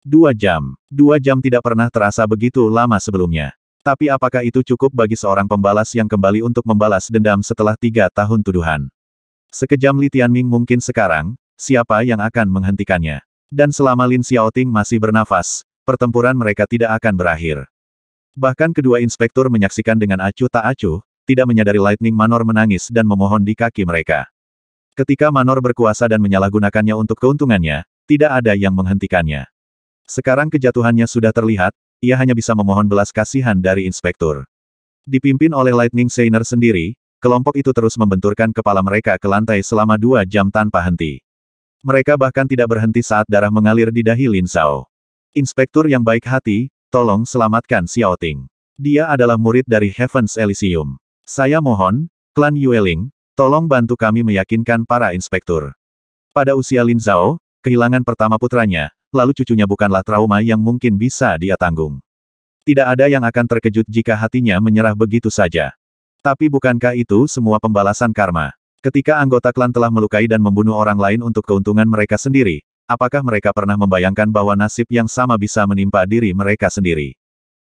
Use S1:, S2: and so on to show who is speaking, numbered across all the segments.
S1: Dua jam. Dua jam tidak pernah terasa begitu lama sebelumnya. Tapi apakah itu cukup bagi seorang pembalas yang kembali untuk membalas dendam setelah tiga tahun tuduhan? Sekejam Li Tianming mungkin sekarang, siapa yang akan menghentikannya? Dan selama Lin Xiaoting masih bernafas, pertempuran mereka tidak akan berakhir. Bahkan kedua inspektur menyaksikan dengan acuh tak acuh, tidak menyadari Lightning Manor menangis dan memohon di kaki mereka. Ketika Manor berkuasa dan menyalahgunakannya untuk keuntungannya, tidak ada yang menghentikannya. Sekarang kejatuhannya sudah terlihat, ia hanya bisa memohon belas kasihan dari inspektur. Dipimpin oleh Lightning Seiner sendiri, kelompok itu terus membenturkan kepala mereka ke lantai selama dua jam tanpa henti. Mereka bahkan tidak berhenti saat darah mengalir di dahi Lin Zhao. Inspektur yang baik hati, tolong selamatkan Xiao Ting. Dia adalah murid dari Heaven's Elysium. Saya mohon, klan Yueling, tolong bantu kami meyakinkan para inspektur. Pada usia Lin Zhao, kehilangan pertama putranya, lalu cucunya bukanlah trauma yang mungkin bisa dia tanggung. Tidak ada yang akan terkejut jika hatinya menyerah begitu saja. Tapi bukankah itu semua pembalasan karma? Ketika anggota klan telah melukai dan membunuh orang lain untuk keuntungan mereka sendiri, apakah mereka pernah membayangkan bahwa nasib yang sama bisa menimpa diri mereka sendiri?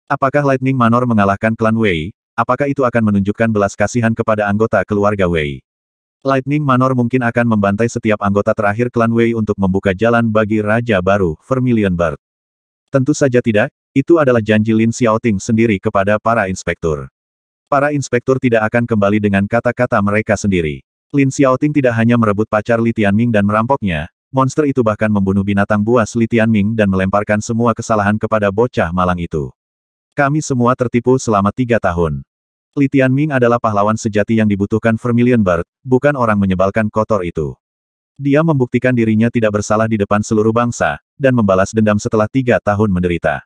S1: Apakah Lightning Manor mengalahkan klan Wei? Apakah itu akan menunjukkan belas kasihan kepada anggota keluarga Wei? Lightning Manor mungkin akan membantai setiap anggota terakhir klan Wei untuk membuka jalan bagi raja baru, Vermilion Bird. Tentu saja tidak, itu adalah janji Lin Xiaoting sendiri kepada para inspektur. Para inspektur tidak akan kembali dengan kata-kata mereka sendiri. Lin Xiaoting tidak hanya merebut pacar Li Tianming dan merampoknya, monster itu bahkan membunuh binatang buas Li Tianming dan melemparkan semua kesalahan kepada bocah malang itu. Kami semua tertipu selama tiga tahun. Li Tianming adalah pahlawan sejati yang dibutuhkan Vermilion Bird, bukan orang menyebalkan kotor itu. Dia membuktikan dirinya tidak bersalah di depan seluruh bangsa, dan membalas dendam setelah tiga tahun menderita.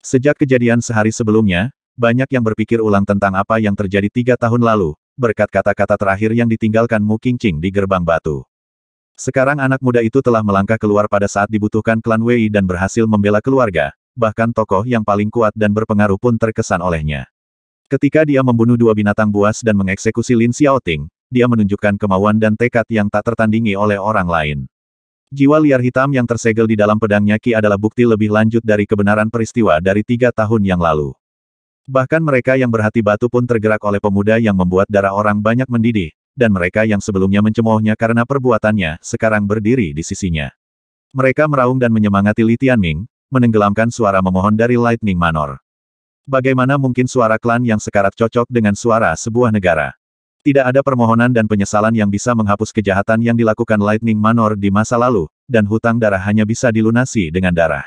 S1: Sejak kejadian sehari sebelumnya, banyak yang berpikir ulang tentang apa yang terjadi tiga tahun lalu, berkat kata-kata terakhir yang ditinggalkan Mu Qingqing di gerbang batu. Sekarang anak muda itu telah melangkah keluar pada saat dibutuhkan klan Wei dan berhasil membela keluarga, bahkan tokoh yang paling kuat dan berpengaruh pun terkesan olehnya. Ketika dia membunuh dua binatang buas dan mengeksekusi Lin Xiaoting, dia menunjukkan kemauan dan tekad yang tak tertandingi oleh orang lain. Jiwa liar hitam yang tersegel di dalam pedangnya Ki adalah bukti lebih lanjut dari kebenaran peristiwa dari tiga tahun yang lalu. Bahkan mereka yang berhati batu pun tergerak oleh pemuda yang membuat darah orang banyak mendidih, dan mereka yang sebelumnya mencemoohnya karena perbuatannya, sekarang berdiri di sisinya. Mereka meraung dan menyemangati Li Tianming, menenggelamkan suara memohon dari Lightning Manor. Bagaimana mungkin suara klan yang sekarat cocok dengan suara sebuah negara? Tidak ada permohonan dan penyesalan yang bisa menghapus kejahatan yang dilakukan Lightning Manor di masa lalu, dan hutang darah hanya bisa dilunasi dengan darah.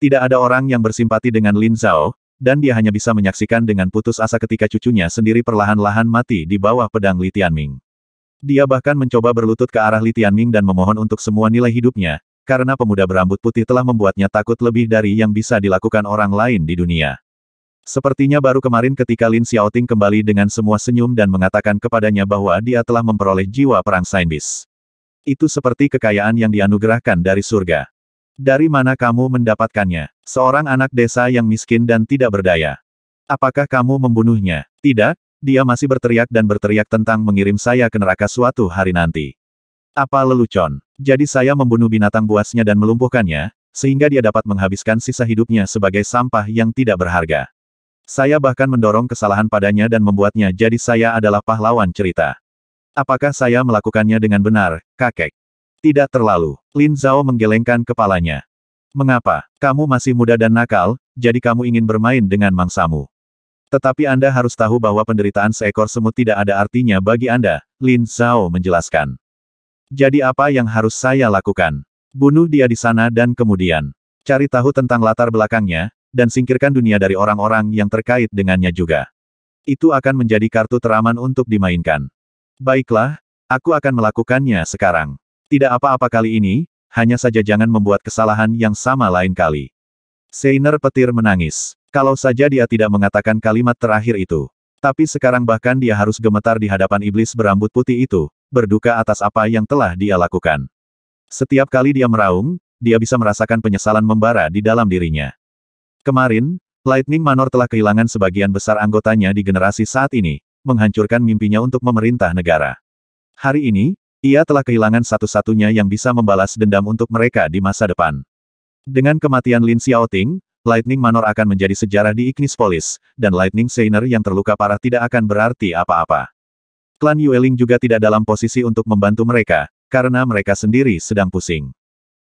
S1: Tidak ada orang yang bersimpati dengan Lin Zhao, dan dia hanya bisa menyaksikan dengan putus asa ketika cucunya sendiri perlahan-lahan mati di bawah pedang Li Tianming. Dia bahkan mencoba berlutut ke arah Li Tianming dan memohon untuk semua nilai hidupnya, karena pemuda berambut putih telah membuatnya takut lebih dari yang bisa dilakukan orang lain di dunia. Sepertinya baru kemarin ketika Lin Xiaoting kembali dengan semua senyum dan mengatakan kepadanya bahwa dia telah memperoleh jiwa perang Sainbis. Itu seperti kekayaan yang dianugerahkan dari surga. Dari mana kamu mendapatkannya? Seorang anak desa yang miskin dan tidak berdaya. Apakah kamu membunuhnya? Tidak, dia masih berteriak dan berteriak tentang mengirim saya ke neraka suatu hari nanti. Apa lelucon? Jadi saya membunuh binatang buasnya dan melumpuhkannya, sehingga dia dapat menghabiskan sisa hidupnya sebagai sampah yang tidak berharga. Saya bahkan mendorong kesalahan padanya dan membuatnya jadi saya adalah pahlawan cerita. Apakah saya melakukannya dengan benar, kakek? Tidak terlalu. Lin Zhao menggelengkan kepalanya. Mengapa? Kamu masih muda dan nakal, jadi kamu ingin bermain dengan mangsamu. Tetapi Anda harus tahu bahwa penderitaan seekor semut tidak ada artinya bagi Anda, Lin Zhao menjelaskan. Jadi apa yang harus saya lakukan? Bunuh dia di sana dan kemudian cari tahu tentang latar belakangnya, dan singkirkan dunia dari orang-orang yang terkait dengannya juga. Itu akan menjadi kartu teraman untuk dimainkan. Baiklah, aku akan melakukannya sekarang. Tidak apa-apa kali ini, hanya saja jangan membuat kesalahan yang sama lain kali. Seiner petir menangis. Kalau saja dia tidak mengatakan kalimat terakhir itu. Tapi sekarang bahkan dia harus gemetar di hadapan iblis berambut putih itu, berduka atas apa yang telah dia lakukan. Setiap kali dia meraung, dia bisa merasakan penyesalan membara di dalam dirinya. Kemarin, Lightning Manor telah kehilangan sebagian besar anggotanya di generasi saat ini, menghancurkan mimpinya untuk memerintah negara. Hari ini, ia telah kehilangan satu-satunya yang bisa membalas dendam untuk mereka di masa depan. Dengan kematian Lin Xiaoting, Lightning Manor akan menjadi sejarah di Ignis Polis, dan Lightning Seiner yang terluka parah tidak akan berarti apa-apa. Klan Yueling juga tidak dalam posisi untuk membantu mereka, karena mereka sendiri sedang pusing.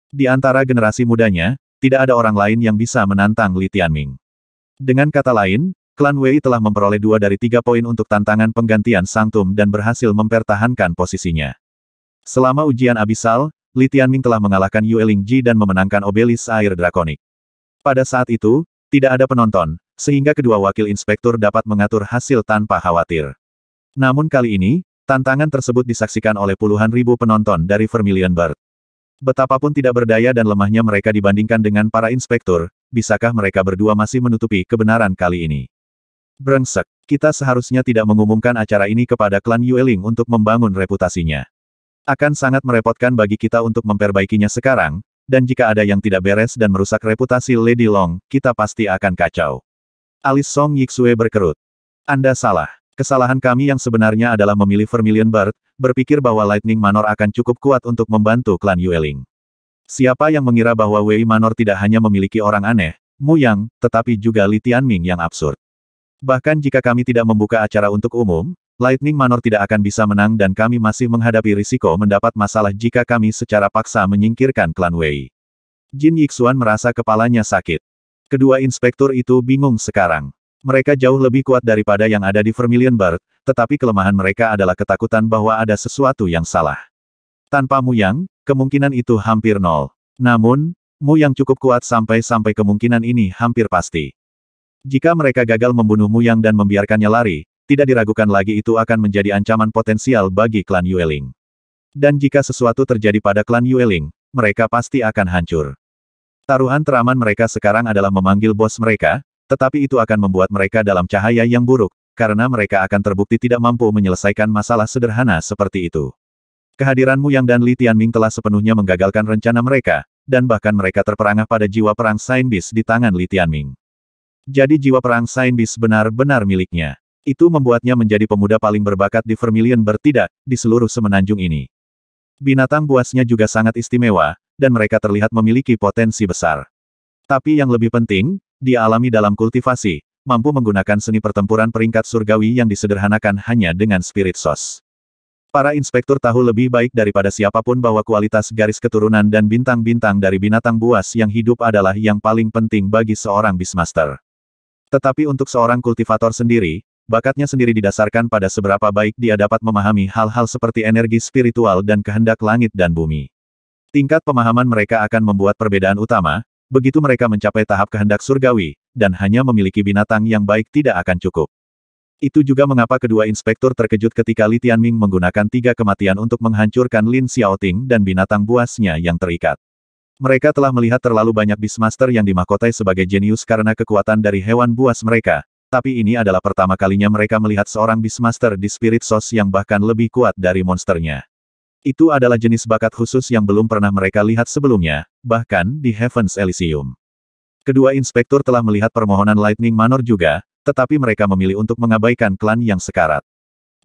S1: Di antara generasi mudanya, tidak ada orang lain yang bisa menantang Li Tianming. Dengan kata lain, klan Wei telah memperoleh dua dari tiga poin untuk tantangan penggantian Sangtum dan berhasil mempertahankan posisinya. Selama ujian abisal, Li Tianming telah mengalahkan Yue Lingji dan memenangkan obelis air drakonik. Pada saat itu, tidak ada penonton, sehingga kedua wakil inspektur dapat mengatur hasil tanpa khawatir. Namun kali ini, tantangan tersebut disaksikan oleh puluhan ribu penonton dari Vermilion Bird. Betapapun tidak berdaya dan lemahnya mereka dibandingkan dengan para inspektur, bisakah mereka berdua masih menutupi kebenaran kali ini? Brengsek, kita seharusnya tidak mengumumkan acara ini kepada klan Yueling untuk membangun reputasinya. Akan sangat merepotkan bagi kita untuk memperbaikinya sekarang, dan jika ada yang tidak beres dan merusak reputasi Lady Long, kita pasti akan kacau. Alis Song Yixue berkerut. Anda salah. Kesalahan kami yang sebenarnya adalah memilih Vermilion Bird, berpikir bahwa Lightning Manor akan cukup kuat untuk membantu klan Yueling. Siapa yang mengira bahwa Wei Manor tidak hanya memiliki orang aneh, Mu Yang, tetapi juga Li Tianming yang absurd. Bahkan jika kami tidak membuka acara untuk umum, Lightning Manor tidak akan bisa menang dan kami masih menghadapi risiko mendapat masalah jika kami secara paksa menyingkirkan klan Wei. Jin Yixuan merasa kepalanya sakit. Kedua inspektur itu bingung sekarang. Mereka jauh lebih kuat daripada yang ada di Vermilion Bar, tetapi kelemahan mereka adalah ketakutan bahwa ada sesuatu yang salah. Tanpa Mu Yang, kemungkinan itu hampir nol. Namun, Mu Yang cukup kuat sampai-sampai kemungkinan ini hampir pasti. Jika mereka gagal membunuh Mu Yang dan membiarkannya lari, tidak diragukan lagi itu akan menjadi ancaman potensial bagi klan Yueling. Dan jika sesuatu terjadi pada klan Yueling, mereka pasti akan hancur. Taruhan teraman mereka sekarang adalah memanggil bos mereka, tetapi itu akan membuat mereka dalam cahaya yang buruk, karena mereka akan terbukti tidak mampu menyelesaikan masalah sederhana seperti itu. Kehadiranmu Yang dan Li Tianming telah sepenuhnya menggagalkan rencana mereka, dan bahkan mereka terperangah pada jiwa perang Sain Bis di tangan Li Tianming. Jadi jiwa perang Sain Bis benar-benar miliknya. Itu membuatnya menjadi pemuda paling berbakat di Vermilion bertidak, di seluruh semenanjung ini. Binatang buasnya juga sangat istimewa, dan mereka terlihat memiliki potensi besar. Tapi yang lebih penting, dia alami dalam kultivasi, mampu menggunakan seni pertempuran peringkat surgawi yang disederhanakan hanya dengan spirit sauce. Para inspektur tahu lebih baik daripada siapapun bahwa kualitas garis keturunan dan bintang-bintang dari binatang buas yang hidup adalah yang paling penting bagi seorang bismaster. Tetapi untuk seorang kultivator sendiri, bakatnya sendiri didasarkan pada seberapa baik dia dapat memahami hal-hal seperti energi spiritual dan kehendak langit dan bumi. Tingkat pemahaman mereka akan membuat perbedaan utama, Begitu mereka mencapai tahap kehendak surgawi, dan hanya memiliki binatang yang baik tidak akan cukup. Itu juga mengapa kedua inspektur terkejut ketika Li Tianming menggunakan tiga kematian untuk menghancurkan Lin Xiaoting dan binatang buasnya yang terikat. Mereka telah melihat terlalu banyak Beastmaster yang dimahkotai sebagai jenius karena kekuatan dari hewan buas mereka, tapi ini adalah pertama kalinya mereka melihat seorang Beastmaster di Spirit Source yang bahkan lebih kuat dari monsternya. Itu adalah jenis bakat khusus yang belum pernah mereka lihat sebelumnya, bahkan di Heaven's Elysium. Kedua inspektur telah melihat permohonan Lightning Manor juga, tetapi mereka memilih untuk mengabaikan klan yang sekarat.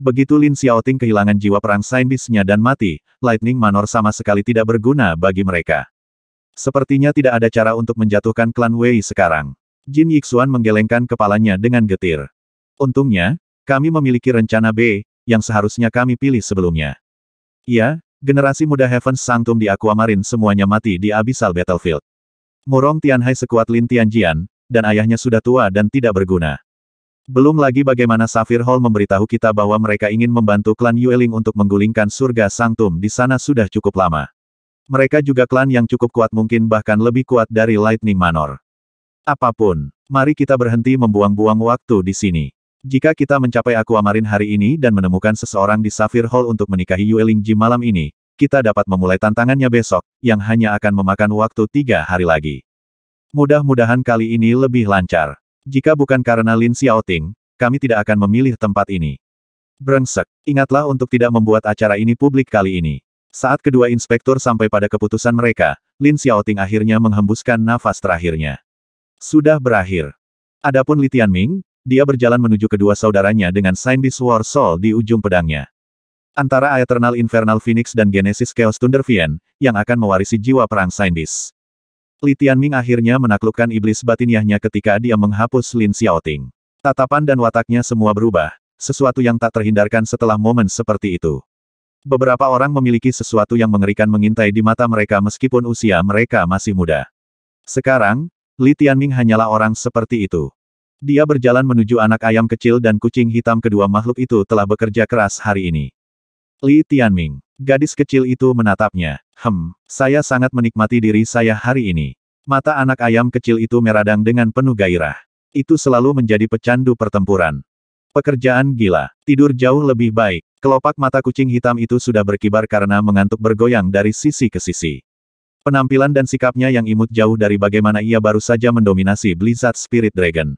S1: Begitu Lin Xiaoting kehilangan jiwa perang saintisnya dan mati, Lightning Manor sama sekali tidak berguna bagi mereka. Sepertinya tidak ada cara untuk menjatuhkan klan Wei sekarang. Jin Yixuan menggelengkan kepalanya dengan getir. Untungnya, kami memiliki rencana B, yang seharusnya kami pilih sebelumnya. Ya, generasi muda Heaven Sanctum di Aquamarin semuanya mati di Abyssal Battlefield. Murong Tianhai sekuat Lin Tianjian, dan ayahnya sudah tua dan tidak berguna. Belum lagi bagaimana Safir Hall memberitahu kita bahwa mereka ingin membantu klan Yueling untuk menggulingkan surga Sanctum di sana sudah cukup lama. Mereka juga klan yang cukup kuat mungkin bahkan lebih kuat dari Lightning Manor. Apapun, mari kita berhenti membuang-buang waktu di sini. Jika kita mencapai Aquamarin hari ini dan menemukan seseorang di Safir Hall untuk menikahi Yue Lingji malam ini, kita dapat memulai tantangannya besok, yang hanya akan memakan waktu tiga hari lagi. Mudah-mudahan kali ini lebih lancar. Jika bukan karena Lin Xiaoting, kami tidak akan memilih tempat ini. Brengsek, ingatlah untuk tidak membuat acara ini publik kali ini. Saat kedua inspektur sampai pada keputusan mereka, Lin Xiaoting akhirnya menghembuskan nafas terakhirnya. Sudah berakhir. Adapun Li Tianming, dia berjalan menuju kedua saudaranya dengan sign Beast War Soul di ujung pedangnya. Antara Eternal Infernal Phoenix dan Genesis Chaos Thunder yang akan mewarisi jiwa perang Beast. Li Tianming akhirnya menaklukkan iblis batiniahnya ketika dia menghapus Lin Xiaoting. Tatapan dan wataknya semua berubah, sesuatu yang tak terhindarkan setelah momen seperti itu. Beberapa orang memiliki sesuatu yang mengerikan mengintai di mata mereka meskipun usia mereka masih muda. Sekarang, Li Tianming hanyalah orang seperti itu. Dia berjalan menuju anak ayam kecil dan kucing hitam kedua makhluk itu telah bekerja keras hari ini. Li Tianming. Gadis kecil itu menatapnya. Hem, saya sangat menikmati diri saya hari ini. Mata anak ayam kecil itu meradang dengan penuh gairah. Itu selalu menjadi pecandu pertempuran. Pekerjaan gila. Tidur jauh lebih baik. Kelopak mata kucing hitam itu sudah berkibar karena mengantuk bergoyang dari sisi ke sisi. Penampilan dan sikapnya yang imut jauh dari bagaimana ia baru saja mendominasi Blizzard Spirit Dragon.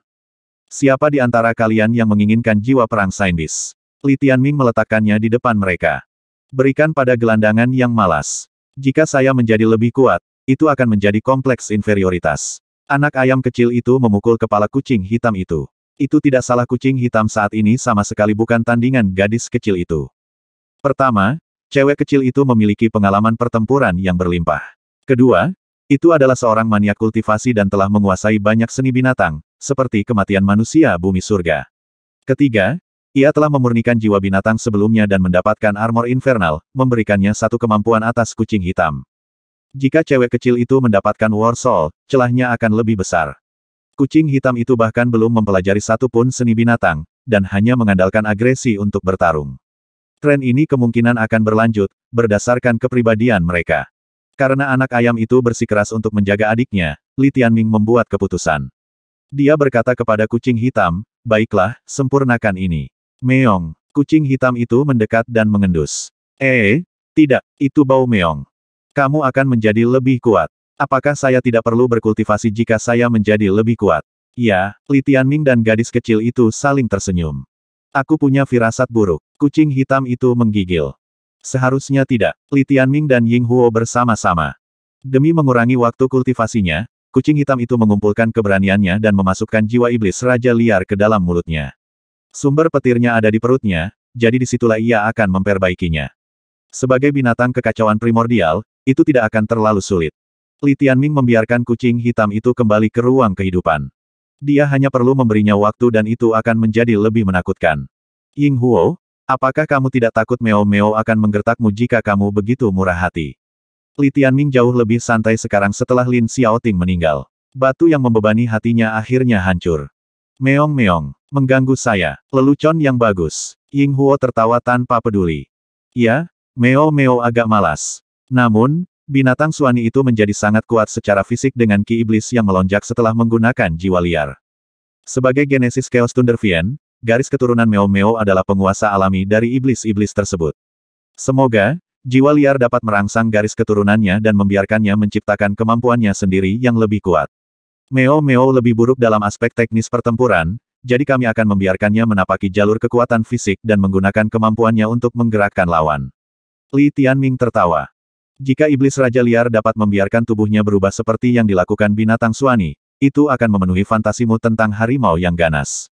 S1: Siapa di antara kalian yang menginginkan jiwa perang saintis? Li Tianming meletakkannya di depan mereka. Berikan pada gelandangan yang malas. Jika saya menjadi lebih kuat, itu akan menjadi kompleks inferioritas. Anak ayam kecil itu memukul kepala kucing hitam itu. Itu tidak salah kucing hitam saat ini sama sekali bukan tandingan gadis kecil itu. Pertama, cewek kecil itu memiliki pengalaman pertempuran yang berlimpah. Kedua, itu adalah seorang maniak kultivasi dan telah menguasai banyak seni binatang, seperti kematian manusia bumi surga. Ketiga, ia telah memurnikan jiwa binatang sebelumnya dan mendapatkan armor infernal, memberikannya satu kemampuan atas kucing hitam. Jika cewek kecil itu mendapatkan War Soul, celahnya akan lebih besar. Kucing hitam itu bahkan belum mempelajari satu pun seni binatang, dan hanya mengandalkan agresi untuk bertarung. Tren ini kemungkinan akan berlanjut, berdasarkan kepribadian mereka. Karena anak ayam itu bersikeras untuk menjaga adiknya, Li Tianming membuat keputusan. Dia berkata kepada kucing hitam, baiklah, sempurnakan ini. Meong, kucing hitam itu mendekat dan mengendus. Eh, tidak, itu bau meong. Kamu akan menjadi lebih kuat. Apakah saya tidak perlu berkultivasi jika saya menjadi lebih kuat? Ya, Li Tianming dan gadis kecil itu saling tersenyum. Aku punya firasat buruk. Kucing hitam itu menggigil. Seharusnya tidak. Li Tianming dan Ying Huo bersama-sama. Demi mengurangi waktu kultivasinya, kucing hitam itu mengumpulkan keberaniannya dan memasukkan jiwa iblis raja liar ke dalam mulutnya. Sumber petirnya ada di perutnya, jadi disitulah ia akan memperbaikinya. Sebagai binatang kekacauan primordial, itu tidak akan terlalu sulit. Li Tianming membiarkan kucing hitam itu kembali ke ruang kehidupan. Dia hanya perlu memberinya waktu dan itu akan menjadi lebih menakutkan. Ying Huo, apakah kamu tidak takut Meo Meo akan menggertakmu jika kamu begitu murah hati? Li Tianming jauh lebih santai sekarang setelah Lin Xiaoting meninggal. Batu yang membebani hatinya akhirnya hancur. Meong-meong, mengganggu saya, lelucon yang bagus. Ying Huo tertawa tanpa peduli. Ya, meo-meo agak malas. Namun, binatang suani itu menjadi sangat kuat secara fisik dengan ki iblis yang melonjak setelah menggunakan jiwa liar. Sebagai genesis Chaos Thunderfian, garis keturunan meo-meo adalah penguasa alami dari iblis-iblis tersebut. Semoga, Jiwa liar dapat merangsang garis keturunannya dan membiarkannya menciptakan kemampuannya sendiri yang lebih kuat. Meo-meo lebih buruk dalam aspek teknis pertempuran, jadi kami akan membiarkannya menapaki jalur kekuatan fisik dan menggunakan kemampuannya untuk menggerakkan lawan. Li Tianming tertawa. Jika iblis raja liar dapat membiarkan tubuhnya berubah seperti yang dilakukan binatang suani, itu akan memenuhi fantasimu tentang harimau yang ganas.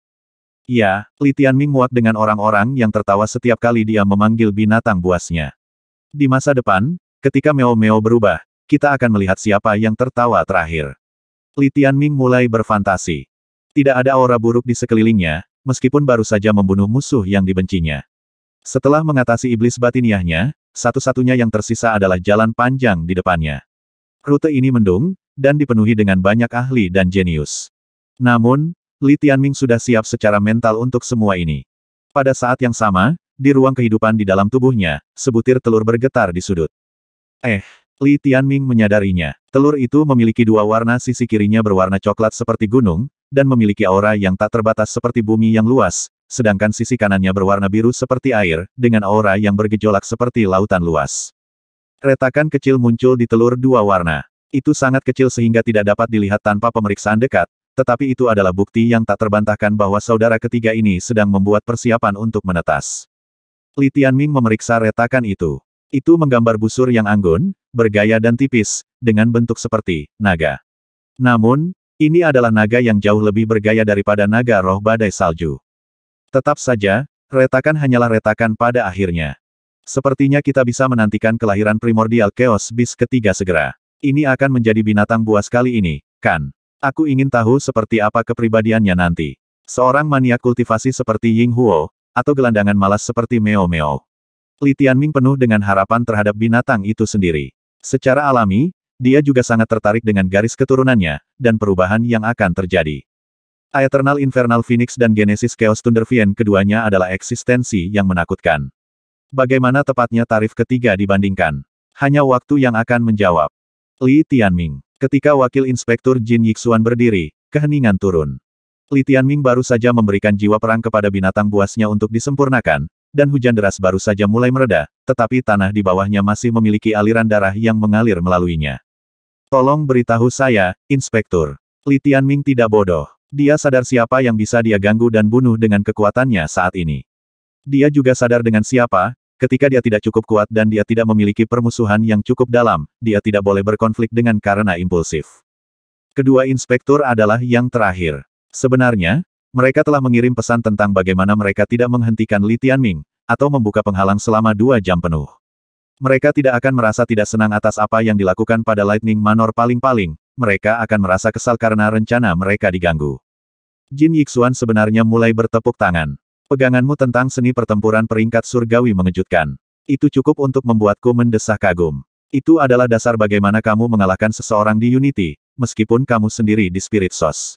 S1: Ya, Li Tianming muak dengan orang-orang yang tertawa setiap kali dia memanggil binatang buasnya. Di masa depan, ketika Meo Meo berubah, kita akan melihat siapa yang tertawa terakhir. Li Tianming mulai berfantasi. Tidak ada aura buruk di sekelilingnya, meskipun baru saja membunuh musuh yang dibencinya. Setelah mengatasi iblis batiniahnya, satu-satunya yang tersisa adalah jalan panjang di depannya. Rute ini mendung, dan dipenuhi dengan banyak ahli dan jenius. Namun, Li Tianming sudah siap secara mental untuk semua ini. Pada saat yang sama, di ruang kehidupan di dalam tubuhnya, sebutir telur bergetar di sudut. Eh, Li Tianming menyadarinya. Telur itu memiliki dua warna sisi kirinya berwarna coklat seperti gunung, dan memiliki aura yang tak terbatas seperti bumi yang luas, sedangkan sisi kanannya berwarna biru seperti air, dengan aura yang bergejolak seperti lautan luas. Retakan kecil muncul di telur dua warna. Itu sangat kecil sehingga tidak dapat dilihat tanpa pemeriksaan dekat, tetapi itu adalah bukti yang tak terbantahkan bahwa saudara ketiga ini sedang membuat persiapan untuk menetas. Li Tianming memeriksa retakan itu. Itu menggambar busur yang anggun, bergaya dan tipis, dengan bentuk seperti naga. Namun, ini adalah naga yang jauh lebih bergaya daripada naga roh badai salju. Tetap saja, retakan hanyalah retakan pada akhirnya. Sepertinya kita bisa menantikan kelahiran primordial Chaos bis ketiga segera. Ini akan menjadi binatang buas kali ini, kan? Aku ingin tahu seperti apa kepribadiannya nanti. Seorang mania kultivasi seperti Ying Huo, atau gelandangan malas seperti meo-meo. Li Tianming penuh dengan harapan terhadap binatang itu sendiri. Secara alami, dia juga sangat tertarik dengan garis keturunannya, dan perubahan yang akan terjadi. Eternal Infernal Phoenix dan Genesis Chaos Thunder keduanya adalah eksistensi yang menakutkan. Bagaimana tepatnya tarif ketiga dibandingkan? Hanya waktu yang akan menjawab. Li Tianming. Ketika Wakil Inspektur Jin Yixuan berdiri, keheningan turun. Li Tianming baru saja memberikan jiwa perang kepada binatang buasnya untuk disempurnakan, dan hujan deras baru saja mulai mereda, tetapi tanah di bawahnya masih memiliki aliran darah yang mengalir melaluinya. Tolong beritahu saya, Inspektur. Li Tianming tidak bodoh. Dia sadar siapa yang bisa dia ganggu dan bunuh dengan kekuatannya saat ini. Dia juga sadar dengan siapa, ketika dia tidak cukup kuat dan dia tidak memiliki permusuhan yang cukup dalam, dia tidak boleh berkonflik dengan karena impulsif. Kedua inspektur adalah yang terakhir. Sebenarnya, mereka telah mengirim pesan tentang bagaimana mereka tidak menghentikan Li Tianming, atau membuka penghalang selama dua jam penuh. Mereka tidak akan merasa tidak senang atas apa yang dilakukan pada Lightning Manor paling-paling, mereka akan merasa kesal karena rencana mereka diganggu. Jin Yixuan sebenarnya mulai bertepuk tangan. Peganganmu tentang seni pertempuran peringkat surgawi mengejutkan. Itu cukup untuk membuatku mendesah kagum. Itu adalah dasar bagaimana kamu mengalahkan seseorang di Unity, meskipun kamu sendiri di Spirit Source.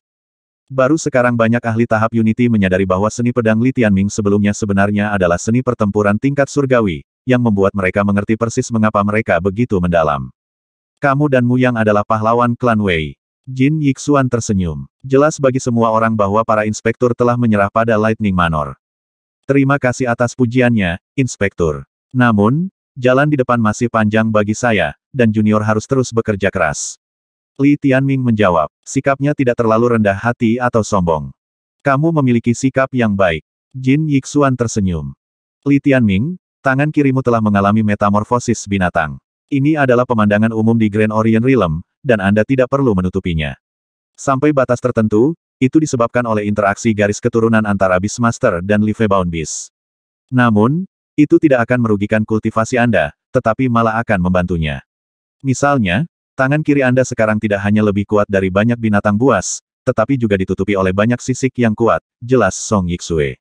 S1: Baru sekarang banyak ahli tahap Unity menyadari bahwa seni pedang Li Ming sebelumnya sebenarnya adalah seni pertempuran tingkat surgawi, yang membuat mereka mengerti persis mengapa mereka begitu mendalam. Kamu dan Mu Yang adalah pahlawan klan Wei. Jin Yixuan tersenyum. Jelas bagi semua orang bahwa para inspektur telah menyerah pada Lightning Manor. Terima kasih atas pujiannya, inspektur. Namun, jalan di depan masih panjang bagi saya, dan junior harus terus bekerja keras. Li Tianming menjawab, sikapnya tidak terlalu rendah hati atau sombong. Kamu memiliki sikap yang baik. Jin Yixuan tersenyum. Li Tianming, tangan kirimu telah mengalami metamorfosis binatang. Ini adalah pemandangan umum di Grand Orient Realm, dan Anda tidak perlu menutupinya. Sampai batas tertentu, itu disebabkan oleh interaksi garis keturunan antara Beastmaster dan Livebound Beast. Namun, itu tidak akan merugikan kultivasi Anda, tetapi malah akan membantunya. Misalnya, Tangan kiri Anda sekarang tidak hanya lebih kuat dari banyak binatang buas, tetapi juga ditutupi oleh banyak sisik yang kuat, jelas Song Yixue.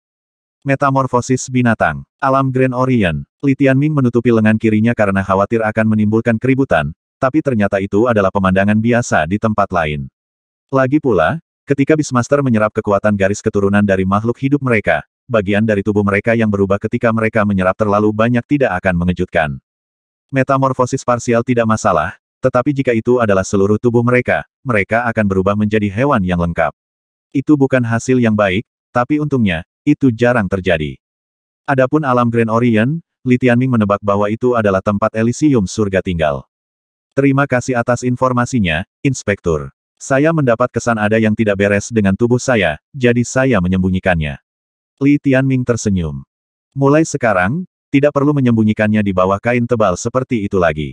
S1: Metamorfosis binatang. Alam Grand Orient. Li Tianming menutupi lengan kirinya karena khawatir akan menimbulkan keributan, tapi ternyata itu adalah pemandangan biasa di tempat lain. Lagi pula, ketika Bismaster menyerap kekuatan garis keturunan dari makhluk hidup mereka, bagian dari tubuh mereka yang berubah ketika mereka menyerap terlalu banyak tidak akan mengejutkan. Metamorfosis parsial tidak masalah, tetapi jika itu adalah seluruh tubuh mereka, mereka akan berubah menjadi hewan yang lengkap. Itu bukan hasil yang baik, tapi untungnya, itu jarang terjadi. Adapun alam Grand Orient, Li Tianming menebak bahwa itu adalah tempat Elysium surga tinggal. Terima kasih atas informasinya, Inspektur. Saya mendapat kesan ada yang tidak beres dengan tubuh saya, jadi saya menyembunyikannya. Li Tianming tersenyum. Mulai sekarang, tidak perlu menyembunyikannya di bawah kain tebal seperti itu lagi.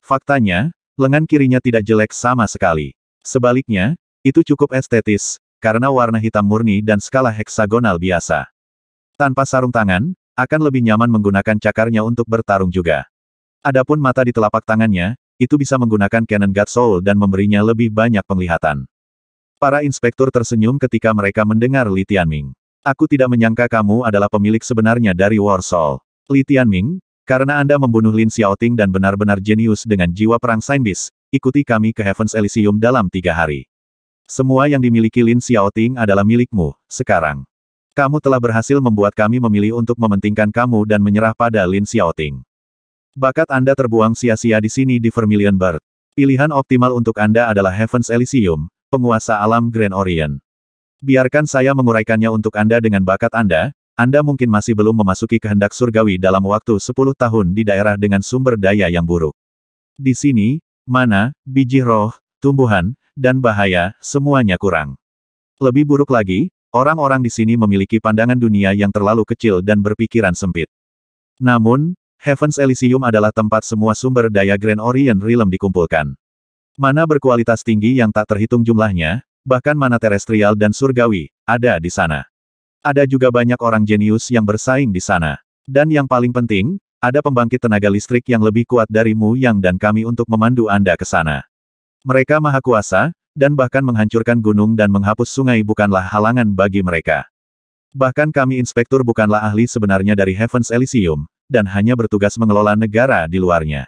S1: Faktanya, lengan kirinya tidak jelek sama sekali. Sebaliknya, itu cukup estetis, karena warna hitam murni dan skala heksagonal biasa. Tanpa sarung tangan, akan lebih nyaman menggunakan cakarnya untuk bertarung juga. Adapun mata di telapak tangannya, itu bisa menggunakan Canon God Soul dan memberinya lebih banyak penglihatan. Para inspektur tersenyum ketika mereka mendengar Li Tianming. Aku tidak menyangka kamu adalah pemilik sebenarnya dari Warsaw. Li Tianming, karena Anda membunuh Lin Xiaoting dan benar-benar jenius dengan jiwa perang Sainbis, ikuti kami ke Heaven's Elysium dalam tiga hari. Semua yang dimiliki Lin Xiaoting adalah milikmu, sekarang. Kamu telah berhasil membuat kami memilih untuk mementingkan kamu dan menyerah pada Lin Xiaoting. Bakat Anda terbuang sia-sia di sini di Vermilion Bird. Pilihan optimal untuk Anda adalah Heaven's Elysium, penguasa alam Grand Orient. Biarkan saya menguraikannya untuk Anda dengan bakat Anda, anda mungkin masih belum memasuki kehendak surgawi dalam waktu 10 tahun di daerah dengan sumber daya yang buruk. Di sini, mana, biji roh, tumbuhan, dan bahaya, semuanya kurang. Lebih buruk lagi, orang-orang di sini memiliki pandangan dunia yang terlalu kecil dan berpikiran sempit. Namun, Heaven's Elysium adalah tempat semua sumber daya Grand Orient Realm dikumpulkan. Mana berkualitas tinggi yang tak terhitung jumlahnya, bahkan mana terestrial dan surgawi, ada di sana. Ada juga banyak orang jenius yang bersaing di sana. Dan yang paling penting, ada pembangkit tenaga listrik yang lebih kuat dari Mu Yang dan kami untuk memandu Anda ke sana. Mereka maha kuasa, dan bahkan menghancurkan gunung dan menghapus sungai bukanlah halangan bagi mereka. Bahkan kami inspektur bukanlah ahli sebenarnya dari Heaven's Elysium, dan hanya bertugas mengelola negara di luarnya.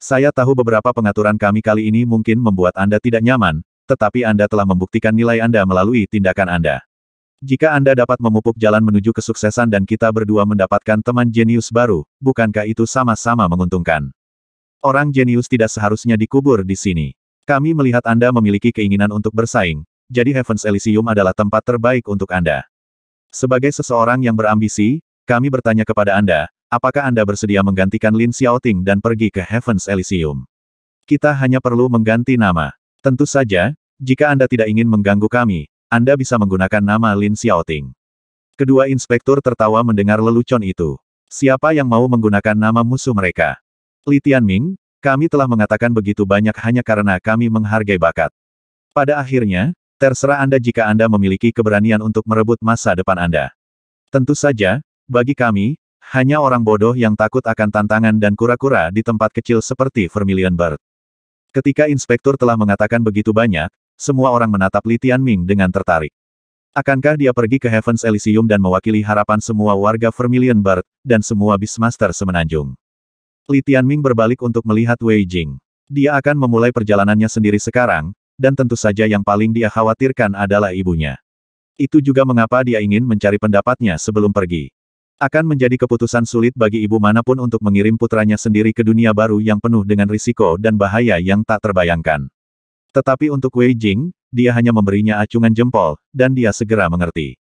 S1: Saya tahu beberapa pengaturan kami kali ini mungkin membuat Anda tidak nyaman, tetapi Anda telah membuktikan nilai Anda melalui tindakan Anda. Jika Anda dapat memupuk jalan menuju kesuksesan dan kita berdua mendapatkan teman jenius baru, bukankah itu sama-sama menguntungkan? Orang jenius tidak seharusnya dikubur di sini. Kami melihat Anda memiliki keinginan untuk bersaing, jadi Heaven's Elysium adalah tempat terbaik untuk Anda. Sebagai seseorang yang berambisi, kami bertanya kepada Anda, apakah Anda bersedia menggantikan Lin Xiaoting dan pergi ke Heaven's Elysium? Kita hanya perlu mengganti nama. Tentu saja, jika Anda tidak ingin mengganggu kami, anda bisa menggunakan nama Lin Xiaoting. Kedua inspektur tertawa mendengar lelucon itu. Siapa yang mau menggunakan nama musuh mereka? Li Tianming, kami telah mengatakan begitu banyak hanya karena kami menghargai bakat. Pada akhirnya, terserah Anda jika Anda memiliki keberanian untuk merebut masa depan Anda. Tentu saja, bagi kami, hanya orang bodoh yang takut akan tantangan dan kura-kura di tempat kecil seperti Vermilion Bird. Ketika inspektur telah mengatakan begitu banyak, semua orang menatap Li Tianming dengan tertarik. Akankah dia pergi ke Heaven's Elysium dan mewakili harapan semua warga Vermilion Bird, dan semua Beastmaster semenanjung? Li Tianming berbalik untuk melihat Wei Jing. Dia akan memulai perjalanannya sendiri sekarang, dan tentu saja yang paling dia khawatirkan adalah ibunya. Itu juga mengapa dia ingin mencari pendapatnya sebelum pergi. Akan menjadi keputusan sulit bagi ibu manapun untuk mengirim putranya sendiri ke dunia baru yang penuh dengan risiko dan bahaya yang tak terbayangkan. Tetapi untuk Wei Jing, dia hanya memberinya acungan jempol, dan dia segera mengerti.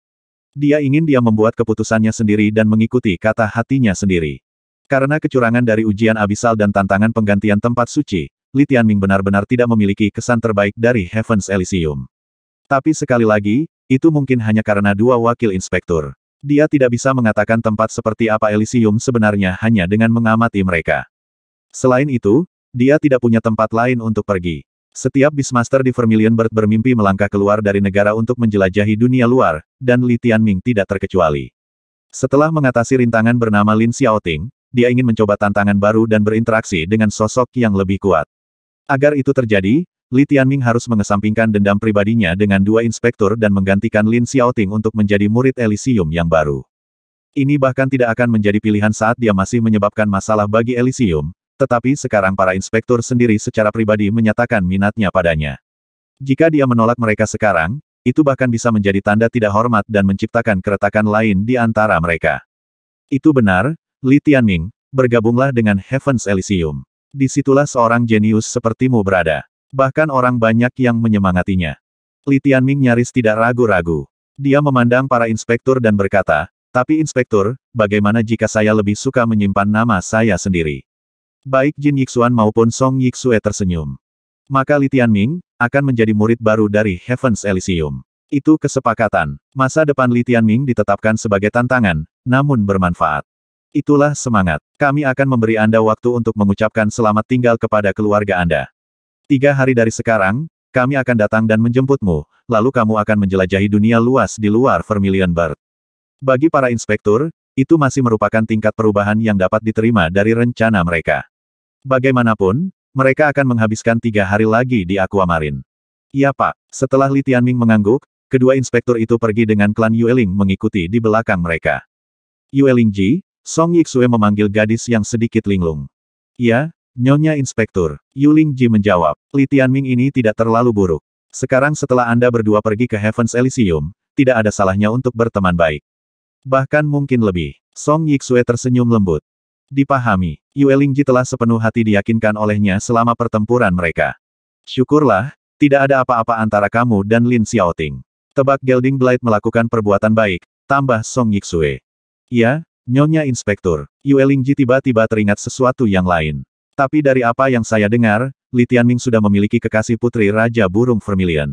S1: Dia ingin dia membuat keputusannya sendiri dan mengikuti kata hatinya sendiri. Karena kecurangan dari ujian abisal dan tantangan penggantian tempat suci, Li Tianming benar-benar tidak memiliki kesan terbaik dari Heaven's Elysium. Tapi sekali lagi, itu mungkin hanya karena dua wakil inspektur. Dia tidak bisa mengatakan tempat seperti apa Elysium sebenarnya hanya dengan mengamati mereka. Selain itu, dia tidak punya tempat lain untuk pergi. Setiap Beastmaster di Vermilion Bird bermimpi melangkah keluar dari negara untuk menjelajahi dunia luar, dan Li Tianming tidak terkecuali. Setelah mengatasi rintangan bernama Lin Xiaoting, dia ingin mencoba tantangan baru dan berinteraksi dengan sosok yang lebih kuat. Agar itu terjadi, Li Tianming harus mengesampingkan dendam pribadinya dengan dua inspektur dan menggantikan Lin Xiaoting untuk menjadi murid Elysium yang baru. Ini bahkan tidak akan menjadi pilihan saat dia masih menyebabkan masalah bagi Elysium, tetapi sekarang para inspektur sendiri secara pribadi menyatakan minatnya padanya. Jika dia menolak mereka sekarang, itu bahkan bisa menjadi tanda tidak hormat dan menciptakan keretakan lain di antara mereka. Itu benar, Li Tianming, bergabunglah dengan Heaven's Elysium. Disitulah seorang jenius sepertimu berada. Bahkan orang banyak yang menyemangatinya. Li Tianming nyaris tidak ragu-ragu. Dia memandang para inspektur dan berkata, tapi inspektur, bagaimana jika saya lebih suka menyimpan nama saya sendiri? Baik Jin Yixuan maupun Song Yixue tersenyum. Maka Li Tianming, akan menjadi murid baru dari Heaven's Elysium. Itu kesepakatan. Masa depan Li Tianming ditetapkan sebagai tantangan, namun bermanfaat. Itulah semangat. Kami akan memberi Anda waktu untuk mengucapkan selamat tinggal kepada keluarga Anda. Tiga hari dari sekarang, kami akan datang dan menjemputmu, lalu kamu akan menjelajahi dunia luas di luar Vermilion Bird. Bagi para inspektur, itu masih merupakan tingkat perubahan yang dapat diterima dari rencana mereka. Bagaimanapun, mereka akan menghabiskan tiga hari lagi di Aquamarin. Iya Pak, setelah Li Tianming mengangguk, kedua inspektur itu pergi dengan klan Yueling mengikuti di belakang mereka. Yueling Ji, Song Yixue memanggil gadis yang sedikit linglung. Iya, Nyonya Inspektur, Yueling Ji menjawab, Li Tianming ini tidak terlalu buruk. Sekarang setelah Anda berdua pergi ke Heaven's Elysium, tidak ada salahnya untuk berteman baik. Bahkan mungkin lebih. Song Yixue tersenyum lembut. Dipahami, Yuelingji telah sepenuh hati diyakinkan olehnya selama pertempuran mereka. Syukurlah, tidak ada apa-apa antara kamu dan Lin Xiaoting. Tebak Gelding Blight melakukan perbuatan baik, tambah Song Yixue. Ya, Nyonya Inspektur, Yuelingji tiba-tiba teringat sesuatu yang lain. Tapi dari apa yang saya dengar, Li Tianming sudah memiliki kekasih putri Raja Burung Vermilion.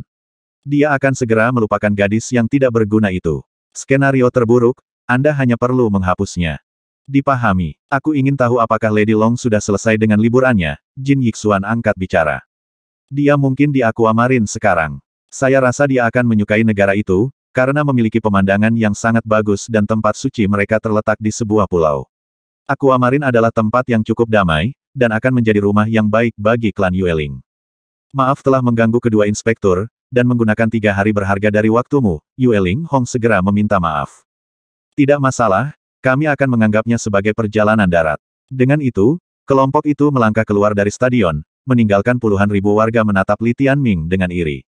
S1: Dia akan segera melupakan gadis yang tidak berguna itu. Skenario terburuk, Anda hanya perlu menghapusnya. Dipahami. Aku ingin tahu apakah Lady Long sudah selesai dengan liburannya, Jin Yixuan angkat bicara. Dia mungkin di Aquamarine sekarang. Saya rasa dia akan menyukai negara itu, karena memiliki pemandangan yang sangat bagus dan tempat suci mereka terletak di sebuah pulau. Aquamarine adalah tempat yang cukup damai, dan akan menjadi rumah yang baik bagi klan Yueling. Maaf telah mengganggu kedua inspektur, dan menggunakan tiga hari berharga dari waktumu, Yueling Hong segera meminta maaf. Tidak masalah, kami akan menganggapnya sebagai perjalanan darat. Dengan itu, kelompok itu melangkah keluar dari stadion, meninggalkan puluhan ribu warga menatap Li Tianming dengan iri.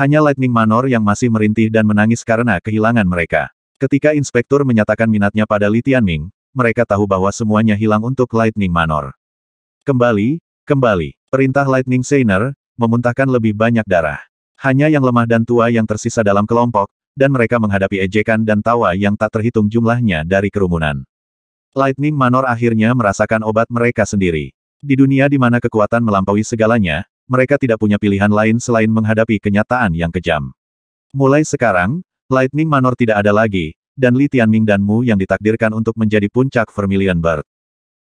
S1: Hanya Lightning Manor yang masih merintih dan menangis karena kehilangan mereka. Ketika inspektur menyatakan minatnya pada Li Tianming, mereka tahu bahwa semuanya hilang untuk Lightning Manor. Kembali, kembali. Perintah Lightning Seiner, memuntahkan lebih banyak darah. Hanya yang lemah dan tua yang tersisa dalam kelompok, dan mereka menghadapi ejekan dan tawa yang tak terhitung jumlahnya dari kerumunan. Lightning Manor akhirnya merasakan obat mereka sendiri. Di dunia di mana kekuatan melampaui segalanya, mereka tidak punya pilihan lain selain menghadapi kenyataan yang kejam. Mulai sekarang, Lightning Manor tidak ada lagi, dan Li Tianming dan Mu yang ditakdirkan untuk menjadi puncak Vermilion Bird.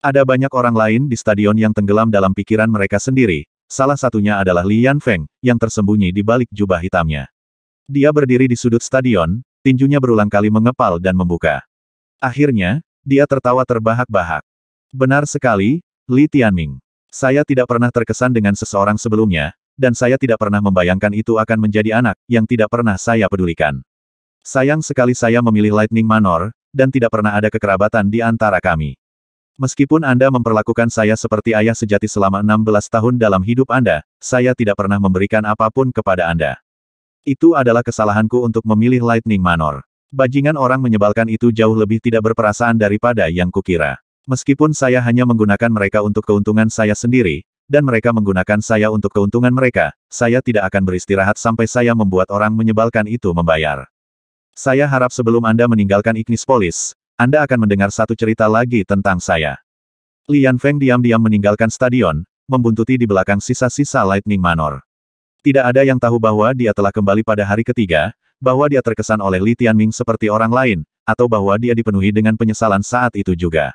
S1: Ada banyak orang lain di stadion yang tenggelam dalam pikiran mereka sendiri, salah satunya adalah Li Yanfeng, yang tersembunyi di balik jubah hitamnya. Dia berdiri di sudut stadion, tinjunya berulang kali mengepal dan membuka. Akhirnya, dia tertawa terbahak-bahak. Benar sekali, Li Tianming. Saya tidak pernah terkesan dengan seseorang sebelumnya, dan saya tidak pernah membayangkan itu akan menjadi anak yang tidak pernah saya pedulikan. Sayang sekali saya memilih Lightning Manor, dan tidak pernah ada kekerabatan di antara kami. Meskipun Anda memperlakukan saya seperti ayah sejati selama 16 tahun dalam hidup Anda, saya tidak pernah memberikan apapun kepada Anda. Itu adalah kesalahanku untuk memilih Lightning Manor. Bajingan orang menyebalkan itu jauh lebih tidak berperasaan daripada yang kukira. Meskipun saya hanya menggunakan mereka untuk keuntungan saya sendiri, dan mereka menggunakan saya untuk keuntungan mereka, saya tidak akan beristirahat sampai saya membuat orang menyebalkan itu membayar. Saya harap sebelum Anda meninggalkan Ignis Polis, Anda akan mendengar satu cerita lagi tentang saya. Lian Feng diam-diam meninggalkan stadion, membuntuti di belakang sisa-sisa Lightning Manor. Tidak ada yang tahu bahwa dia telah kembali pada hari ketiga, bahwa dia terkesan oleh Li Tianming seperti orang lain, atau bahwa dia dipenuhi dengan penyesalan saat itu juga.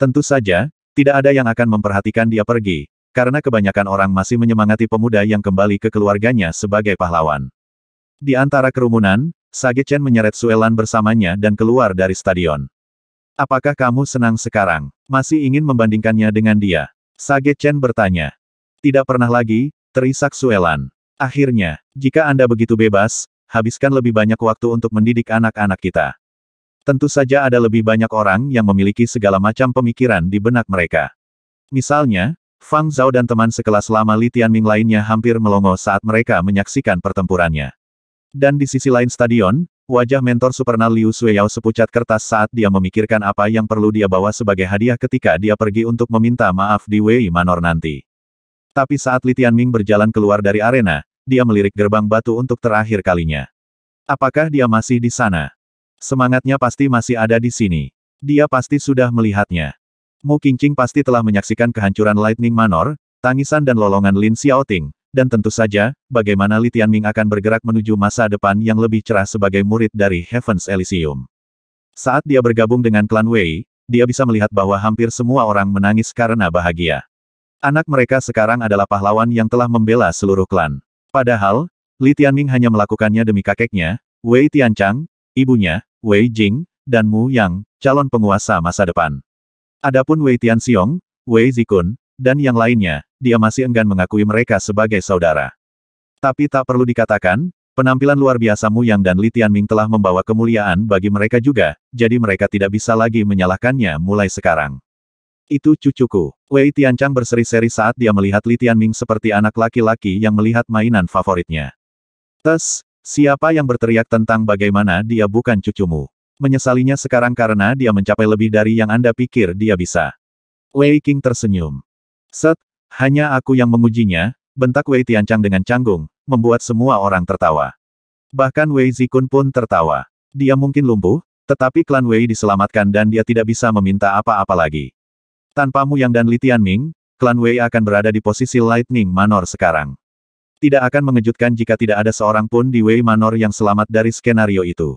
S1: Tentu saja, tidak ada yang akan memperhatikan dia pergi, karena kebanyakan orang masih menyemangati pemuda yang kembali ke keluarganya sebagai pahlawan. Di antara kerumunan, Sage Chen menyeret Suelan bersamanya dan keluar dari stadion. Apakah kamu senang sekarang? Masih ingin membandingkannya dengan dia? Sage Chen bertanya. Tidak pernah lagi, terisak Suelan. Akhirnya, jika Anda begitu bebas, habiskan lebih banyak waktu untuk mendidik anak-anak kita. Tentu saja ada lebih banyak orang yang memiliki segala macam pemikiran di benak mereka. Misalnya, Fang Zhao dan teman sekelas lama Li Tianming lainnya hampir melongo saat mereka menyaksikan pertempurannya. Dan di sisi lain stadion, wajah mentor supernal Liu Suyao sepucat kertas saat dia memikirkan apa yang perlu dia bawa sebagai hadiah ketika dia pergi untuk meminta maaf di Wei Manor nanti. Tapi saat Li Tianming berjalan keluar dari arena, dia melirik gerbang batu untuk terakhir kalinya. Apakah dia masih di sana? Semangatnya pasti masih ada di sini. Dia pasti sudah melihatnya. Mu Qingqing pasti telah menyaksikan kehancuran Lightning Manor, tangisan dan lolongan Lin Xiaoting, dan tentu saja, bagaimana Li Tianming akan bergerak menuju masa depan yang lebih cerah sebagai murid dari Heaven's Elysium. Saat dia bergabung dengan klan Wei, dia bisa melihat bahwa hampir semua orang menangis karena bahagia. Anak mereka sekarang adalah pahlawan yang telah membela seluruh klan. Padahal, Li Tianming hanya melakukannya demi kakeknya, Wei Tianchang, ibunya, Wei Jing, dan Mu Yang, calon penguasa masa depan. Adapun Wei Tianxiong, Wei Zikun, dan yang lainnya, dia masih enggan mengakui mereka sebagai saudara. Tapi tak perlu dikatakan, penampilan luar biasa Mu Yang dan Li Tianming telah membawa kemuliaan bagi mereka juga, jadi mereka tidak bisa lagi menyalahkannya mulai sekarang. Itu cucuku. Wei Tianchang berseri-seri saat dia melihat Li Tianming seperti anak laki-laki yang melihat mainan favoritnya. Tes, siapa yang berteriak tentang bagaimana dia bukan cucumu? Menyesalinya sekarang karena dia mencapai lebih dari yang Anda pikir dia bisa. Wei King tersenyum. Set, hanya aku yang mengujinya, bentak Wei Tianchang dengan canggung, membuat semua orang tertawa. Bahkan Wei Zikun pun tertawa. Dia mungkin lumpuh, tetapi klan Wei diselamatkan dan dia tidak bisa meminta apa-apa lagi. Tanpa mu, Yang dan Li Tianming, klan Wei akan berada di posisi Lightning Manor sekarang. Tidak akan mengejutkan jika tidak ada seorang pun di Wei Manor yang selamat dari skenario itu.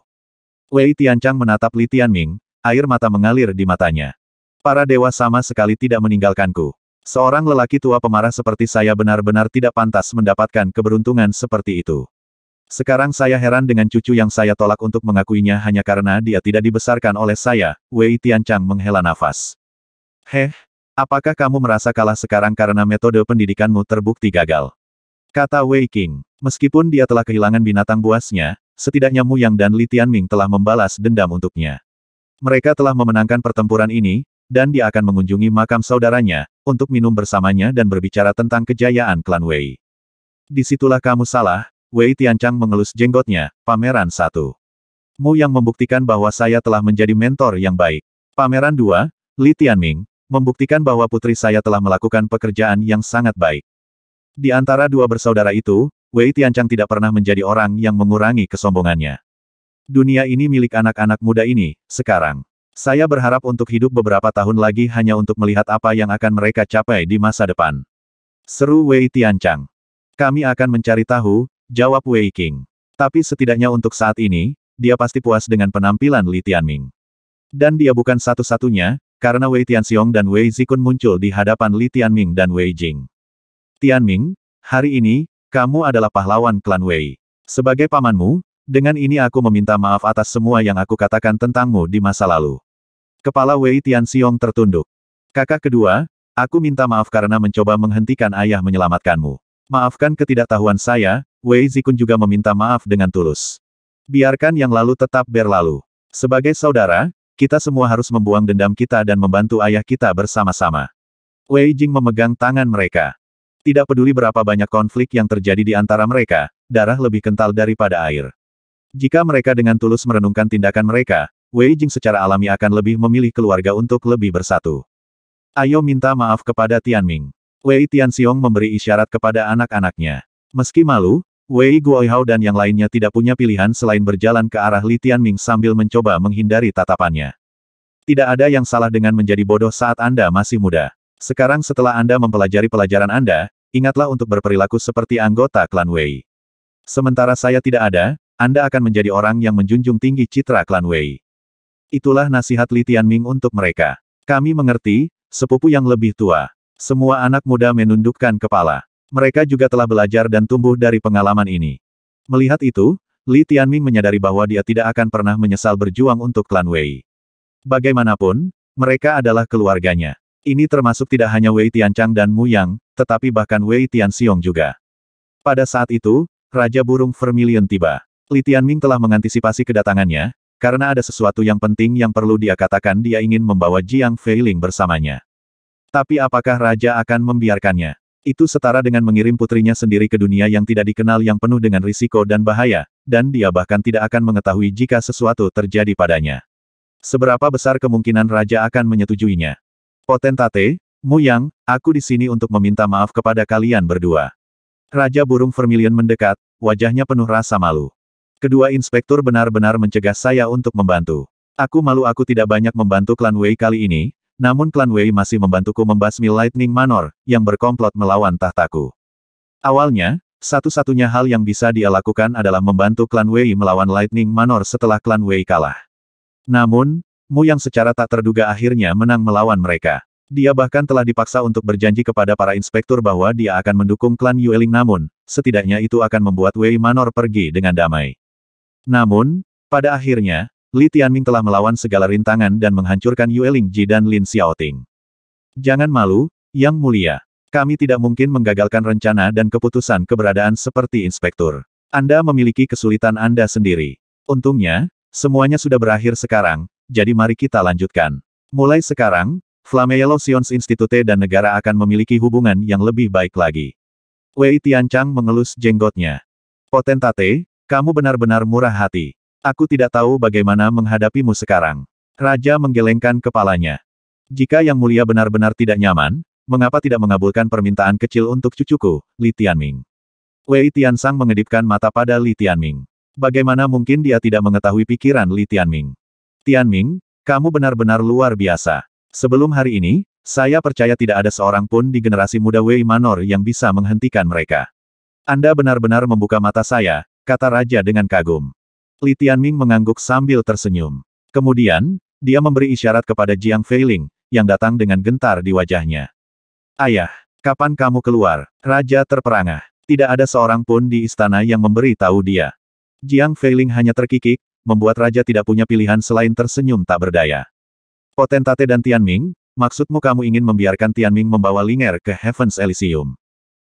S1: Wei Tianchang menatap Li Tianming, air mata mengalir di matanya. Para dewa sama sekali tidak meninggalkanku. Seorang lelaki tua pemarah seperti saya benar-benar tidak pantas mendapatkan keberuntungan seperti itu. Sekarang saya heran dengan cucu yang saya tolak untuk mengakuinya hanya karena dia tidak dibesarkan oleh saya, Wei Tianchang menghela nafas. Heh, apakah kamu merasa kalah sekarang karena metode pendidikanmu terbukti gagal? Kata Wei King. Meskipun dia telah kehilangan binatang buasnya, setidaknya Mu Yang dan Li Tianming telah membalas dendam untuknya. Mereka telah memenangkan pertempuran ini, dan dia akan mengunjungi makam saudaranya, untuk minum bersamanya dan berbicara tentang kejayaan klan Wei. Disitulah kamu salah, Wei Tianchang mengelus jenggotnya, pameran satu. Mu yang membuktikan bahwa saya telah menjadi mentor yang baik. Pameran dua, Li Tianming, membuktikan bahwa putri saya telah melakukan pekerjaan yang sangat baik. Di antara dua bersaudara itu, Wei Tianchang tidak pernah menjadi orang yang mengurangi kesombongannya. Dunia ini milik anak-anak muda ini, sekarang. Saya berharap untuk hidup beberapa tahun lagi hanya untuk melihat apa yang akan mereka capai di masa depan. Seru Wei Tianchang. Kami akan mencari tahu, jawab Wei King. Tapi setidaknya untuk saat ini, dia pasti puas dengan penampilan Li Tianming. Dan dia bukan satu-satunya, karena Wei Tianxiong dan Wei Zikun muncul di hadapan Li Tianming dan Wei Jing. Tianming, hari ini, kamu adalah pahlawan klan Wei. Sebagai pamanmu, dengan ini aku meminta maaf atas semua yang aku katakan tentangmu di masa lalu. Kepala Wei Tianxiong tertunduk. Kakak kedua, aku minta maaf karena mencoba menghentikan ayah menyelamatkanmu. Maafkan ketidaktahuan saya, Wei Zikun juga meminta maaf dengan tulus. Biarkan yang lalu tetap berlalu. Sebagai saudara, kita semua harus membuang dendam kita dan membantu ayah kita bersama-sama. Wei Jing memegang tangan mereka. Tidak peduli berapa banyak konflik yang terjadi di antara mereka, darah lebih kental daripada air. Jika mereka dengan tulus merenungkan tindakan mereka, Wei Jing secara alami akan lebih memilih keluarga untuk lebih bersatu. Ayo minta maaf kepada Tian Ming. Wei Tian Xiong memberi isyarat kepada anak-anaknya. Meski malu, Wei Guoihao dan yang lainnya tidak punya pilihan selain berjalan ke arah Li Tianming sambil mencoba menghindari tatapannya. Tidak ada yang salah dengan menjadi bodoh saat Anda masih muda. Sekarang setelah Anda mempelajari pelajaran Anda, ingatlah untuk berperilaku seperti anggota klan Wei. Sementara saya tidak ada, Anda akan menjadi orang yang menjunjung tinggi citra klan Wei. Itulah nasihat Li Tianming untuk mereka. Kami mengerti, sepupu yang lebih tua. Semua anak muda menundukkan kepala. Mereka juga telah belajar dan tumbuh dari pengalaman ini. Melihat itu, Li Tianming menyadari bahwa dia tidak akan pernah menyesal berjuang untuk klan Wei. Bagaimanapun, mereka adalah keluarganya. Ini termasuk tidak hanya Wei Tianchang dan Mu Yang, tetapi bahkan Wei Tianxiong juga. Pada saat itu, Raja Burung Vermilion tiba. Li Tianming telah mengantisipasi kedatangannya, karena ada sesuatu yang penting yang perlu dia katakan dia ingin membawa Jiang Feiling bersamanya. Tapi apakah Raja akan membiarkannya? Itu setara dengan mengirim putrinya sendiri ke dunia yang tidak dikenal yang penuh dengan risiko dan bahaya, dan dia bahkan tidak akan mengetahui jika sesuatu terjadi padanya. Seberapa besar kemungkinan raja akan menyetujuinya? Potentate, Muyang, aku di sini untuk meminta maaf kepada kalian berdua. Raja burung vermilion mendekat, wajahnya penuh rasa malu. Kedua inspektur benar-benar mencegah saya untuk membantu. Aku malu aku tidak banyak membantu klan Wei kali ini, namun klan Wei masih membantuku membasmi Lightning Manor, yang berkomplot melawan tahtaku. Awalnya, satu-satunya hal yang bisa dia lakukan adalah membantu klan Wei melawan Lightning Manor setelah klan Wei kalah. Namun, Mu yang secara tak terduga akhirnya menang melawan mereka. Dia bahkan telah dipaksa untuk berjanji kepada para inspektur bahwa dia akan mendukung klan Yueling namun, setidaknya itu akan membuat Wei Manor pergi dengan damai. Namun, pada akhirnya, Li Tianming telah melawan segala rintangan dan menghancurkan Yue Lingji dan Lin Xiaoting. Jangan malu, Yang Mulia. Kami tidak mungkin menggagalkan rencana dan keputusan keberadaan seperti inspektur. Anda memiliki kesulitan Anda sendiri. Untungnya, semuanya sudah berakhir sekarang, jadi mari kita lanjutkan. Mulai sekarang, Yellow Sions Institute dan negara akan memiliki hubungan yang lebih baik lagi. Wei Tianchang mengelus jenggotnya. Potentate, kamu benar-benar murah hati. Aku tidak tahu bagaimana menghadapimu sekarang. Raja menggelengkan kepalanya. Jika Yang Mulia benar-benar tidak nyaman, mengapa tidak mengabulkan permintaan kecil untuk cucuku, Li Tianming? Wei Tian Sang mengedipkan mata pada Li Tianming. Bagaimana mungkin dia tidak mengetahui pikiran Li Tianming? Tianming, kamu benar-benar luar biasa. Sebelum hari ini, saya percaya tidak ada seorang pun di generasi muda Wei Manor yang bisa menghentikan mereka. Anda benar-benar membuka mata saya, kata Raja dengan kagum. Li Tianming mengangguk sambil tersenyum. Kemudian, dia memberi isyarat kepada Jiang Feiling, yang datang dengan gentar di wajahnya. Ayah, kapan kamu keluar? Raja terperangah. Tidak ada seorang pun di istana yang memberi tahu dia. Jiang Feiling hanya terkikik, membuat Raja tidak punya pilihan selain tersenyum tak berdaya. Potentate dan Tianming, maksudmu kamu ingin membiarkan Tianming membawa Linger ke Heaven's Elysium?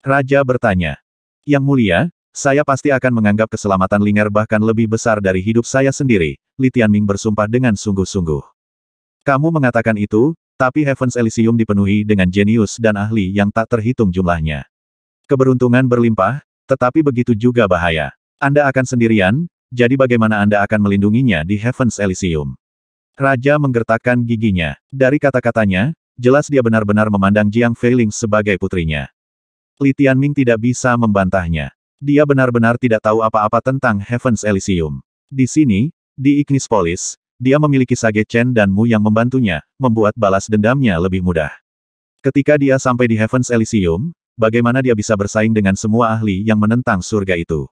S1: Raja bertanya. Yang mulia, saya pasti akan menganggap keselamatan Linger bahkan lebih besar dari hidup saya sendiri, Li Tianming bersumpah dengan sungguh-sungguh. Kamu mengatakan itu, tapi Heaven's Elysium dipenuhi dengan jenius dan ahli yang tak terhitung jumlahnya. Keberuntungan berlimpah, tetapi begitu juga bahaya. Anda akan sendirian, jadi bagaimana Anda akan melindunginya di Heaven's Elysium? Raja menggertakkan giginya. Dari kata-katanya, jelas dia benar-benar memandang Jiang Feiling sebagai putrinya. Li Tianming tidak bisa membantahnya. Dia benar-benar tidak tahu apa-apa tentang Heaven's Elysium. Di sini, di Ignis Polis, dia memiliki Sage Chen dan Mu yang membantunya, membuat balas dendamnya lebih mudah. Ketika dia sampai di Heaven's Elysium, bagaimana dia bisa bersaing dengan semua ahli yang menentang surga itu?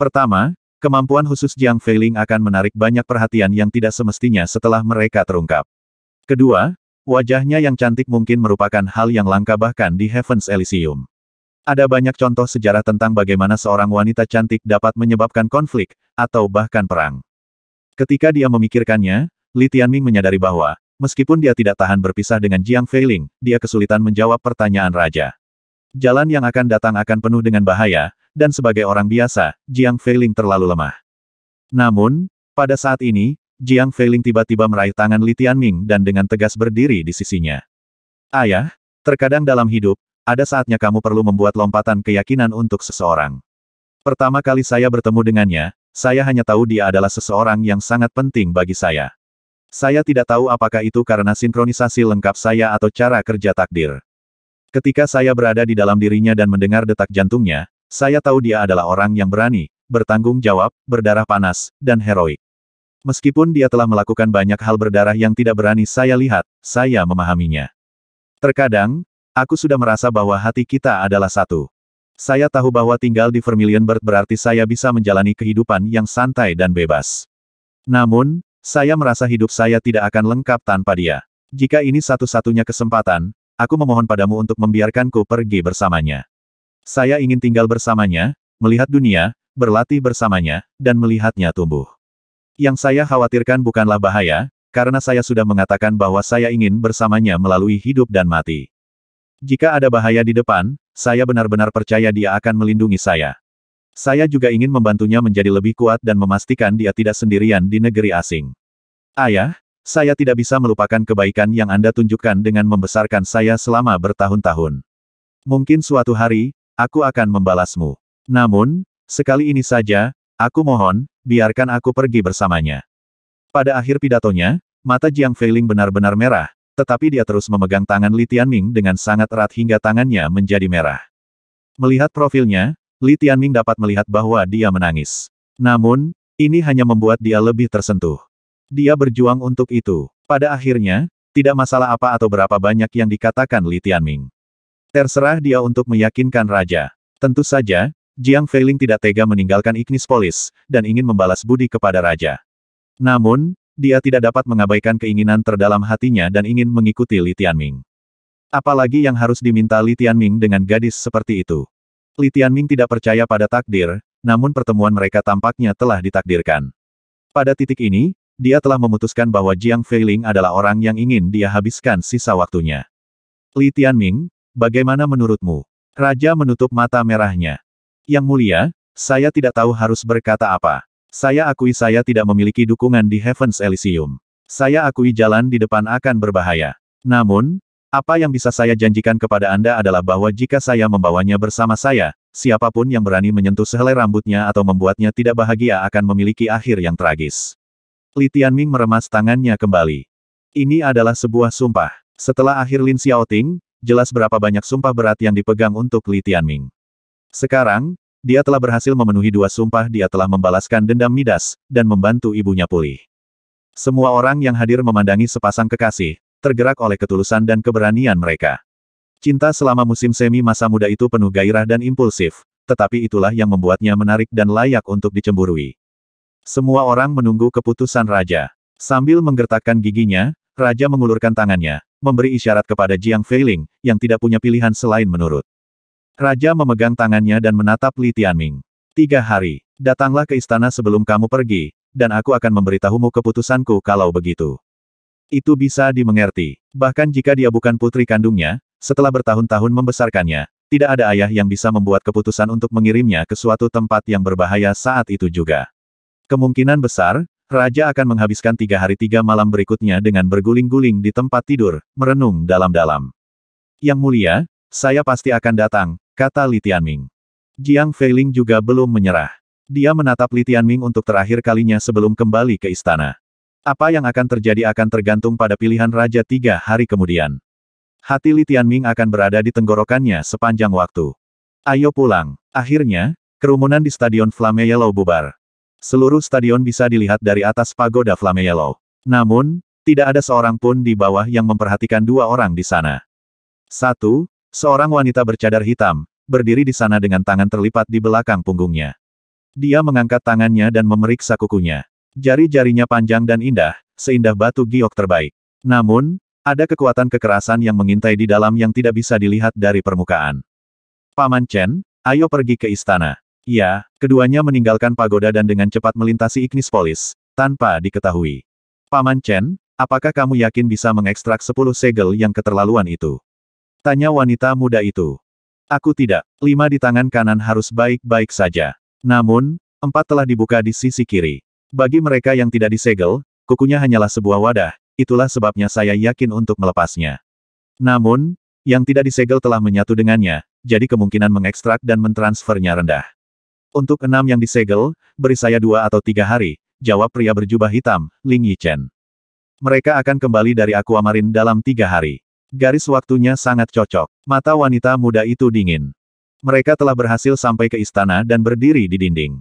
S1: Pertama, kemampuan khusus Jiang Feiling akan menarik banyak perhatian yang tidak semestinya setelah mereka terungkap. Kedua, wajahnya yang cantik mungkin merupakan hal yang langka bahkan di Heaven's Elysium. Ada banyak contoh sejarah tentang bagaimana seorang wanita cantik dapat menyebabkan konflik, atau bahkan perang. Ketika dia memikirkannya, Li Tianming menyadari bahwa, meskipun dia tidak tahan berpisah dengan Jiang Feiling, dia kesulitan menjawab pertanyaan raja. Jalan yang akan datang akan penuh dengan bahaya, dan sebagai orang biasa, Jiang Feiling terlalu lemah. Namun, pada saat ini, Jiang Feiling tiba-tiba meraih tangan Li Tianming dan dengan tegas berdiri di sisinya. Ayah, terkadang dalam hidup, ada saatnya kamu perlu membuat lompatan keyakinan untuk seseorang. Pertama kali saya bertemu dengannya, saya hanya tahu dia adalah seseorang yang sangat penting bagi saya. Saya tidak tahu apakah itu karena sinkronisasi lengkap saya atau cara kerja takdir. Ketika saya berada di dalam dirinya dan mendengar detak jantungnya, saya tahu dia adalah orang yang berani, bertanggung jawab, berdarah panas, dan heroik. Meskipun dia telah melakukan banyak hal berdarah yang tidak berani saya lihat, saya memahaminya. Terkadang, Aku sudah merasa bahwa hati kita adalah satu. Saya tahu bahwa tinggal di Vermilion Bird berarti saya bisa menjalani kehidupan yang santai dan bebas. Namun, saya merasa hidup saya tidak akan lengkap tanpa dia. Jika ini satu-satunya kesempatan, aku memohon padamu untuk membiarkanku pergi bersamanya. Saya ingin tinggal bersamanya, melihat dunia, berlatih bersamanya, dan melihatnya tumbuh. Yang saya khawatirkan bukanlah bahaya, karena saya sudah mengatakan bahwa saya ingin bersamanya melalui hidup dan mati. Jika ada bahaya di depan, saya benar-benar percaya dia akan melindungi saya. Saya juga ingin membantunya menjadi lebih kuat dan memastikan dia tidak sendirian di negeri asing. Ayah, saya tidak bisa melupakan kebaikan yang Anda tunjukkan dengan membesarkan saya selama bertahun-tahun. Mungkin suatu hari, aku akan membalasmu. Namun, sekali ini saja, aku mohon, biarkan aku pergi bersamanya. Pada akhir pidatonya, mata Jiang Feiling benar-benar merah, tetapi dia terus memegang tangan Li Tianming dengan sangat erat hingga tangannya menjadi merah. Melihat profilnya, Li Tianming dapat melihat bahwa dia menangis. Namun, ini hanya membuat dia lebih tersentuh. Dia berjuang untuk itu. Pada akhirnya, tidak masalah apa atau berapa banyak yang dikatakan Li Tianming. Terserah dia untuk meyakinkan raja. Tentu saja, Jiang Feiling tidak tega meninggalkan Ignis Polis, dan ingin membalas budi kepada raja. Namun, dia tidak dapat mengabaikan keinginan terdalam hatinya dan ingin mengikuti Li Tianming. Apalagi yang harus diminta Li Tianming dengan gadis seperti itu. Li Tianming tidak percaya pada takdir, namun pertemuan mereka tampaknya telah ditakdirkan. Pada titik ini, dia telah memutuskan bahwa Jiang Feiling adalah orang yang ingin dia habiskan sisa waktunya. Li Tianming, bagaimana menurutmu? Raja menutup mata merahnya. Yang mulia, saya tidak tahu harus berkata apa. Saya akui saya tidak memiliki dukungan di Heavens Elysium. Saya akui jalan di depan akan berbahaya. Namun, apa yang bisa saya janjikan kepada Anda adalah bahwa jika saya membawanya bersama saya, siapapun yang berani menyentuh sehelai rambutnya atau membuatnya tidak bahagia akan memiliki akhir yang tragis. Li Tianming meremas tangannya kembali. Ini adalah sebuah sumpah. Setelah akhir Lin Xiaoting, jelas berapa banyak sumpah berat yang dipegang untuk Li Tianming. Sekarang, dia telah berhasil memenuhi dua sumpah dia telah membalaskan dendam Midas, dan membantu ibunya pulih. Semua orang yang hadir memandangi sepasang kekasih, tergerak oleh ketulusan dan keberanian mereka. Cinta selama musim semi masa muda itu penuh gairah dan impulsif, tetapi itulah yang membuatnya menarik dan layak untuk dicemburui. Semua orang menunggu keputusan Raja. Sambil menggertakkan giginya, Raja mengulurkan tangannya, memberi isyarat kepada Jiang Feiling, yang tidak punya pilihan selain menurut. Raja memegang tangannya dan menatap Li Tianming. Tiga hari, datanglah ke istana sebelum kamu pergi, dan aku akan memberitahumu keputusanku kalau begitu. Itu bisa dimengerti. Bahkan jika dia bukan putri kandungnya, setelah bertahun-tahun membesarkannya, tidak ada ayah yang bisa membuat keputusan untuk mengirimnya ke suatu tempat yang berbahaya saat itu juga. Kemungkinan besar, Raja akan menghabiskan tiga hari tiga malam berikutnya dengan berguling-guling di tempat tidur, merenung dalam-dalam. Yang mulia, saya pasti akan datang, kata Li Tianming. Jiang Feiling juga belum menyerah. Dia menatap Li Tianming untuk terakhir kalinya sebelum kembali ke istana. Apa yang akan terjadi akan tergantung pada pilihan Raja tiga hari kemudian. Hati Li Tianming akan berada di tenggorokannya sepanjang waktu. Ayo pulang. Akhirnya, kerumunan di Stadion Yellow bubar. Seluruh stadion bisa dilihat dari atas pagoda Yellow. Namun, tidak ada seorang pun di bawah yang memperhatikan dua orang di sana. Satu, Seorang wanita bercadar hitam, berdiri di sana dengan tangan terlipat di belakang punggungnya. Dia mengangkat tangannya dan memeriksa kukunya. Jari-jarinya panjang dan indah, seindah batu giok terbaik. Namun, ada kekuatan kekerasan yang mengintai di dalam yang tidak bisa dilihat dari permukaan. Paman Chen, ayo pergi ke istana. Ya, keduanya meninggalkan pagoda dan dengan cepat melintasi Ignis polis, tanpa diketahui. Paman Chen, apakah kamu yakin bisa mengekstrak sepuluh segel yang keterlaluan itu? Tanya wanita muda itu. Aku tidak. Lima di tangan kanan harus baik-baik saja. Namun, empat telah dibuka di sisi kiri. Bagi mereka yang tidak disegel, kukunya hanyalah sebuah wadah, itulah sebabnya saya yakin untuk melepasnya. Namun, yang tidak disegel telah menyatu dengannya, jadi kemungkinan mengekstrak dan mentransfernya rendah. Untuk enam yang disegel, beri saya dua atau tiga hari, jawab pria berjubah hitam, Ling Yichen. Mereka akan kembali dari Aquamarin dalam tiga hari. Garis waktunya sangat cocok. Mata wanita muda itu dingin. Mereka telah berhasil sampai ke istana dan berdiri di dinding.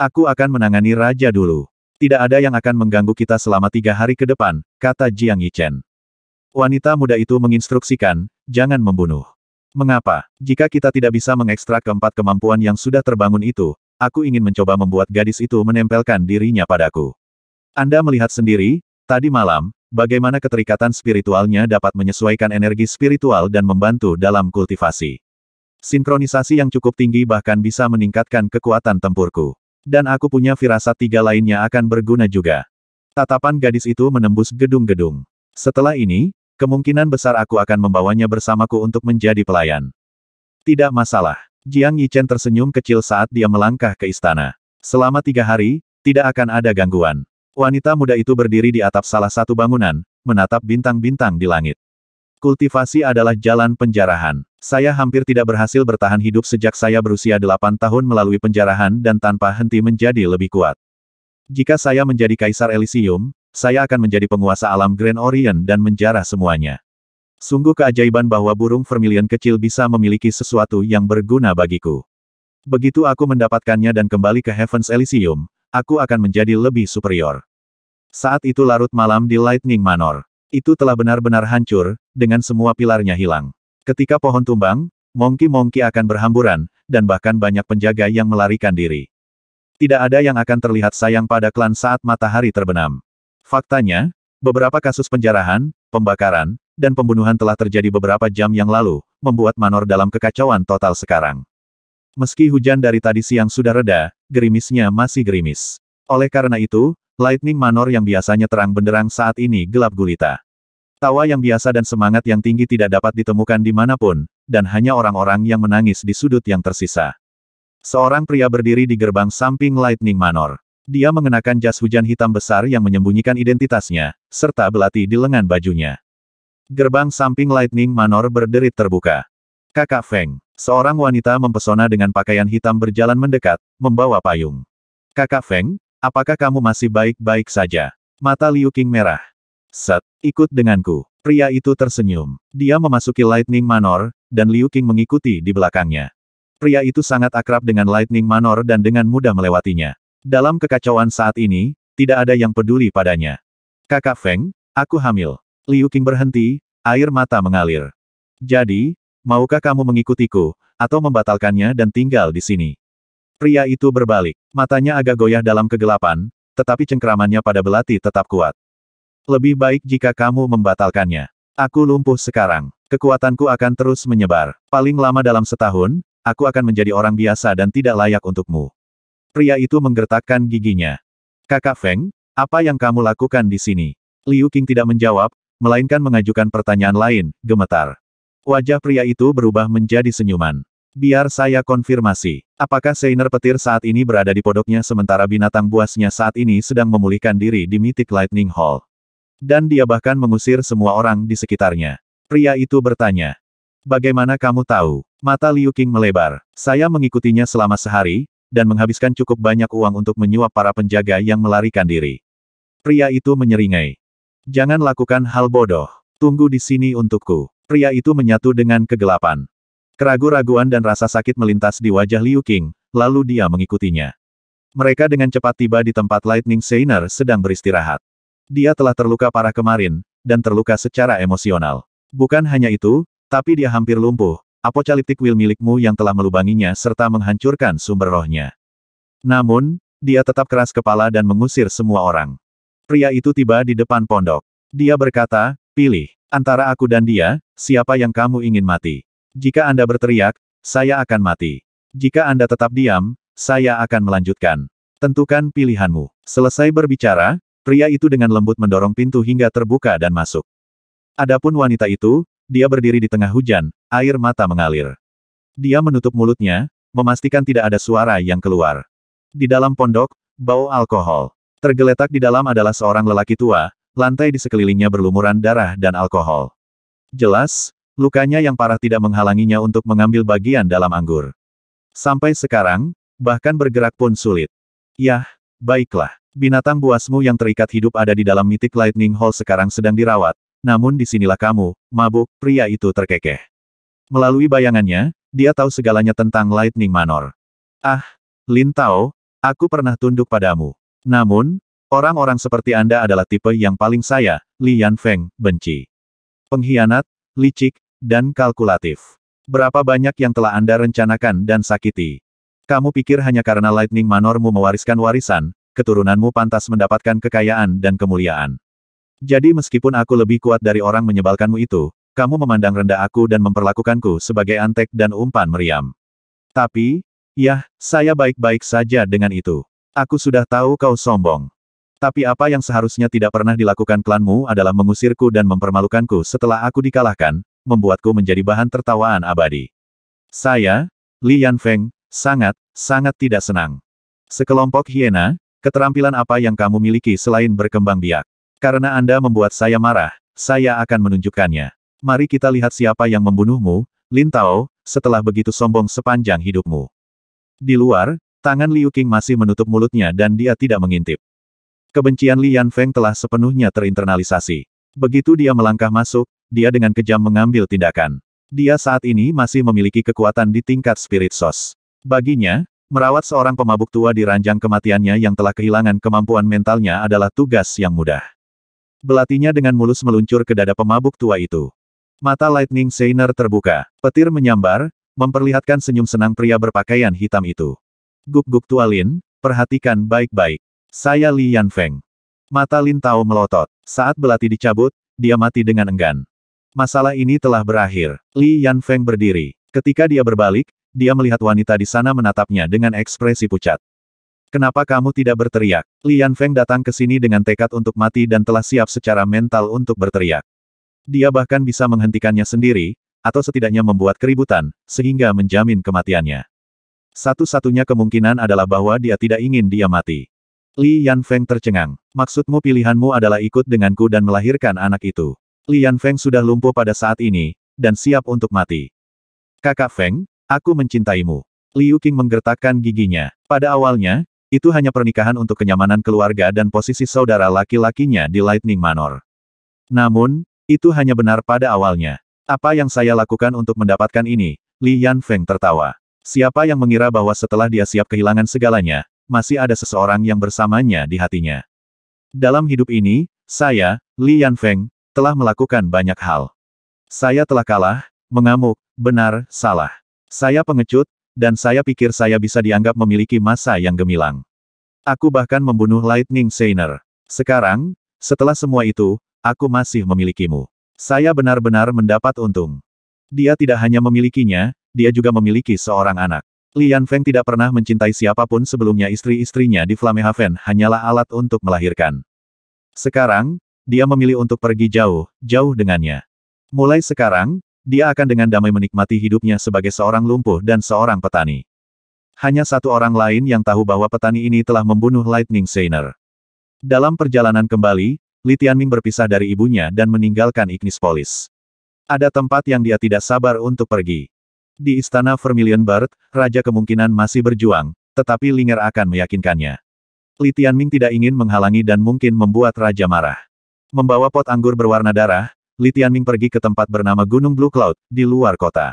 S1: Aku akan menangani raja dulu. Tidak ada yang akan mengganggu kita selama tiga hari ke depan, kata Jiang Yichen. Wanita muda itu menginstruksikan, jangan membunuh. Mengapa? Jika kita tidak bisa mengekstrak keempat kemampuan yang sudah terbangun itu, aku ingin mencoba membuat gadis itu menempelkan dirinya padaku. Anda melihat sendiri, tadi malam, bagaimana keterikatan spiritualnya dapat menyesuaikan energi spiritual dan membantu dalam kultivasi. Sinkronisasi yang cukup tinggi bahkan bisa meningkatkan kekuatan tempurku. Dan aku punya firasat tiga lainnya akan berguna juga. Tatapan gadis itu menembus gedung-gedung. Setelah ini, kemungkinan besar aku akan membawanya bersamaku untuk menjadi pelayan. Tidak masalah. Jiang Yichen tersenyum kecil saat dia melangkah ke istana. Selama tiga hari, tidak akan ada gangguan. Wanita muda itu berdiri di atap salah satu bangunan, menatap bintang-bintang di langit. Kultivasi adalah jalan penjarahan. Saya hampir tidak berhasil bertahan hidup sejak saya berusia 8 tahun melalui penjarahan dan tanpa henti menjadi lebih kuat. Jika saya menjadi Kaisar Elysium, saya akan menjadi penguasa alam Grand Orient dan menjarah semuanya. Sungguh keajaiban bahwa burung vermilion kecil bisa memiliki sesuatu yang berguna bagiku. Begitu aku mendapatkannya dan kembali ke Heaven's Elysium, aku akan menjadi lebih superior. Saat itu larut malam di Lightning Manor. Itu telah benar-benar hancur, dengan semua pilarnya hilang. Ketika pohon tumbang, mongki-mongki akan berhamburan, dan bahkan banyak penjaga yang melarikan diri. Tidak ada yang akan terlihat sayang pada klan saat matahari terbenam. Faktanya, beberapa kasus penjarahan, pembakaran, dan pembunuhan telah terjadi beberapa jam yang lalu, membuat Manor dalam kekacauan total sekarang. Meski hujan dari tadi siang sudah reda, gerimisnya masih gerimis. Oleh karena itu, Lightning Manor yang biasanya terang benderang saat ini gelap gulita. Tawa yang biasa dan semangat yang tinggi tidak dapat ditemukan di dimanapun, dan hanya orang-orang yang menangis di sudut yang tersisa. Seorang pria berdiri di gerbang samping Lightning Manor. Dia mengenakan jas hujan hitam besar yang menyembunyikan identitasnya, serta belati di lengan bajunya. Gerbang samping Lightning Manor berderit terbuka. Kakak Feng, seorang wanita mempesona dengan pakaian hitam berjalan mendekat, membawa payung. Kakak Feng, Apakah kamu masih baik-baik saja? Mata Liu King merah. Set, ikut denganku. Pria itu tersenyum. Dia memasuki Lightning Manor, dan Liu King mengikuti di belakangnya. Pria itu sangat akrab dengan Lightning Manor dan dengan mudah melewatinya. Dalam kekacauan saat ini, tidak ada yang peduli padanya. Kakak Feng, aku hamil. Liu King berhenti, air mata mengalir. Jadi, maukah kamu mengikutiku, atau membatalkannya dan tinggal di sini? Pria itu berbalik. Matanya agak goyah dalam kegelapan, tetapi cengkeramannya pada belati tetap kuat. Lebih baik jika kamu membatalkannya. Aku lumpuh sekarang. Kekuatanku akan terus menyebar. Paling lama dalam setahun, aku akan menjadi orang biasa dan tidak layak untukmu. Pria itu menggertakkan giginya. Kakak Feng, apa yang kamu lakukan di sini? Liu Qing tidak menjawab, melainkan mengajukan pertanyaan lain, gemetar. Wajah pria itu berubah menjadi senyuman. Biar saya konfirmasi. Apakah Seiner Petir saat ini berada di podoknya sementara binatang buasnya saat ini sedang memulihkan diri di Mythic Lightning Hall? Dan dia bahkan mengusir semua orang di sekitarnya. Pria itu bertanya. Bagaimana kamu tahu? Mata Liu King melebar. Saya mengikutinya selama sehari, dan menghabiskan cukup banyak uang untuk menyuap para penjaga yang melarikan diri. Pria itu menyeringai. Jangan lakukan hal bodoh. Tunggu di sini untukku. Pria itu menyatu dengan kegelapan. Keragu-raguan dan rasa sakit melintas di wajah Liu Qing, lalu dia mengikutinya. Mereka dengan cepat tiba di tempat Lightning Seiner sedang beristirahat. Dia telah terluka parah kemarin, dan terluka secara emosional. Bukan hanya itu, tapi dia hampir lumpuh, Apocaliptic will milikmu yang telah melubanginya serta menghancurkan sumber rohnya. Namun, dia tetap keras kepala dan mengusir semua orang. Pria itu tiba di depan pondok. Dia berkata, pilih, antara aku dan dia, siapa yang kamu ingin mati. Jika Anda berteriak, saya akan mati. Jika Anda tetap diam, saya akan melanjutkan. Tentukan pilihanmu. Selesai berbicara, pria itu dengan lembut mendorong pintu hingga terbuka dan masuk. Adapun wanita itu, dia berdiri di tengah hujan, air mata mengalir. Dia menutup mulutnya, memastikan tidak ada suara yang keluar. Di dalam pondok, bau alkohol. Tergeletak di dalam adalah seorang lelaki tua, lantai di sekelilingnya berlumuran darah dan alkohol. Jelas, Lukanya yang parah tidak menghalanginya untuk mengambil bagian dalam anggur. Sampai sekarang, bahkan bergerak pun sulit. Yah, baiklah. Binatang buasmu yang terikat hidup ada di dalam mitik Lightning Hall sekarang sedang dirawat, namun disinilah kamu, mabuk, pria itu terkekeh. Melalui bayangannya, dia tahu segalanya tentang Lightning Manor. Ah, Lin Tao, aku pernah tunduk padamu. Namun, orang-orang seperti Anda adalah tipe yang paling saya, Li Feng, benci. Pengkhianat, licik, dan kalkulatif. Berapa banyak yang telah Anda rencanakan dan sakiti? Kamu pikir hanya karena Lightning Manormu mewariskan warisan, keturunanmu pantas mendapatkan kekayaan dan kemuliaan. Jadi meskipun aku lebih kuat dari orang menyebalkanmu itu, kamu memandang rendah aku dan memperlakukanku sebagai antek dan umpan meriam. Tapi, yah, saya baik-baik saja dengan itu. Aku sudah tahu kau sombong. Tapi apa yang seharusnya tidak pernah dilakukan klanmu adalah mengusirku dan mempermalukanku setelah aku dikalahkan, membuatku menjadi bahan tertawaan abadi. Saya, Li Yanfeng, sangat, sangat tidak senang. Sekelompok hiena, keterampilan apa yang kamu miliki selain berkembang biak? Karena Anda membuat saya marah, saya akan menunjukkannya. Mari kita lihat siapa yang membunuhmu, Lin Tao, setelah begitu sombong sepanjang hidupmu. Di luar, tangan Liu Qing masih menutup mulutnya dan dia tidak mengintip. Kebencian Li Yanfeng telah sepenuhnya terinternalisasi. Begitu dia melangkah masuk, dia dengan kejam mengambil tindakan. Dia saat ini masih memiliki kekuatan di tingkat spirit sos. Baginya, merawat seorang pemabuk tua di ranjang kematiannya yang telah kehilangan kemampuan mentalnya adalah tugas yang mudah. Belatinya dengan mulus meluncur ke dada pemabuk tua itu. Mata Lightning Seiner terbuka. Petir menyambar, memperlihatkan senyum senang pria berpakaian hitam itu. Guk guk tua Lin, perhatikan baik-baik. Saya Li Yanfeng. Mata Lin Tao melotot. Saat belati dicabut, dia mati dengan enggan. Masalah ini telah berakhir. Li Yanfeng berdiri. Ketika dia berbalik, dia melihat wanita di sana menatapnya dengan ekspresi pucat. Kenapa kamu tidak berteriak? Li Yanfeng datang ke sini dengan tekad untuk mati dan telah siap secara mental untuk berteriak. Dia bahkan bisa menghentikannya sendiri, atau setidaknya membuat keributan, sehingga menjamin kematiannya. Satu-satunya kemungkinan adalah bahwa dia tidak ingin dia mati. Li Yanfeng tercengang. Maksudmu pilihanmu adalah ikut denganku dan melahirkan anak itu. Lian Feng sudah lumpuh pada saat ini, dan siap untuk mati. Kakak Feng, aku mencintaimu. Liu Qing menggertakkan giginya. Pada awalnya, itu hanya pernikahan untuk kenyamanan keluarga dan posisi saudara laki-lakinya di Lightning Manor. Namun, itu hanya benar pada awalnya. Apa yang saya lakukan untuk mendapatkan ini? Lian Feng tertawa. Siapa yang mengira bahwa setelah dia siap kehilangan segalanya, masih ada seseorang yang bersamanya di hatinya. Dalam hidup ini, saya, Lian Feng telah melakukan banyak hal. Saya telah kalah, mengamuk, benar, salah. Saya pengecut, dan saya pikir saya bisa dianggap memiliki masa yang gemilang. Aku bahkan membunuh Lightning Seiner. Sekarang, setelah semua itu, aku masih memilikimu. Saya benar-benar mendapat untung. Dia tidak hanya memilikinya, dia juga memiliki seorang anak. Lian Feng tidak pernah mencintai siapapun sebelumnya istri-istrinya di Flamehaven hanyalah alat untuk melahirkan. Sekarang, dia memilih untuk pergi jauh, jauh dengannya. Mulai sekarang, dia akan dengan damai menikmati hidupnya sebagai seorang lumpuh dan seorang petani. Hanya satu orang lain yang tahu bahwa petani ini telah membunuh Lightning Seiner. Dalam perjalanan kembali, Li Tianming berpisah dari ibunya dan meninggalkan Ignispolis. Ada tempat yang dia tidak sabar untuk pergi. Di istana Vermilion Bird, Raja kemungkinan masih berjuang, tetapi Linger akan meyakinkannya. Li Tianming tidak ingin menghalangi dan mungkin membuat Raja marah. Membawa pot anggur berwarna darah, Li Tianming pergi ke tempat bernama Gunung Blue Cloud, di luar kota.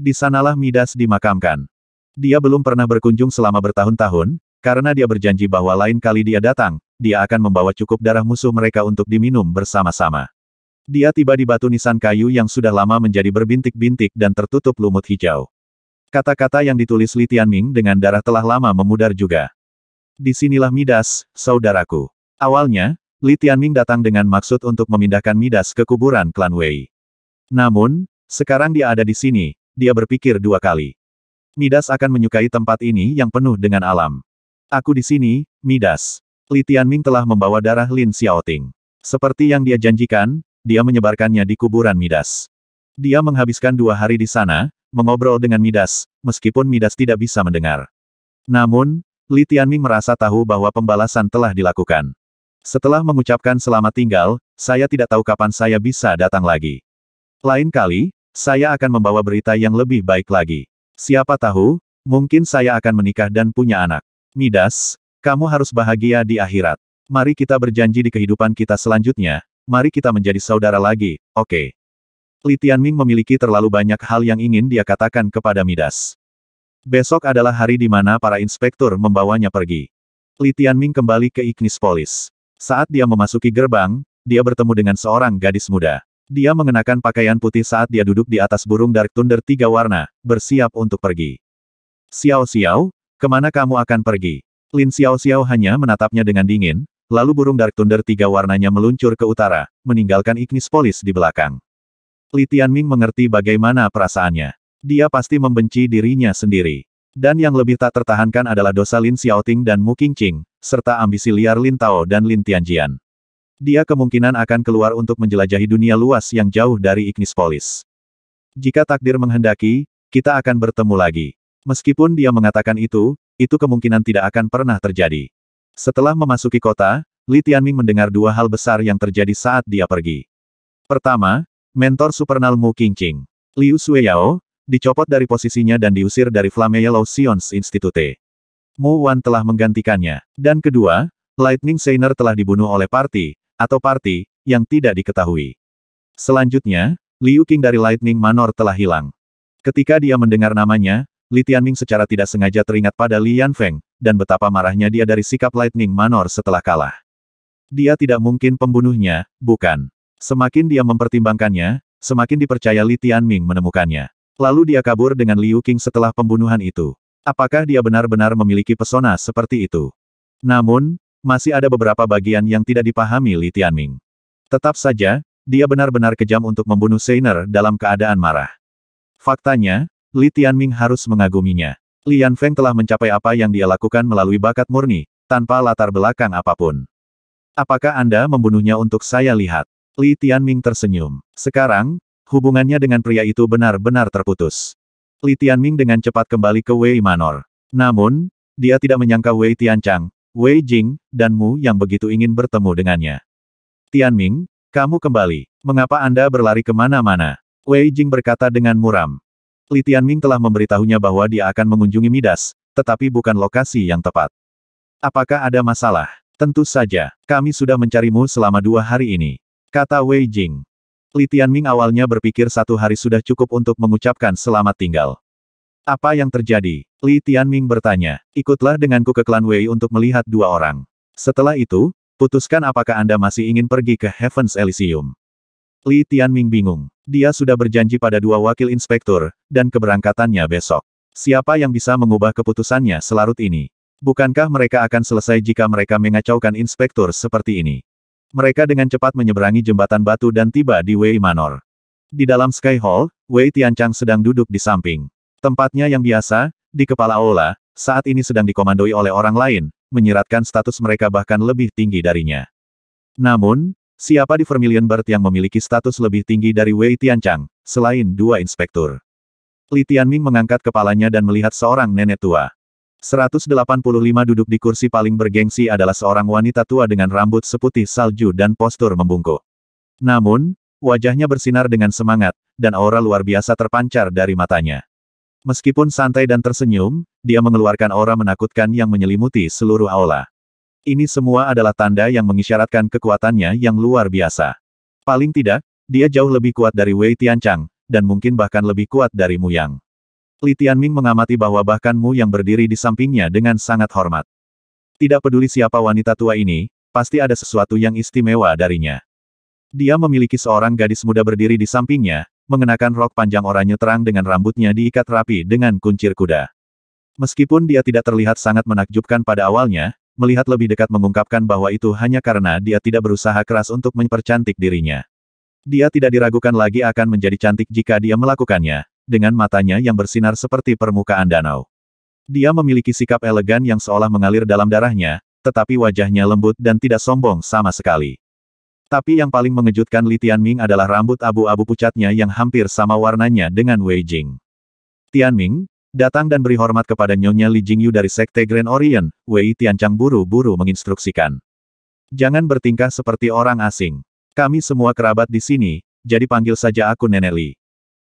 S1: Di sanalah Midas dimakamkan. Dia belum pernah berkunjung selama bertahun-tahun, karena dia berjanji bahwa lain kali dia datang, dia akan membawa cukup darah musuh mereka untuk diminum bersama-sama. Dia tiba di batu nisan kayu yang sudah lama menjadi berbintik-bintik dan tertutup lumut hijau. Kata-kata yang ditulis Li Tianming dengan darah telah lama memudar juga. Disinilah Midas, saudaraku. Awalnya, Li Tianming datang dengan maksud untuk memindahkan Midas ke kuburan klan Wei. Namun, sekarang dia ada di sini, dia berpikir dua kali. Midas akan menyukai tempat ini yang penuh dengan alam. Aku di sini, Midas. Li Tianming telah membawa darah Lin Xiaoting. Seperti yang dia janjikan, dia menyebarkannya di kuburan Midas. Dia menghabiskan dua hari di sana, mengobrol dengan Midas, meskipun Midas tidak bisa mendengar. Namun, Li Tianming merasa tahu bahwa pembalasan telah dilakukan. Setelah mengucapkan selamat tinggal, saya tidak tahu kapan saya bisa datang lagi. Lain kali, saya akan membawa berita yang lebih baik lagi. Siapa tahu, mungkin saya akan menikah dan punya anak. Midas, kamu harus bahagia di akhirat. Mari kita berjanji di kehidupan kita selanjutnya, mari kita menjadi saudara lagi, oke. Okay. Li Tianming memiliki terlalu banyak hal yang ingin dia katakan kepada Midas. Besok adalah hari di mana para inspektur membawanya pergi. Li Tianming kembali ke Ignis Polis. Saat dia memasuki gerbang, dia bertemu dengan seorang gadis muda. Dia mengenakan pakaian putih saat dia duduk di atas burung Dark Thunder tiga warna, bersiap untuk pergi. Xiao Xiao, kemana kamu akan pergi? Lin Xiao Xiao hanya menatapnya dengan dingin, lalu burung Dark Thunder tiga warnanya meluncur ke utara, meninggalkan Ignis Polis di belakang. Li Tianming mengerti bagaimana perasaannya. Dia pasti membenci dirinya sendiri. Dan yang lebih tak tertahankan adalah dosa Lin Xiaoting dan Mu Qingqing, serta ambisi liar Lin Tao dan Lin Tianjian. Dia kemungkinan akan keluar untuk menjelajahi dunia luas yang jauh dari Ignispolis. Jika takdir menghendaki, kita akan bertemu lagi. Meskipun dia mengatakan itu, itu kemungkinan tidak akan pernah terjadi. Setelah memasuki kota, Li Tianming mendengar dua hal besar yang terjadi saat dia pergi. Pertama, mentor supernal Mu Qingqing. Liu Sueyao, dicopot dari posisinya dan diusir dari Flame Yellow Science Institute. Mu Wan telah menggantikannya. Dan kedua, Lightning Seiner telah dibunuh oleh party, atau party, yang tidak diketahui. Selanjutnya, Liu Qing dari Lightning Manor telah hilang. Ketika dia mendengar namanya, Li Tianming secara tidak sengaja teringat pada Li Yanfeng, dan betapa marahnya dia dari sikap Lightning Manor setelah kalah. Dia tidak mungkin pembunuhnya, bukan. Semakin dia mempertimbangkannya, semakin dipercaya Li Tianming menemukannya. Lalu dia kabur dengan Liu Qing setelah pembunuhan itu. Apakah dia benar-benar memiliki pesona seperti itu? Namun, masih ada beberapa bagian yang tidak dipahami Li Tianming. Tetap saja, dia benar-benar kejam untuk membunuh Seiner dalam keadaan marah. Faktanya, Li Tianming harus mengaguminya. Lian Feng telah mencapai apa yang dia lakukan melalui bakat murni, tanpa latar belakang apapun. Apakah Anda membunuhnya untuk saya lihat? Li Tianming tersenyum. Sekarang, hubungannya dengan pria itu benar-benar terputus. Li Tianming dengan cepat kembali ke Wei Manor. Namun, dia tidak menyangka Wei Tianchang, Wei Jing, dan Mu yang begitu ingin bertemu dengannya. Tianming, kamu kembali. Mengapa Anda berlari kemana-mana? Wei Jing berkata dengan muram. Li Tianming telah memberitahunya bahwa dia akan mengunjungi Midas, tetapi bukan lokasi yang tepat. Apakah ada masalah? Tentu saja, kami sudah mencarimu selama dua hari ini. Kata Wei Jing. Li Tianming awalnya berpikir satu hari sudah cukup untuk mengucapkan selamat tinggal. Apa yang terjadi? Li Tianming bertanya. Ikutlah denganku ke klan Wei untuk melihat dua orang. Setelah itu, putuskan apakah Anda masih ingin pergi ke Heaven's Elysium. Li Tianming bingung. Dia sudah berjanji pada dua wakil inspektur, dan keberangkatannya besok. Siapa yang bisa mengubah keputusannya selarut ini? Bukankah mereka akan selesai jika mereka mengacaukan inspektur seperti ini? Mereka dengan cepat menyeberangi jembatan batu dan tiba di Wei Manor. Di dalam Sky Hall, Wei Tianchang sedang duduk di samping. Tempatnya yang biasa, di kepala aula, saat ini sedang dikomandoi oleh orang lain, menyiratkan status mereka bahkan lebih tinggi darinya. Namun, siapa di Vermilion Bird yang memiliki status lebih tinggi dari Wei Tianchang, selain dua inspektur? Li Tianming mengangkat kepalanya dan melihat seorang nenek tua. 185 duduk di kursi paling bergengsi adalah seorang wanita tua dengan rambut seputih salju dan postur membungkuk. Namun, wajahnya bersinar dengan semangat, dan aura luar biasa terpancar dari matanya. Meskipun santai dan tersenyum, dia mengeluarkan aura menakutkan yang menyelimuti seluruh aula. Ini semua adalah tanda yang mengisyaratkan kekuatannya yang luar biasa. Paling tidak, dia jauh lebih kuat dari Wei Tianchang, dan mungkin bahkan lebih kuat dari Muyang. Li Tianming mengamati bahwa bahkan Mu yang berdiri di sampingnya dengan sangat hormat. Tidak peduli siapa wanita tua ini, pasti ada sesuatu yang istimewa darinya. Dia memiliki seorang gadis muda berdiri di sampingnya, mengenakan rok panjang oranye terang dengan rambutnya diikat rapi dengan kuncir kuda. Meskipun dia tidak terlihat sangat menakjubkan pada awalnya, melihat lebih dekat mengungkapkan bahwa itu hanya karena dia tidak berusaha keras untuk mempercantik dirinya. Dia tidak diragukan lagi akan menjadi cantik jika dia melakukannya, dengan matanya yang bersinar seperti permukaan danau. Dia memiliki sikap elegan yang seolah mengalir dalam darahnya, tetapi wajahnya lembut dan tidak sombong sama sekali. Tapi yang paling mengejutkan Li Tianming adalah rambut abu-abu pucatnya yang hampir sama warnanya dengan Wei Jing. Tianming, datang dan beri hormat kepada Nyonya Li Jingyu dari Sekte Grand Orient, Wei Tianchang buru-buru menginstruksikan. Jangan bertingkah seperti orang asing. Kami semua kerabat di sini, jadi panggil saja aku Nenek Li.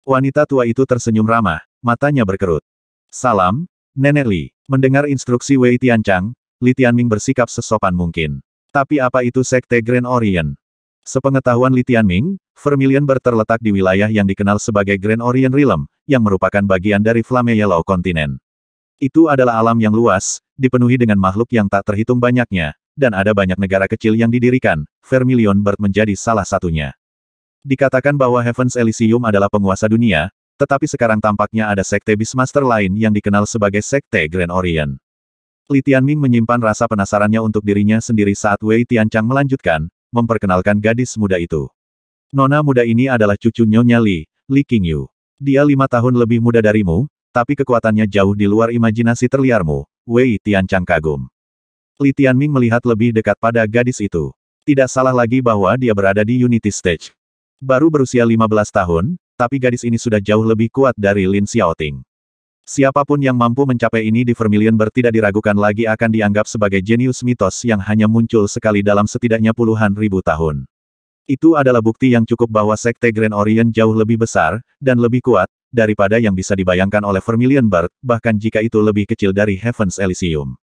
S1: Wanita tua itu tersenyum ramah, matanya berkerut. Salam, Nenek Li. Mendengar instruksi Wei Tianchang, Li Tianming bersikap sesopan mungkin. Tapi apa itu Sekte Grand Orient? Sepengetahuan Li Tianming, Vermilion berterletak di wilayah yang dikenal sebagai Grand Orient Realm, yang merupakan bagian dari Flame Yellow Continent. Itu adalah alam yang luas, dipenuhi dengan makhluk yang tak terhitung banyaknya, dan ada banyak negara kecil yang didirikan, Vermilion Bird menjadi salah satunya. Dikatakan bahwa Heaven's Elysium adalah penguasa dunia, tetapi sekarang tampaknya ada sekte Beastmaster lain yang dikenal sebagai sekte Grand Orient. Li Tianming menyimpan rasa penasarannya untuk dirinya sendiri saat Wei Tianchang melanjutkan, memperkenalkan gadis muda itu. Nona muda ini adalah cucu Nyonya Li, Li Qingyu. Dia lima tahun lebih muda darimu, tapi kekuatannya jauh di luar imajinasi terliarmu, Wei Tianchang kagum. Li Tianming melihat lebih dekat pada gadis itu. Tidak salah lagi bahwa dia berada di Unity Stage. Baru berusia 15 tahun, tapi gadis ini sudah jauh lebih kuat dari Lin Xiaoting. Siapapun yang mampu mencapai ini di Vermilion Bird tidak diragukan lagi akan dianggap sebagai jenius mitos yang hanya muncul sekali dalam setidaknya puluhan ribu tahun. Itu adalah bukti yang cukup bahwa Sekte Grand Orient jauh lebih besar, dan lebih kuat, daripada yang bisa dibayangkan oleh Vermilion Bird, bahkan jika itu lebih kecil dari Heaven's Elysium.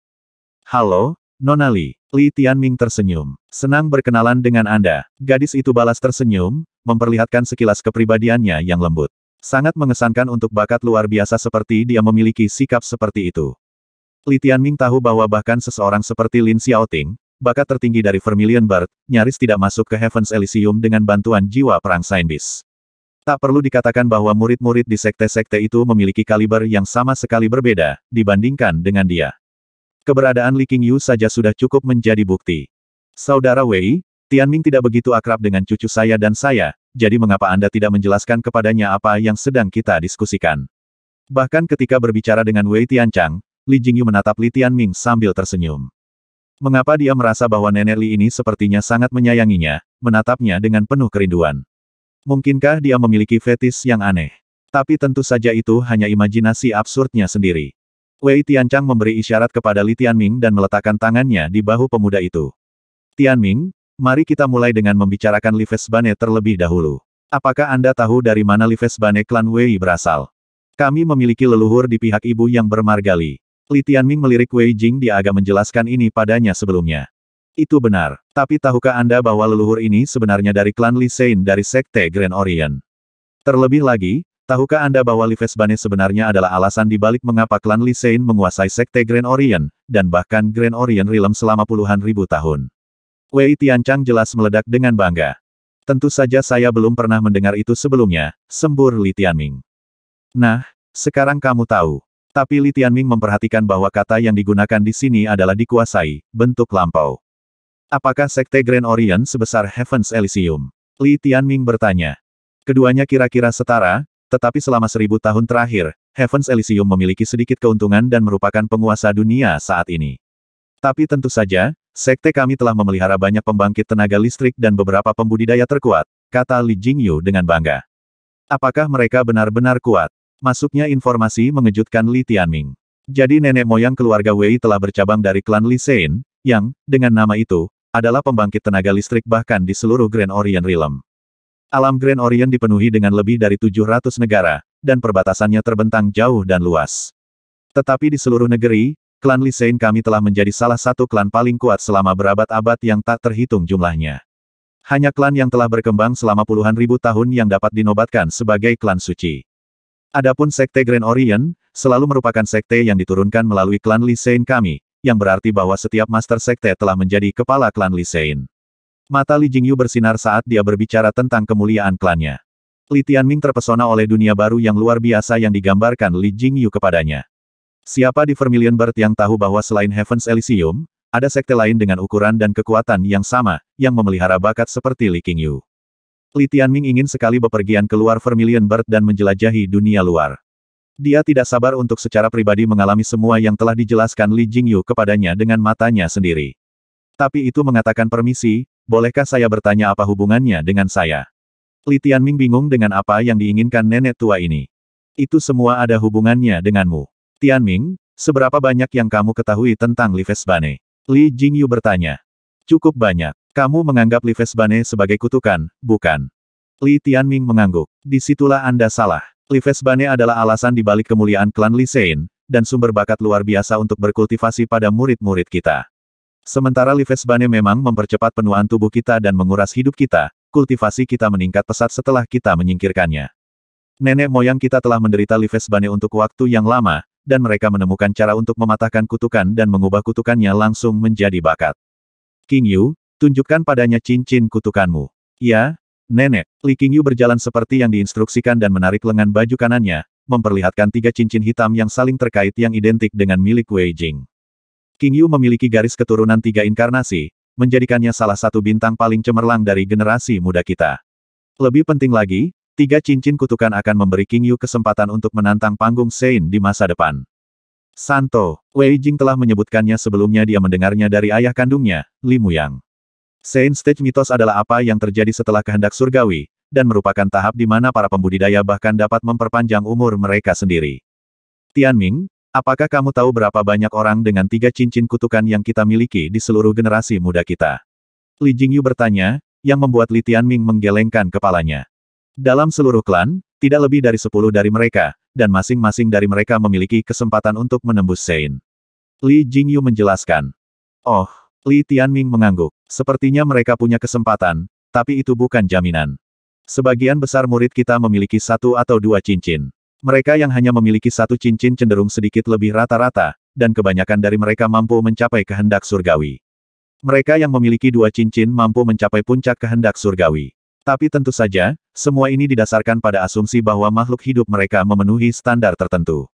S1: Halo, Nonali. Li Tianming tersenyum. Senang berkenalan dengan Anda. Gadis itu balas tersenyum, memperlihatkan sekilas kepribadiannya yang lembut. Sangat mengesankan untuk bakat luar biasa seperti dia memiliki sikap seperti itu. Li Tianming tahu bahwa bahkan seseorang seperti Lin Xiaoting, bakat tertinggi dari Vermilion Bird, nyaris tidak masuk ke Heaven's Elysium dengan bantuan jiwa perang Sainbis. Tak perlu dikatakan bahwa murid-murid di sekte-sekte itu memiliki kaliber yang sama sekali berbeda, dibandingkan dengan dia. Keberadaan Li Qingyu saja sudah cukup menjadi bukti. Saudara Wei, Tianming tidak begitu akrab dengan cucu saya dan saya, jadi mengapa Anda tidak menjelaskan kepadanya apa yang sedang kita diskusikan? Bahkan ketika berbicara dengan Wei Tianchang, Li Jingyu menatap Li Tianming sambil tersenyum. Mengapa dia merasa bahwa nenek Li ini sepertinya sangat menyayanginya, menatapnya dengan penuh kerinduan. Mungkinkah dia memiliki fetis yang aneh? Tapi tentu saja itu hanya imajinasi absurdnya sendiri. Wei Tianchang memberi isyarat kepada Li Tianming dan meletakkan tangannya di bahu pemuda itu. Tianming, mari kita mulai dengan membicarakan Li Fesbane terlebih dahulu. Apakah Anda tahu dari mana Li Fesbane klan Wei berasal? Kami memiliki leluhur di pihak ibu yang bermargali. Li. Li Tianming melirik Wei Jing dia agak menjelaskan ini padanya sebelumnya. Itu benar, tapi tahukah Anda bahwa leluhur ini sebenarnya dari klan Li Sein dari Sekte Grand Orient? Terlebih lagi, Tahukah Anda bahwa Livesbane sebenarnya adalah alasan di balik mengapa klan Lisein menguasai sekte Grand Orient, dan bahkan Grand Orient Realm selama puluhan ribu tahun? Wei Tianchang jelas meledak dengan bangga. Tentu saja saya belum pernah mendengar itu sebelumnya, sembur Li Tianming. Nah, sekarang kamu tahu. Tapi Li Tianming memperhatikan bahwa kata yang digunakan di sini adalah dikuasai, bentuk lampau. Apakah sekte Grand Orient sebesar Heaven's Elysium? Li Tianming bertanya. Keduanya kira-kira setara, tetapi selama seribu tahun terakhir, Heaven's Elysium memiliki sedikit keuntungan dan merupakan penguasa dunia saat ini. Tapi tentu saja, sekte kami telah memelihara banyak pembangkit tenaga listrik dan beberapa pembudidaya terkuat, kata Li Jingyu dengan bangga. Apakah mereka benar-benar kuat? Masuknya informasi mengejutkan Li Tianming. Jadi nenek moyang keluarga Wei telah bercabang dari klan Li Sein, yang, dengan nama itu, adalah pembangkit tenaga listrik bahkan di seluruh Grand Orient Realm. Alam Grand Orient dipenuhi dengan lebih dari 700 negara, dan perbatasannya terbentang jauh dan luas. Tetapi di seluruh negeri, klan Lisein kami telah menjadi salah satu klan paling kuat selama berabad-abad yang tak terhitung jumlahnya. Hanya klan yang telah berkembang selama puluhan ribu tahun yang dapat dinobatkan sebagai klan suci. Adapun sekte Grand Orient, selalu merupakan sekte yang diturunkan melalui klan Lisein kami, yang berarti bahwa setiap master sekte telah menjadi kepala klan Lisein. Mata Li Jingyu bersinar saat dia berbicara tentang kemuliaan klannya. Li Tianming terpesona oleh dunia baru yang luar biasa yang digambarkan Li Jingyu kepadanya. Siapa di Vermilion Bird yang tahu bahwa selain Heaven's Elysium, ada sekte lain dengan ukuran dan kekuatan yang sama, yang memelihara bakat seperti Li Qingyu. Li Tianming ingin sekali bepergian keluar Vermilion Bird dan menjelajahi dunia luar. Dia tidak sabar untuk secara pribadi mengalami semua yang telah dijelaskan Li Jingyu kepadanya dengan matanya sendiri. Tapi itu mengatakan permisi, Bolehkah saya bertanya apa hubungannya dengan saya? Li Tianming bingung dengan apa yang diinginkan nenek tua ini. Itu semua ada hubungannya denganmu. Tianming, seberapa banyak yang kamu ketahui tentang Li Fesbane? Li Jingyu bertanya. Cukup banyak. Kamu menganggap Li Fesbane sebagai kutukan, bukan? Li Tianming mengangguk. Disitulah Anda salah. Li Fesbane adalah alasan dibalik kemuliaan klan Li Sein, dan sumber bakat luar biasa untuk berkultivasi pada murid-murid kita. Sementara Livesbane memang mempercepat penuaan tubuh kita dan menguras hidup kita, kultivasi kita meningkat pesat setelah kita menyingkirkannya. Nenek moyang kita telah menderita Livesbane untuk waktu yang lama, dan mereka menemukan cara untuk mematahkan kutukan dan mengubah kutukannya langsung menjadi bakat. King Yu, tunjukkan padanya cincin kutukanmu. Ya, Nenek, Li King Yu berjalan seperti yang diinstruksikan dan menarik lengan baju kanannya, memperlihatkan tiga cincin hitam yang saling terkait yang identik dengan milik Wei Jing. King Yu memiliki garis keturunan tiga inkarnasi, menjadikannya salah satu bintang paling cemerlang dari generasi muda kita. Lebih penting lagi, tiga cincin kutukan akan memberi King Yu kesempatan untuk menantang panggung Sein di masa depan. Santo, Wei Jing telah menyebutkannya sebelumnya dia mendengarnya dari ayah kandungnya, Li Yang. Sein Stage mitos adalah apa yang terjadi setelah kehendak surgawi, dan merupakan tahap di mana para pembudidaya bahkan dapat memperpanjang umur mereka sendiri. Tian Ming. Apakah kamu tahu berapa banyak orang dengan tiga cincin kutukan yang kita miliki di seluruh generasi muda kita? Li Jingyu bertanya, yang membuat Li Tianming menggelengkan kepalanya. Dalam seluruh klan, tidak lebih dari sepuluh dari mereka, dan masing-masing dari mereka memiliki kesempatan untuk menembus Sein. Li Jingyu menjelaskan. Oh, Li Tianming mengangguk. Sepertinya mereka punya kesempatan, tapi itu bukan jaminan. Sebagian besar murid kita memiliki satu atau dua cincin. Mereka yang hanya memiliki satu cincin cenderung sedikit lebih rata-rata, dan kebanyakan dari mereka mampu mencapai kehendak surgawi. Mereka yang memiliki dua cincin mampu mencapai puncak kehendak surgawi. Tapi tentu saja, semua ini didasarkan pada asumsi bahwa makhluk hidup mereka memenuhi standar tertentu.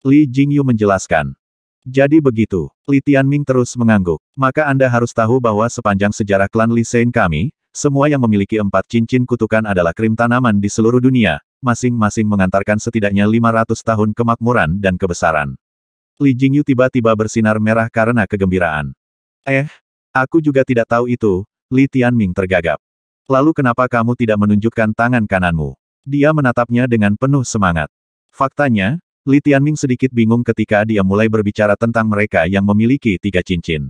S1: Li Jingyu menjelaskan. Jadi begitu, Li Tianming terus mengangguk. Maka Anda harus tahu bahwa sepanjang sejarah klan Li Sein kami, semua yang memiliki empat cincin kutukan adalah krim tanaman di seluruh dunia, masing-masing mengantarkan setidaknya 500 tahun kemakmuran dan kebesaran. Li Jingyu tiba-tiba bersinar merah karena kegembiraan. Eh, aku juga tidak tahu itu, Li Tianming tergagap. Lalu kenapa kamu tidak menunjukkan tangan kananmu? Dia menatapnya dengan penuh semangat. Faktanya, Li Tianming sedikit bingung ketika dia mulai berbicara tentang mereka yang memiliki tiga cincin.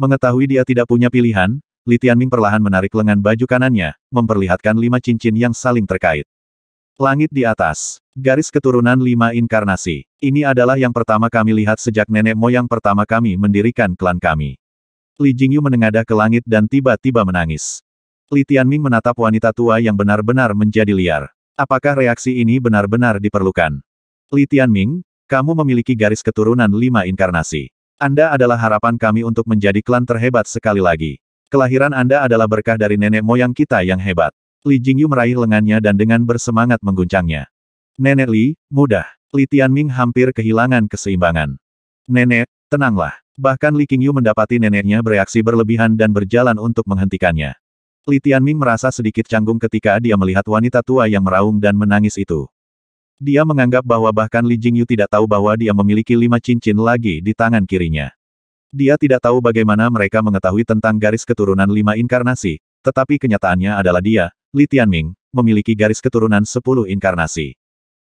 S1: Mengetahui dia tidak punya pilihan, Li Tianming perlahan menarik lengan baju kanannya, memperlihatkan lima cincin yang saling terkait. Langit di atas. Garis keturunan lima inkarnasi. Ini adalah yang pertama kami lihat sejak nenek moyang pertama kami mendirikan klan kami. Li Jingyu menengadah ke langit dan tiba-tiba menangis. Li Tianming menatap wanita tua yang benar-benar menjadi liar. Apakah reaksi ini benar-benar diperlukan? Li Tianming, kamu memiliki garis keturunan lima inkarnasi. Anda adalah harapan kami untuk menjadi klan terhebat sekali lagi. Kelahiran Anda adalah berkah dari nenek moyang kita yang hebat. Li Jingyu meraih lengannya dan dengan bersemangat mengguncangnya. Nenek Li, mudah. Li Tianming hampir kehilangan keseimbangan. Nenek, tenanglah. Bahkan Li Qingyu mendapati neneknya bereaksi berlebihan dan berjalan untuk menghentikannya. Li Tianming merasa sedikit canggung ketika dia melihat wanita tua yang meraung dan menangis itu. Dia menganggap bahwa bahkan Li Jingyu tidak tahu bahwa dia memiliki lima cincin lagi di tangan kirinya. Dia tidak tahu bagaimana mereka mengetahui tentang garis keturunan lima inkarnasi, tetapi kenyataannya adalah dia, Li Tianming, memiliki garis keturunan sepuluh inkarnasi.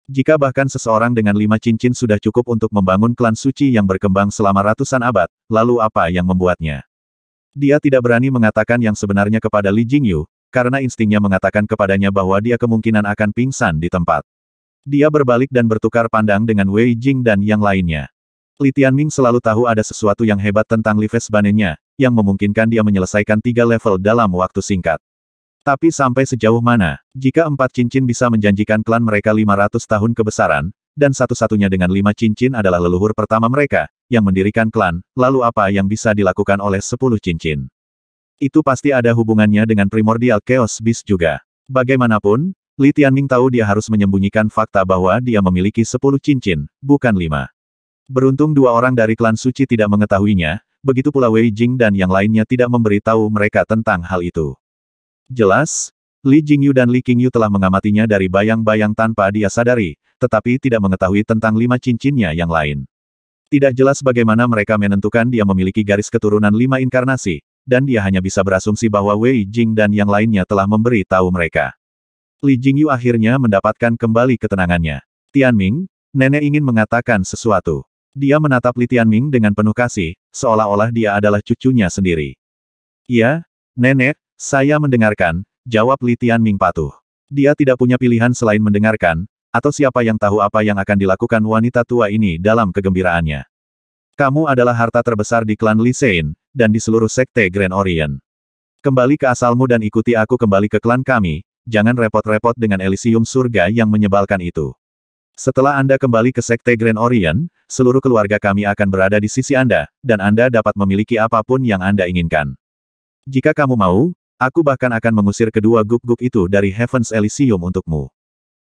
S1: Jika bahkan seseorang dengan lima cincin sudah cukup untuk membangun klan suci yang berkembang selama ratusan abad, lalu apa yang membuatnya? Dia tidak berani mengatakan yang sebenarnya kepada Li Jingyu, karena instingnya mengatakan kepadanya bahwa dia kemungkinan akan pingsan di tempat. Dia berbalik dan bertukar pandang dengan Wei Jing dan yang lainnya. Li Tianming selalu tahu ada sesuatu yang hebat tentang Li Fesbanenya, yang memungkinkan dia menyelesaikan tiga level dalam waktu singkat. Tapi sampai sejauh mana, jika empat cincin bisa menjanjikan klan mereka 500 tahun kebesaran, dan satu-satunya dengan lima cincin adalah leluhur pertama mereka, yang mendirikan klan, lalu apa yang bisa dilakukan oleh sepuluh cincin? Itu pasti ada hubungannya dengan primordial chaos bis juga. Bagaimanapun, Li Tianming tahu dia harus menyembunyikan fakta bahwa dia memiliki sepuluh cincin, bukan lima. Beruntung dua orang dari klan suci tidak mengetahuinya, begitu pula Wei Jing dan yang lainnya tidak memberi tahu mereka tentang hal itu. Jelas, Li Jingyu dan Li Qingyu telah mengamatinya dari bayang-bayang tanpa dia sadari, tetapi tidak mengetahui tentang lima cincinnya yang lain. Tidak jelas bagaimana mereka menentukan dia memiliki garis keturunan lima inkarnasi, dan dia hanya bisa berasumsi bahwa Wei Jing dan yang lainnya telah memberi tahu mereka. Li Jingyu akhirnya mendapatkan kembali ketenangannya. Tianming, nenek ingin mengatakan sesuatu. Dia menatap Li Tianming dengan penuh kasih, seolah-olah dia adalah cucunya sendiri. Iya, nenek, saya mendengarkan, jawab Li Ming patuh. Dia tidak punya pilihan selain mendengarkan, atau siapa yang tahu apa yang akan dilakukan wanita tua ini dalam kegembiraannya. Kamu adalah harta terbesar di klan Li Sein, dan di seluruh sekte Grand Orient. Kembali ke asalmu dan ikuti aku kembali ke klan kami, jangan repot-repot dengan Elysium surga yang menyebalkan itu. Setelah Anda kembali ke Sekte Grand Orient, seluruh keluarga kami akan berada di sisi Anda, dan Anda dapat memiliki apapun yang Anda inginkan. Jika kamu mau, Aku bahkan akan mengusir kedua guk-guk itu dari Heaven's Elysium untukmu.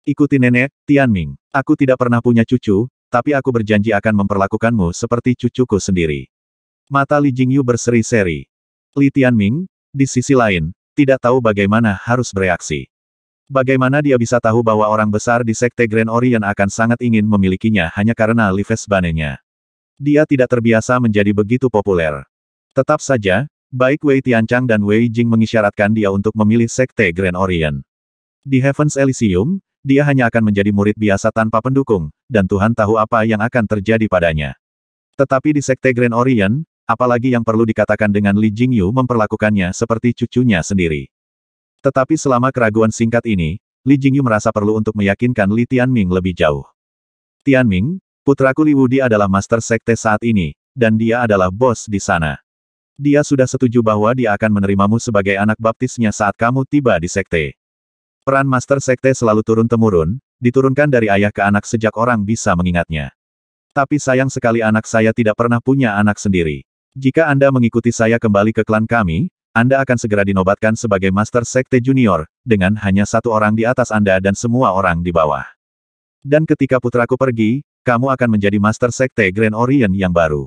S1: Ikuti nenek, Tianming. Aku tidak pernah punya cucu, tapi aku berjanji akan memperlakukanmu seperti cucuku sendiri. Mata Li Jingyu berseri-seri. Li Tianming, di sisi lain, tidak tahu bagaimana harus bereaksi. Bagaimana dia bisa tahu bahwa orang besar di Sekte Grand Orient akan sangat ingin memilikinya hanya karena Lives Banenya. Dia tidak terbiasa menjadi begitu populer. Tetap saja, Baik Wei Tianchang dan Wei Jing mengisyaratkan dia untuk memilih Sekte Grand Orient. Di Heaven's Elysium, dia hanya akan menjadi murid biasa tanpa pendukung, dan Tuhan tahu apa yang akan terjadi padanya. Tetapi di Sekte Grand Orient, apalagi yang perlu dikatakan dengan Li Jingyu memperlakukannya seperti cucunya sendiri. Tetapi selama keraguan singkat ini, Li Jingyu merasa perlu untuk meyakinkan Li Tianming lebih jauh. Tianming, putraku Li Wudi adalah master sekte saat ini, dan dia adalah bos di sana dia sudah setuju bahwa dia akan menerimamu sebagai anak baptisnya saat kamu tiba di sekte. Peran master sekte selalu turun-temurun, diturunkan dari ayah ke anak sejak orang bisa mengingatnya. Tapi sayang sekali anak saya tidak pernah punya anak sendiri. Jika Anda mengikuti saya kembali ke klan kami, Anda akan segera dinobatkan sebagai master sekte junior, dengan hanya satu orang di atas Anda dan semua orang di bawah. Dan ketika putraku pergi, kamu akan menjadi master sekte Grand Orient yang baru.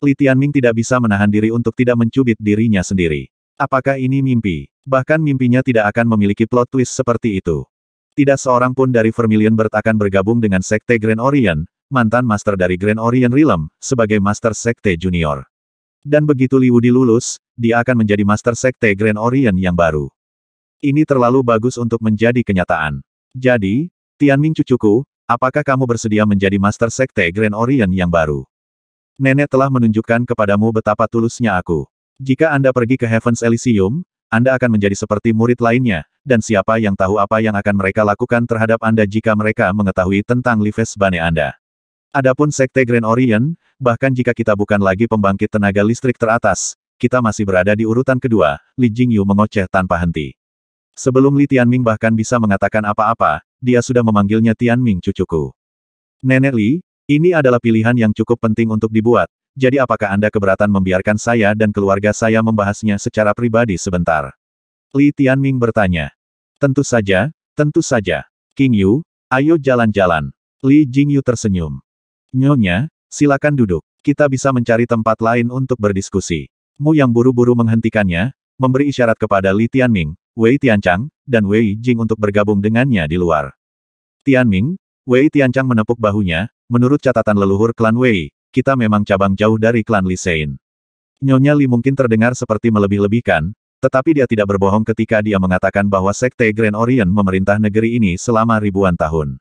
S1: Li Tianming tidak bisa menahan diri untuk tidak mencubit dirinya sendiri. Apakah ini mimpi? Bahkan mimpinya tidak akan memiliki plot twist seperti itu. Tidak seorang pun dari Vermilion Bird akan bergabung dengan Sekte Grand Orient, mantan master dari Grand Orient Realm, sebagai master Sekte Junior. Dan begitu Li Wudi lulus, dia akan menjadi master Sekte Grand Orient yang baru. Ini terlalu bagus untuk menjadi kenyataan. Jadi, Tianming cucuku, apakah kamu bersedia menjadi master Sekte Grand Orient yang baru? nenek telah menunjukkan kepadamu betapa tulusnya aku. Jika Anda pergi ke Heaven's Elysium, Anda akan menjadi seperti murid lainnya, dan siapa yang tahu apa yang akan mereka lakukan terhadap Anda jika mereka mengetahui tentang Lives Bane Anda. Adapun Sekte Grand Orient, bahkan jika kita bukan lagi pembangkit tenaga listrik teratas, kita masih berada di urutan kedua, Li Jingyu mengoceh tanpa henti. Sebelum Li Tianming bahkan bisa mengatakan apa-apa, dia sudah memanggilnya Tianming cucuku. Nenek Li, ini adalah pilihan yang cukup penting untuk dibuat, jadi apakah Anda keberatan membiarkan saya dan keluarga saya membahasnya secara pribadi sebentar? Li Tianming bertanya. Tentu saja, tentu saja. King Yu, ayo jalan-jalan. Li Jingyu tersenyum. Nyonya, silakan duduk. Kita bisa mencari tempat lain untuk berdiskusi. Mu yang buru-buru menghentikannya, memberi isyarat kepada Li Tianming, Wei Tianchang, dan Wei Jing untuk bergabung dengannya di luar. Tianming, Wei Tianchang menepuk bahunya, Menurut catatan leluhur klan Wei, kita memang cabang jauh dari klan Li Sein. Nyonya Li mungkin terdengar seperti melebih-lebihkan, tetapi dia tidak berbohong ketika dia mengatakan bahwa Sekte Grand Orient memerintah negeri ini selama ribuan tahun.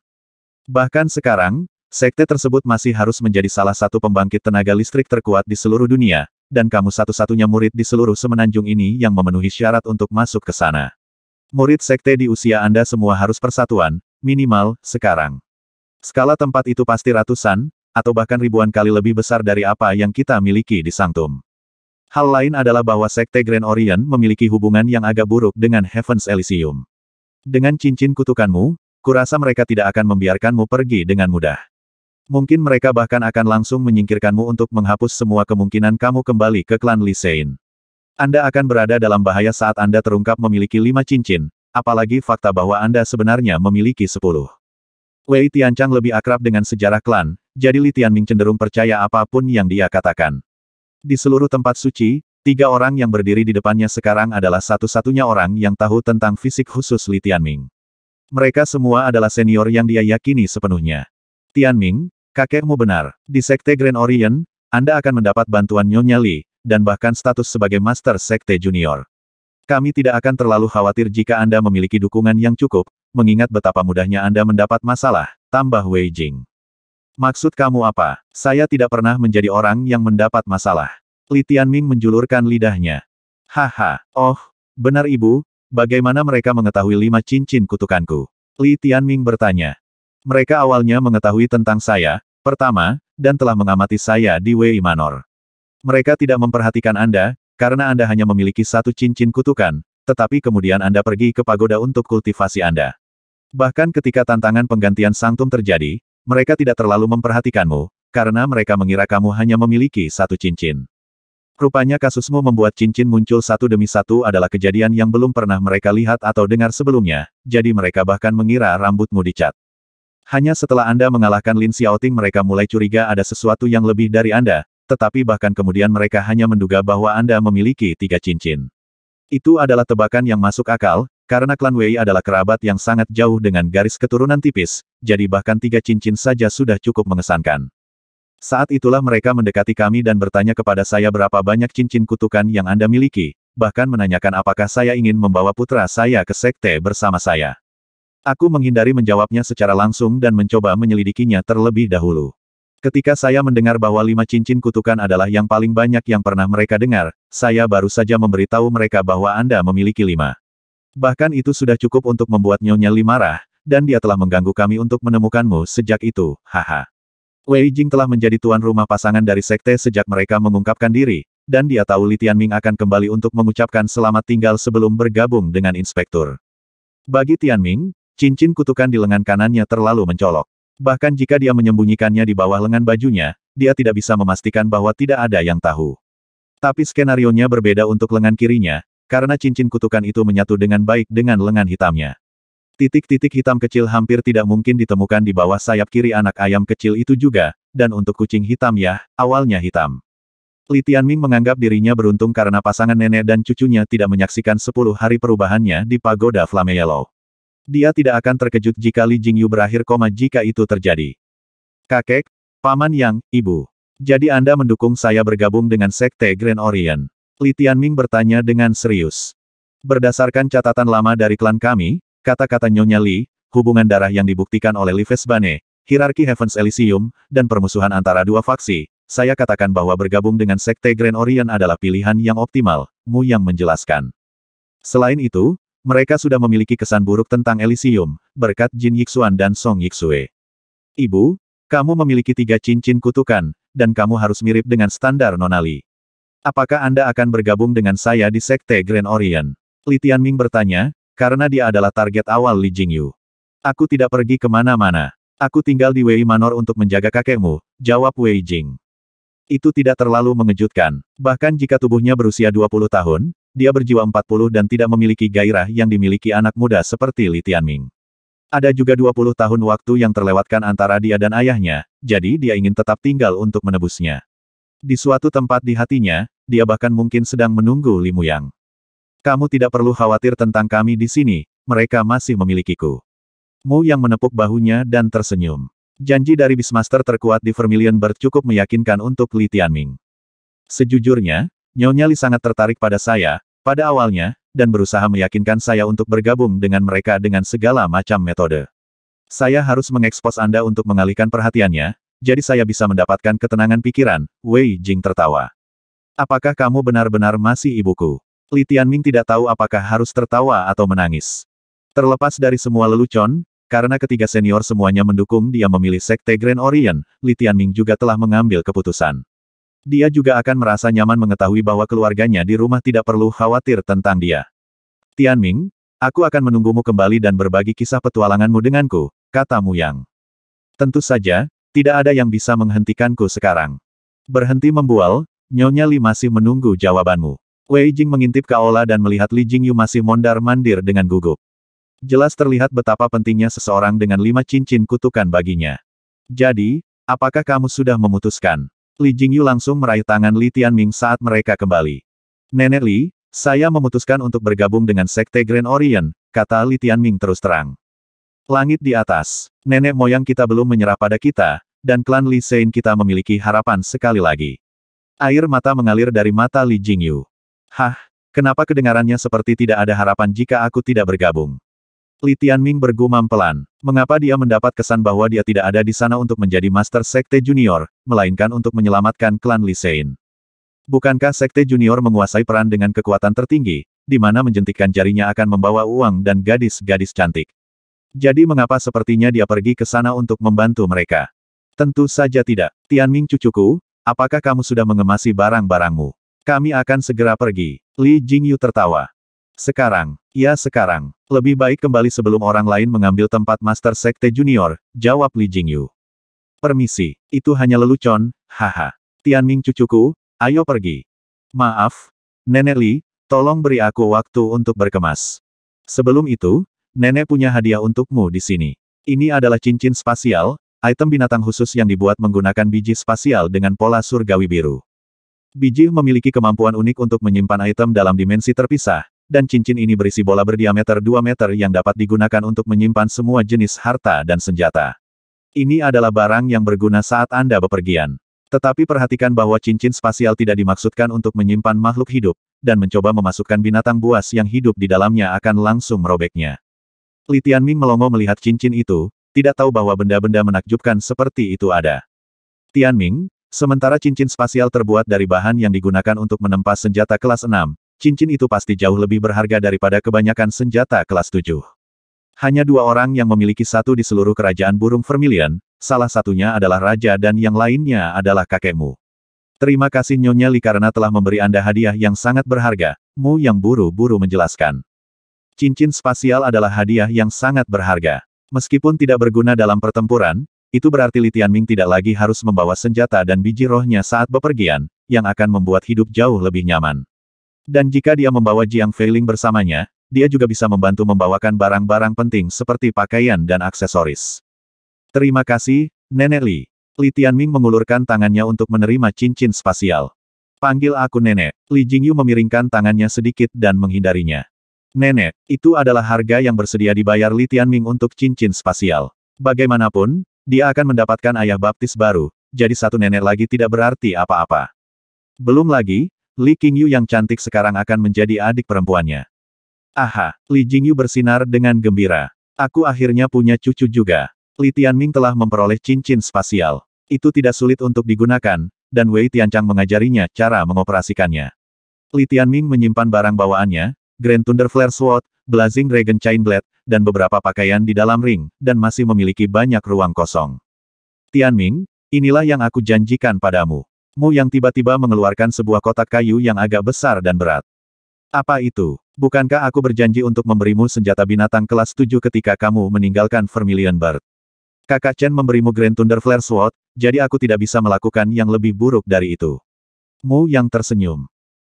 S1: Bahkan sekarang, Sekte tersebut masih harus menjadi salah satu pembangkit tenaga listrik terkuat di seluruh dunia, dan kamu satu-satunya murid di seluruh semenanjung ini yang memenuhi syarat untuk masuk ke sana. Murid Sekte di usia Anda semua harus persatuan, minimal, sekarang. Skala tempat itu pasti ratusan, atau bahkan ribuan kali lebih besar dari apa yang kita miliki di Sanctum. Hal lain adalah bahwa Sekte Grand Orient memiliki hubungan yang agak buruk dengan Heaven's Elysium. Dengan cincin kutukanmu, kurasa mereka tidak akan membiarkanmu pergi dengan mudah. Mungkin mereka bahkan akan langsung menyingkirkanmu untuk menghapus semua kemungkinan kamu kembali ke klan Lisein. Anda akan berada dalam bahaya saat Anda terungkap memiliki lima cincin, apalagi fakta bahwa Anda sebenarnya memiliki sepuluh. Wei Tianchang lebih akrab dengan sejarah klan, jadi Li Tianming cenderung percaya apapun yang dia katakan. Di seluruh tempat suci, tiga orang yang berdiri di depannya sekarang adalah satu-satunya orang yang tahu tentang fisik khusus Li Tianming. Mereka semua adalah senior yang dia yakini sepenuhnya. Tianming, kakekmu benar. Di Sekte Grand Orient, Anda akan mendapat bantuan Nyonya Li, dan bahkan status sebagai Master Sekte Junior. Kami tidak akan terlalu khawatir jika Anda memiliki dukungan yang cukup, mengingat betapa mudahnya Anda mendapat masalah, tambah Wei Jing. Maksud kamu apa? Saya tidak pernah menjadi orang yang mendapat masalah. Li Tianming menjulurkan lidahnya. Haha, oh, benar ibu, bagaimana mereka mengetahui lima cincin kutukanku? Li Tianming bertanya. Mereka awalnya mengetahui tentang saya, pertama, dan telah mengamati saya di Wei Manor. Mereka tidak memperhatikan Anda, karena Anda hanya memiliki satu cincin kutukan, tetapi kemudian Anda pergi ke pagoda untuk kultivasi Anda. Bahkan ketika tantangan penggantian Sangtum terjadi, mereka tidak terlalu memperhatikanmu, karena mereka mengira kamu hanya memiliki satu cincin. Rupanya kasusmu membuat cincin muncul satu demi satu adalah kejadian yang belum pernah mereka lihat atau dengar sebelumnya, jadi mereka bahkan mengira rambutmu dicat. Hanya setelah Anda mengalahkan Lin Xiaoting mereka mulai curiga ada sesuatu yang lebih dari Anda, tetapi bahkan kemudian mereka hanya menduga bahwa Anda memiliki tiga cincin. Itu adalah tebakan yang masuk akal, karena klan Wei adalah kerabat yang sangat jauh dengan garis keturunan tipis, jadi bahkan tiga cincin saja sudah cukup mengesankan. Saat itulah mereka mendekati kami dan bertanya kepada saya berapa banyak cincin kutukan yang Anda miliki, bahkan menanyakan apakah saya ingin membawa putra saya ke sekte bersama saya. Aku menghindari menjawabnya secara langsung dan mencoba menyelidikinya terlebih dahulu. Ketika saya mendengar bahwa lima cincin kutukan adalah yang paling banyak yang pernah mereka dengar, saya baru saja memberitahu mereka bahwa Anda memiliki lima. Bahkan itu sudah cukup untuk membuat Nyonya Li marah, dan dia telah mengganggu kami untuk menemukanmu sejak itu, haha. Wei Jing telah menjadi tuan rumah pasangan dari sekte sejak mereka mengungkapkan diri, dan dia tahu Li Tianming akan kembali untuk mengucapkan selamat tinggal sebelum bergabung dengan inspektur. Bagi Tianming, cincin kutukan di lengan kanannya terlalu mencolok. Bahkan jika dia menyembunyikannya di bawah lengan bajunya, dia tidak bisa memastikan bahwa tidak ada yang tahu. Tapi skenario nya berbeda untuk lengan kirinya, karena cincin kutukan itu menyatu dengan baik dengan lengan hitamnya. Titik-titik hitam kecil hampir tidak mungkin ditemukan di bawah sayap kiri anak ayam kecil itu juga, dan untuk kucing hitam ya, awalnya hitam. Li Tianming menganggap dirinya beruntung karena pasangan nenek dan cucunya tidak menyaksikan 10 hari perubahannya di pagoda Flame Yellow. Dia tidak akan terkejut jika Li Jingyu berakhir koma jika itu terjadi. Kakek, Paman Yang, Ibu. Jadi Anda mendukung saya bergabung dengan Sekte Grand Orient. Li Tianming bertanya dengan serius. Berdasarkan catatan lama dari klan kami, kata-kata Nyonya Li, hubungan darah yang dibuktikan oleh Li Vesbane, hierarki Heaven's Elysium, dan permusuhan antara dua faksi, saya katakan bahwa bergabung dengan Sekte Grand Orient adalah pilihan yang optimal, Mu yang menjelaskan. Selain itu, mereka sudah memiliki kesan buruk tentang Elysium, berkat Jin Yixuan dan Song Yixue. Ibu, kamu memiliki tiga cincin kutukan, dan kamu harus mirip dengan standar Nonali. Apakah Anda akan bergabung dengan saya di Sekte Grand Orient? Li Tianming bertanya, karena dia adalah target awal Li Jingyu. Aku tidak pergi kemana-mana. Aku tinggal di Wei Manor untuk menjaga kakekmu, jawab Wei Jing. Itu tidak terlalu mengejutkan. Bahkan jika tubuhnya berusia 20 tahun, dia berjiwa 40 dan tidak memiliki gairah yang dimiliki anak muda seperti Li Tianming. Ada juga 20 tahun waktu yang terlewatkan antara dia dan ayahnya, jadi dia ingin tetap tinggal untuk menebusnya. Di suatu tempat di hatinya, dia bahkan mungkin sedang menunggu Limu Yang. Kamu tidak perlu khawatir tentang kami di sini, mereka masih memilikiku. Mu Yang menepuk bahunya dan tersenyum. Janji dari Bismaster terkuat di Vermilion Bird cukup meyakinkan untuk Li Tianming. Sejujurnya, Nyonya Li sangat tertarik pada saya, pada awalnya, dan berusaha meyakinkan saya untuk bergabung dengan mereka dengan segala macam metode. Saya harus mengekspos Anda untuk mengalihkan perhatiannya, jadi saya bisa mendapatkan ketenangan pikiran, Wei Jing tertawa. Apakah kamu benar-benar masih ibuku? Li Tianming tidak tahu apakah harus tertawa atau menangis. Terlepas dari semua lelucon, karena ketiga senior semuanya mendukung dia memilih Sekte Grand Orient, Li Tianming juga telah mengambil keputusan. Dia juga akan merasa nyaman mengetahui bahwa keluarganya di rumah tidak perlu khawatir tentang dia. Tianming, aku akan menunggumu kembali dan berbagi kisah petualanganmu denganku, kata Mu Yang. Tentu saja, tidak ada yang bisa menghentikanku sekarang. Berhenti membual, Nyonya Li masih menunggu jawabanmu. Wei Jing mengintip ke Aula dan melihat Li Jingyu masih mondar-mandir dengan gugup. Jelas terlihat betapa pentingnya seseorang dengan lima cincin kutukan baginya. Jadi, apakah kamu sudah memutuskan? Li Jingyu langsung meraih tangan Li Tianming saat mereka kembali. Nenek Li, saya memutuskan untuk bergabung dengan Sekte Grand Orient, kata Li Tianming terus terang. Langit di atas. Nenek moyang kita belum menyerah pada kita, dan klan Li Sein kita memiliki harapan sekali lagi. Air mata mengalir dari mata Li Jingyu. Hah, kenapa kedengarannya seperti tidak ada harapan jika aku tidak bergabung? Li Tianming bergumam pelan. Mengapa dia mendapat kesan bahwa dia tidak ada di sana untuk menjadi Master Sekte Junior, melainkan untuk menyelamatkan klan Li Sein? Bukankah Sekte Junior menguasai peran dengan kekuatan tertinggi, di mana menjentikkan jarinya akan membawa uang dan gadis-gadis cantik? Jadi mengapa sepertinya dia pergi ke sana untuk membantu mereka? Tentu saja tidak. Tianming cucuku, apakah kamu sudah mengemasi barang-barangmu? Kami akan segera pergi. Li Jingyu tertawa. Sekarang, ya sekarang, lebih baik kembali sebelum orang lain mengambil tempat Master Sekte Junior, jawab Li Jingyu. Permisi, itu hanya lelucon, haha. Tianming cucuku, ayo pergi. Maaf, Nenek Li, tolong beri aku waktu untuk berkemas. Sebelum itu, nenek punya hadiah untukmu di sini. Ini adalah cincin spasial, item binatang khusus yang dibuat menggunakan biji spasial dengan pola surgawi biru. Biji memiliki kemampuan unik untuk menyimpan item dalam dimensi terpisah, dan cincin ini berisi bola berdiameter 2 meter yang dapat digunakan untuk menyimpan semua jenis harta dan senjata. Ini adalah barang yang berguna saat Anda bepergian. Tetapi perhatikan bahwa cincin spasial tidak dimaksudkan untuk menyimpan makhluk hidup, dan mencoba memasukkan binatang buas yang hidup di dalamnya akan langsung merobeknya. Li Tianming melongo melihat cincin itu, tidak tahu bahwa benda-benda menakjubkan seperti itu ada. Tianming, sementara cincin spasial terbuat dari bahan yang digunakan untuk menempa senjata kelas 6, cincin itu pasti jauh lebih berharga daripada kebanyakan senjata kelas 7. Hanya dua orang yang memiliki satu di seluruh kerajaan burung vermilion, salah satunya adalah raja dan yang lainnya adalah kakekmu. Terima kasih Nyonya Li karena telah memberi Anda hadiah yang sangat berharga, Mu yang buru-buru menjelaskan. Cincin spasial adalah hadiah yang sangat berharga. Meskipun tidak berguna dalam pertempuran, itu berarti Li Tianming tidak lagi harus membawa senjata dan biji rohnya saat bepergian, yang akan membuat hidup jauh lebih nyaman. Dan jika dia membawa Jiang Feiling bersamanya, dia juga bisa membantu membawakan barang-barang penting seperti pakaian dan aksesoris. Terima kasih, Nenek Li. Li Tianming mengulurkan tangannya untuk menerima cincin spasial. Panggil aku Nenek. Li Jingyu memiringkan tangannya sedikit dan menghindarinya. Nenek, itu adalah harga yang bersedia dibayar Li Tianming untuk cincin spasial. Bagaimanapun, dia akan mendapatkan ayah baptis baru, jadi satu nenek lagi tidak berarti apa-apa. Belum lagi, Li Qingyu yang cantik sekarang akan menjadi adik perempuannya. Aha, Li Jingyu bersinar dengan gembira. Aku akhirnya punya cucu juga. Li Tianming telah memperoleh cincin spasial. Itu tidak sulit untuk digunakan, dan Wei Tianchang mengajarinya cara mengoperasikannya. Li Tianming menyimpan barang bawaannya, Grand Thunder Flare Sword, Blazing Dragon Chain Blade, dan beberapa pakaian di dalam ring, dan masih memiliki banyak ruang kosong. Tianming, inilah yang aku janjikan padamu. Mu yang tiba-tiba mengeluarkan sebuah kotak kayu yang agak besar dan berat. Apa itu? Bukankah aku berjanji untuk memberimu senjata binatang kelas 7 ketika kamu meninggalkan Vermilion Bird? Kakak Chen memberimu Grand Thunder Flare Sword, jadi aku tidak bisa melakukan yang lebih buruk dari itu. Mu yang tersenyum.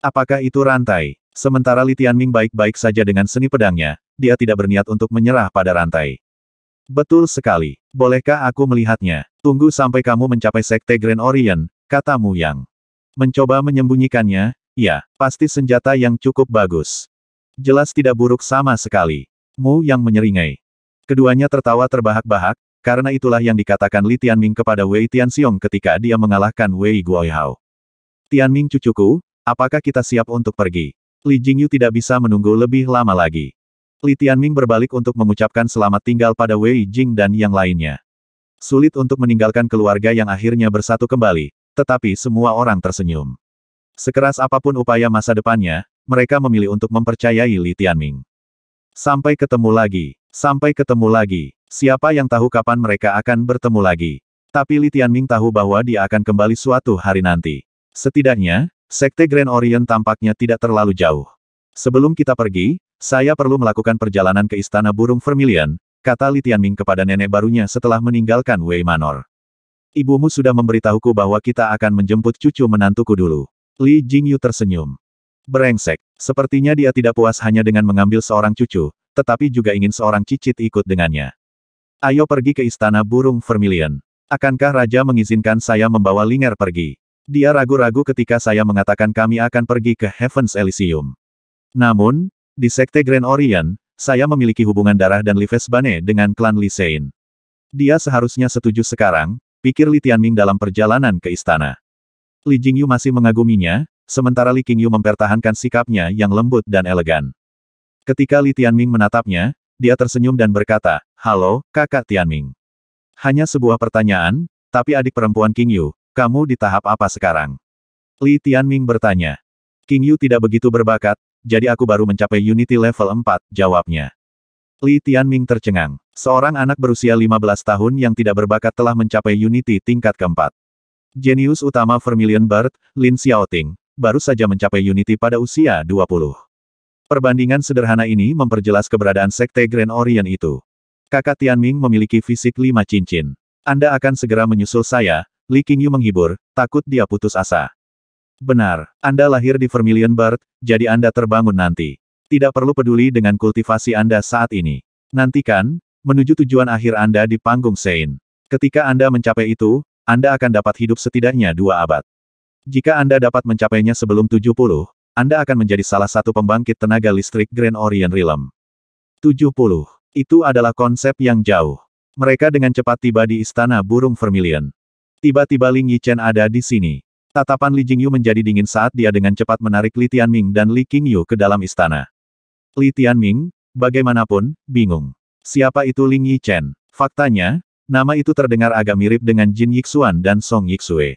S1: Apakah itu rantai? Sementara Li Tianming baik-baik saja dengan seni pedangnya, dia tidak berniat untuk menyerah pada rantai. Betul sekali. Bolehkah aku melihatnya? Tunggu sampai kamu mencapai Sekte Grand Orient, Mu yang. Mencoba menyembunyikannya? Ya, pasti senjata yang cukup bagus. Jelas tidak buruk sama sekali. Mu yang menyeringai. Keduanya tertawa terbahak-bahak, karena itulah yang dikatakan Li Tianming kepada Wei Tianxiong ketika dia mengalahkan Wei Guoihao. Tianming cucuku, apakah kita siap untuk pergi? Li Jingyu tidak bisa menunggu lebih lama lagi. Li Tianming berbalik untuk mengucapkan selamat tinggal pada Wei Jing dan yang lainnya. Sulit untuk meninggalkan keluarga yang akhirnya bersatu kembali, tetapi semua orang tersenyum. Sekeras apapun upaya masa depannya, mereka memilih untuk mempercayai Li Tianming. Sampai ketemu lagi, sampai ketemu lagi, siapa yang tahu kapan mereka akan bertemu lagi. Tapi Li Tianming tahu bahwa dia akan kembali suatu hari nanti. Setidaknya, Sekte Grand Orient tampaknya tidak terlalu jauh. Sebelum kita pergi, saya perlu melakukan perjalanan ke Istana Burung Vermilion, kata Li Tianming kepada nenek barunya setelah meninggalkan Wei Manor. Ibumu sudah memberitahuku bahwa kita akan menjemput cucu menantuku dulu. Li Jingyu tersenyum. Berengsek, sepertinya dia tidak puas hanya dengan mengambil seorang cucu, tetapi juga ingin seorang cicit ikut dengannya. Ayo pergi ke Istana Burung Vermilion. Akankah Raja mengizinkan saya membawa Linger pergi? Dia ragu-ragu ketika saya mengatakan kami akan pergi ke Heaven's Elysium. Namun, di Sekte Grand Orient, saya memiliki hubungan darah dan Lives Bane dengan klan Lisein. Dia seharusnya setuju sekarang, pikir Li Tianming dalam perjalanan ke istana. Li Jingyu masih mengaguminya, sementara Li Qingyu mempertahankan sikapnya yang lembut dan elegan. Ketika Li Tianming menatapnya, dia tersenyum dan berkata, Halo, kakak Tianming. Hanya sebuah pertanyaan, tapi adik perempuan Qingyu, kamu di tahap apa sekarang? Li Tianming bertanya. King Yu tidak begitu berbakat, jadi aku baru mencapai Unity level 4, jawabnya. Li Tianming tercengang. Seorang anak berusia 15 tahun yang tidak berbakat telah mencapai Unity tingkat keempat. Genius utama Vermilion Bird, Lin Xiaoting, baru saja mencapai Unity pada usia 20. Perbandingan sederhana ini memperjelas keberadaan Sekte Grand Orient itu. Kakak Tianming memiliki fisik lima cincin. Anda akan segera menyusul saya, Li Qingyu menghibur, takut dia putus asa. Benar, Anda lahir di Vermilion Bird, jadi Anda terbangun nanti. Tidak perlu peduli dengan kultivasi Anda saat ini. Nantikan, menuju tujuan akhir Anda di panggung Sein. Ketika Anda mencapai itu, Anda akan dapat hidup setidaknya dua abad. Jika Anda dapat mencapainya sebelum 70, Anda akan menjadi salah satu pembangkit tenaga listrik Grand Orient Realm. 70. Itu adalah konsep yang jauh. Mereka dengan cepat tiba di Istana Burung Vermilion. Tiba-tiba Ling Yichen ada di sini. Tatapan Li Jingyu menjadi dingin saat dia dengan cepat menarik Li Tianming dan Li Qingyu ke dalam istana. Li Tianming, bagaimanapun, bingung. Siapa itu Ling Yichen? Faktanya, nama itu terdengar agak mirip dengan Jin Yixuan dan Song Yixue.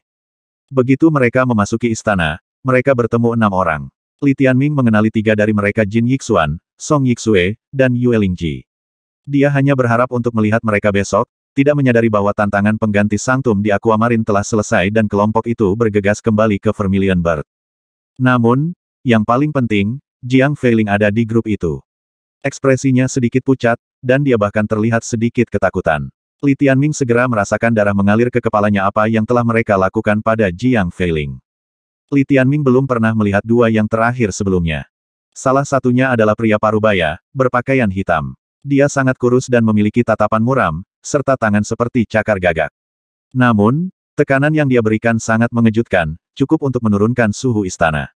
S1: Begitu mereka memasuki istana, mereka bertemu enam orang. Li Tianming mengenali tiga dari mereka Jin Yixuan, Song Yixue, dan Yue Lingji. Dia hanya berharap untuk melihat mereka besok, tidak menyadari bahwa tantangan pengganti sangtum di Aquamarin telah selesai dan kelompok itu bergegas kembali ke Vermilion Bird. Namun, yang paling penting, Jiang Feiling ada di grup itu. Ekspresinya sedikit pucat, dan dia bahkan terlihat sedikit ketakutan. Li Tianming segera merasakan darah mengalir ke kepalanya apa yang telah mereka lakukan pada Jiang Feiling. Li Tianming belum pernah melihat dua yang terakhir sebelumnya. Salah satunya adalah pria parubaya, berpakaian hitam. Dia sangat kurus dan memiliki tatapan muram, serta tangan seperti cakar gagak. Namun, tekanan yang dia berikan sangat mengejutkan, cukup untuk menurunkan suhu istana.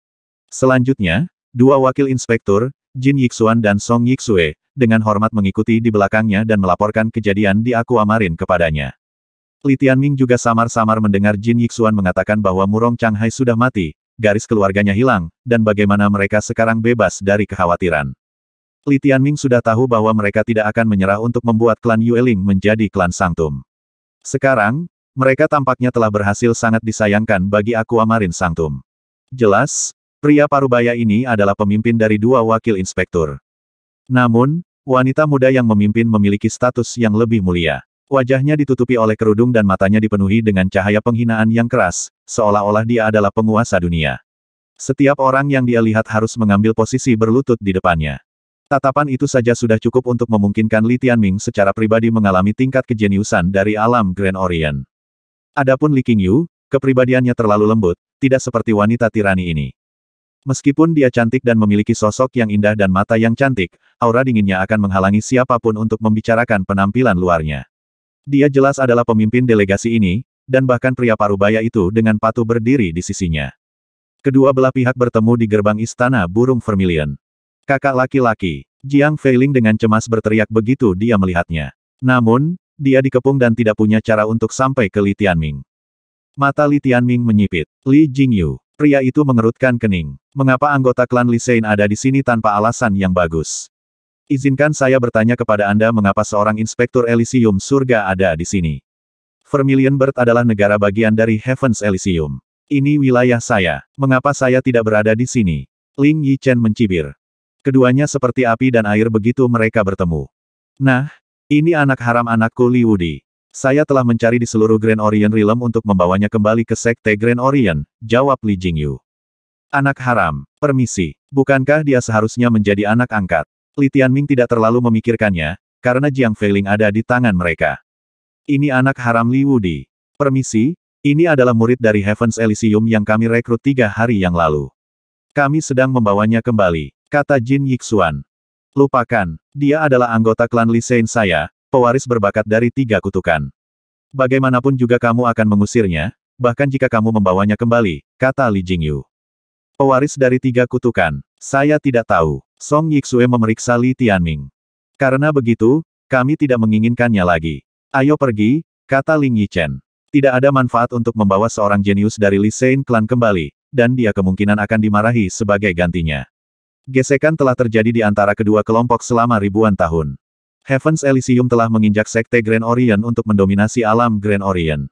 S1: Selanjutnya, dua wakil inspektur, Jin Yixuan dan Song Yixue, dengan hormat mengikuti di belakangnya dan melaporkan kejadian di Aquamarin kepadanya. Li Tianming juga samar-samar mendengar Jin Yixuan mengatakan bahwa Murong Changhai sudah mati, garis keluarganya hilang, dan bagaimana mereka sekarang bebas dari kekhawatiran. Li Tianming sudah tahu bahwa mereka tidak akan menyerah untuk membuat klan Yueling menjadi klan Sangtum. Sekarang, mereka tampaknya telah berhasil sangat disayangkan bagi Aquamarin Sangtum. Jelas, pria parubaya ini adalah pemimpin dari dua wakil inspektur. Namun, wanita muda yang memimpin memiliki status yang lebih mulia. Wajahnya ditutupi oleh kerudung dan matanya dipenuhi dengan cahaya penghinaan yang keras, seolah-olah dia adalah penguasa dunia. Setiap orang yang dia lihat harus mengambil posisi berlutut di depannya. Tatapan itu saja sudah cukup untuk memungkinkan Li Tianming secara pribadi mengalami tingkat kejeniusan dari alam Grand Orient. Adapun Li Qingyu, kepribadiannya terlalu lembut, tidak seperti wanita tirani ini. Meskipun dia cantik dan memiliki sosok yang indah dan mata yang cantik, aura dinginnya akan menghalangi siapapun untuk membicarakan penampilan luarnya. Dia jelas adalah pemimpin delegasi ini, dan bahkan pria parubaya itu dengan patuh berdiri di sisinya. Kedua belah pihak bertemu di gerbang istana burung vermilion. Kakak laki-laki, Jiang Feiling dengan cemas berteriak begitu dia melihatnya. Namun, dia dikepung dan tidak punya cara untuk sampai ke Li Tianming. Mata Li Tianming menyipit. Li Jingyu, pria itu mengerutkan kening. Mengapa anggota klan Li Sein ada di sini tanpa alasan yang bagus? Izinkan saya bertanya kepada Anda mengapa seorang inspektur Elysium surga ada di sini. Vermilion Bird adalah negara bagian dari Heaven's Elysium. Ini wilayah saya. Mengapa saya tidak berada di sini? Ling Yichen mencibir. Keduanya seperti api dan air begitu mereka bertemu. Nah, ini anak haram anakku Li Wudi. Saya telah mencari di seluruh Grand Orient Realm untuk membawanya kembali ke Sekte Grand Orient, jawab Li Jingyu. Anak haram, permisi, bukankah dia seharusnya menjadi anak angkat? Li Tianming tidak terlalu memikirkannya, karena Jiang Feiling ada di tangan mereka. Ini anak haram Li Wudi. Permisi, ini adalah murid dari Heaven's Elysium yang kami rekrut tiga hari yang lalu. Kami sedang membawanya kembali. Kata Jin Yixuan. Lupakan, dia adalah anggota klan Lisein saya, pewaris berbakat dari tiga kutukan. Bagaimanapun juga kamu akan mengusirnya, bahkan jika kamu membawanya kembali, kata Li Jingyu. Pewaris dari tiga kutukan, saya tidak tahu. Song Yixue memeriksa Li Tianming. Karena begitu, kami tidak menginginkannya lagi. Ayo pergi, kata Ling Yichen. Tidak ada manfaat untuk membawa seorang jenius dari Lisein klan kembali, dan dia kemungkinan akan dimarahi sebagai gantinya. Gesekan telah terjadi di antara kedua kelompok selama ribuan tahun. Heaven's Elysium telah menginjak sekte Grand Orient untuk mendominasi alam Grand Orient.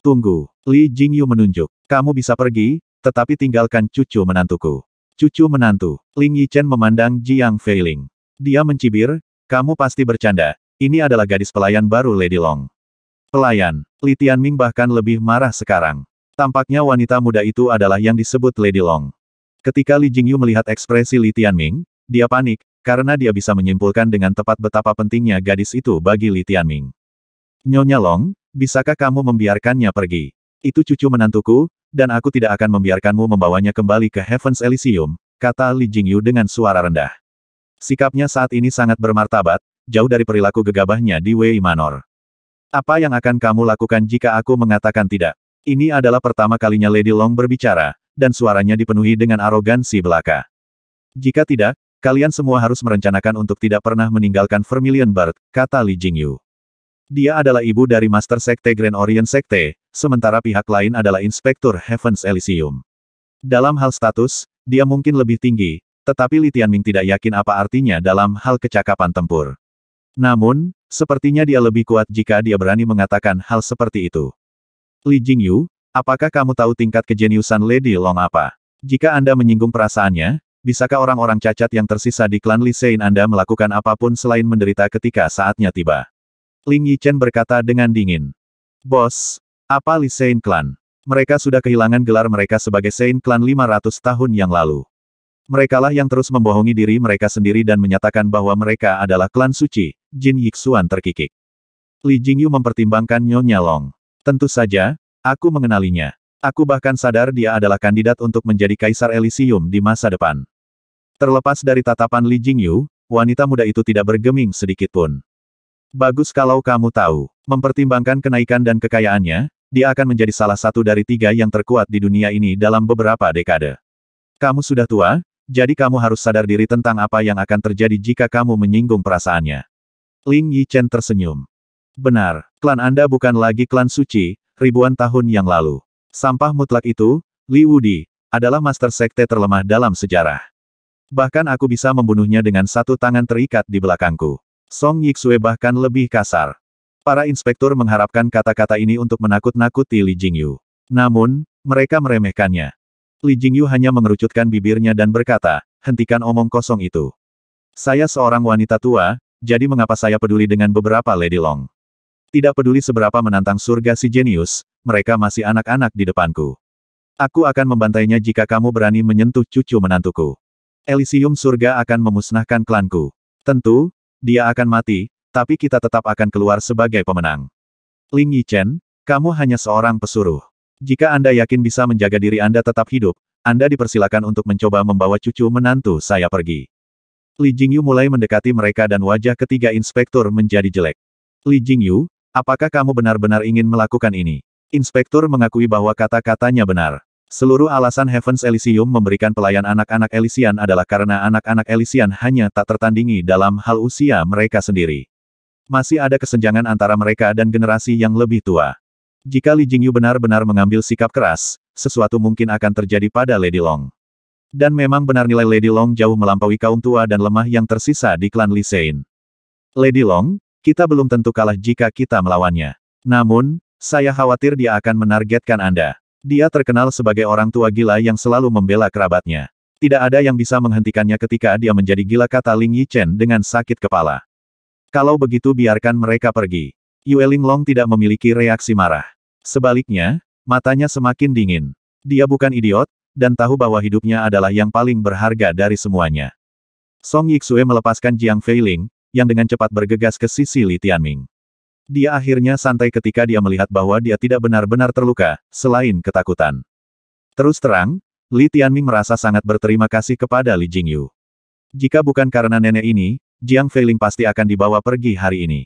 S1: Tunggu, Li Jingyu menunjuk. Kamu bisa pergi, tetapi tinggalkan cucu menantuku. Cucu menantu, Ling Yichen memandang Jiang Feiling. Dia mencibir, kamu pasti bercanda, ini adalah gadis pelayan baru Lady Long. Pelayan, Li Tianming bahkan lebih marah sekarang. Tampaknya wanita muda itu adalah yang disebut Lady Long. Ketika Li Jingyu melihat ekspresi Li Tianming, dia panik, karena dia bisa menyimpulkan dengan tepat betapa pentingnya gadis itu bagi Li Tianming. Nyonya Long, bisakah kamu membiarkannya pergi? Itu cucu menantuku, dan aku tidak akan membiarkanmu membawanya kembali ke Heaven's Elysium, kata Li Jingyu dengan suara rendah. Sikapnya saat ini sangat bermartabat, jauh dari perilaku gegabahnya di Wei Manor. Apa yang akan kamu lakukan jika aku mengatakan tidak? Ini adalah pertama kalinya Lady Long berbicara, dan suaranya dipenuhi dengan arogansi belaka. Jika tidak, kalian semua harus merencanakan untuk tidak pernah meninggalkan Vermilion Bird, kata Li Jingyu. Dia adalah ibu dari Master Sekte Grand Orient Sekte, sementara pihak lain adalah Inspektur Heavens Elysium. Dalam hal status, dia mungkin lebih tinggi, tetapi Li Tianming tidak yakin apa artinya dalam hal kecakapan tempur. Namun, sepertinya dia lebih kuat jika dia berani mengatakan hal seperti itu. Li Jingyu, Apakah kamu tahu tingkat kejeniusan Lady Long apa? Jika Anda menyinggung perasaannya, bisakah orang-orang cacat yang tersisa di klan Li Anda melakukan apapun selain menderita ketika saatnya tiba? Ling Yichen berkata dengan dingin. Bos, apa Li Klan? Mereka sudah kehilangan gelar mereka sebagai Sein Klan 500 tahun yang lalu. Merekalah yang terus membohongi diri mereka sendiri dan menyatakan bahwa mereka adalah klan suci, Jin Yixuan terkikik. Li Jingyu mempertimbangkan Nyonya Long. Tentu saja, Aku mengenalinya. Aku bahkan sadar dia adalah kandidat untuk menjadi kaisar Elysium di masa depan. Terlepas dari tatapan Li Jingyu, wanita muda itu tidak bergeming sedikit pun. Bagus kalau kamu tahu, mempertimbangkan kenaikan dan kekayaannya, dia akan menjadi salah satu dari tiga yang terkuat di dunia ini dalam beberapa dekade. Kamu sudah tua, jadi kamu harus sadar diri tentang apa yang akan terjadi jika kamu menyinggung perasaannya. Ling Yichen tersenyum. Benar, klan Anda bukan lagi klan suci, ribuan tahun yang lalu. Sampah mutlak itu, Li Wudi, adalah master sekte terlemah dalam sejarah. Bahkan aku bisa membunuhnya dengan satu tangan terikat di belakangku. Song Yixue bahkan lebih kasar. Para inspektur mengharapkan kata-kata ini untuk menakut-nakuti Li Jingyu. Namun, mereka meremehkannya. Li Jingyu hanya mengerucutkan bibirnya dan berkata, hentikan omong kosong itu. Saya seorang wanita tua, jadi mengapa saya peduli dengan beberapa Lady Long? Tidak peduli seberapa menantang surga si jenius, mereka masih anak-anak di depanku. Aku akan membantainya jika kamu berani menyentuh cucu menantuku. Elysium surga akan memusnahkan klanku. Tentu, dia akan mati, tapi kita tetap akan keluar sebagai pemenang. Ling Yichen, kamu hanya seorang pesuruh. Jika Anda yakin bisa menjaga diri Anda tetap hidup, Anda dipersilakan untuk mencoba membawa cucu menantu saya pergi. Li Jingyu mulai mendekati mereka dan wajah ketiga inspektur menjadi jelek. Li Jingyu, Apakah kamu benar-benar ingin melakukan ini? Inspektur mengakui bahwa kata-katanya benar. Seluruh alasan Heaven's Elysium memberikan pelayan anak-anak Elysian adalah karena anak-anak Elysian hanya tak tertandingi dalam hal usia mereka sendiri. Masih ada kesenjangan antara mereka dan generasi yang lebih tua. Jika Li Jingyu benar-benar mengambil sikap keras, sesuatu mungkin akan terjadi pada Lady Long. Dan memang benar nilai Lady Long jauh melampaui kaum tua dan lemah yang tersisa di klan Li Sein. Lady Long, kita belum tentu kalah jika kita melawannya. Namun, saya khawatir dia akan menargetkan Anda. Dia terkenal sebagai orang tua gila yang selalu membela kerabatnya. Tidak ada yang bisa menghentikannya ketika dia menjadi gila kata Ling Yi Chen dengan sakit kepala. Kalau begitu biarkan mereka pergi. Yue Long tidak memiliki reaksi marah. Sebaliknya, matanya semakin dingin. Dia bukan idiot, dan tahu bahwa hidupnya adalah yang paling berharga dari semuanya. Song Yixue melepaskan Jiang Feiling, yang dengan cepat bergegas ke sisi Li Tianming. Dia akhirnya santai ketika dia melihat bahwa dia tidak benar-benar terluka, selain ketakutan. Terus terang, Li Tianming merasa sangat berterima kasih kepada Li Jingyu. Jika bukan karena nenek ini, Jiang Feiling pasti akan dibawa pergi hari ini.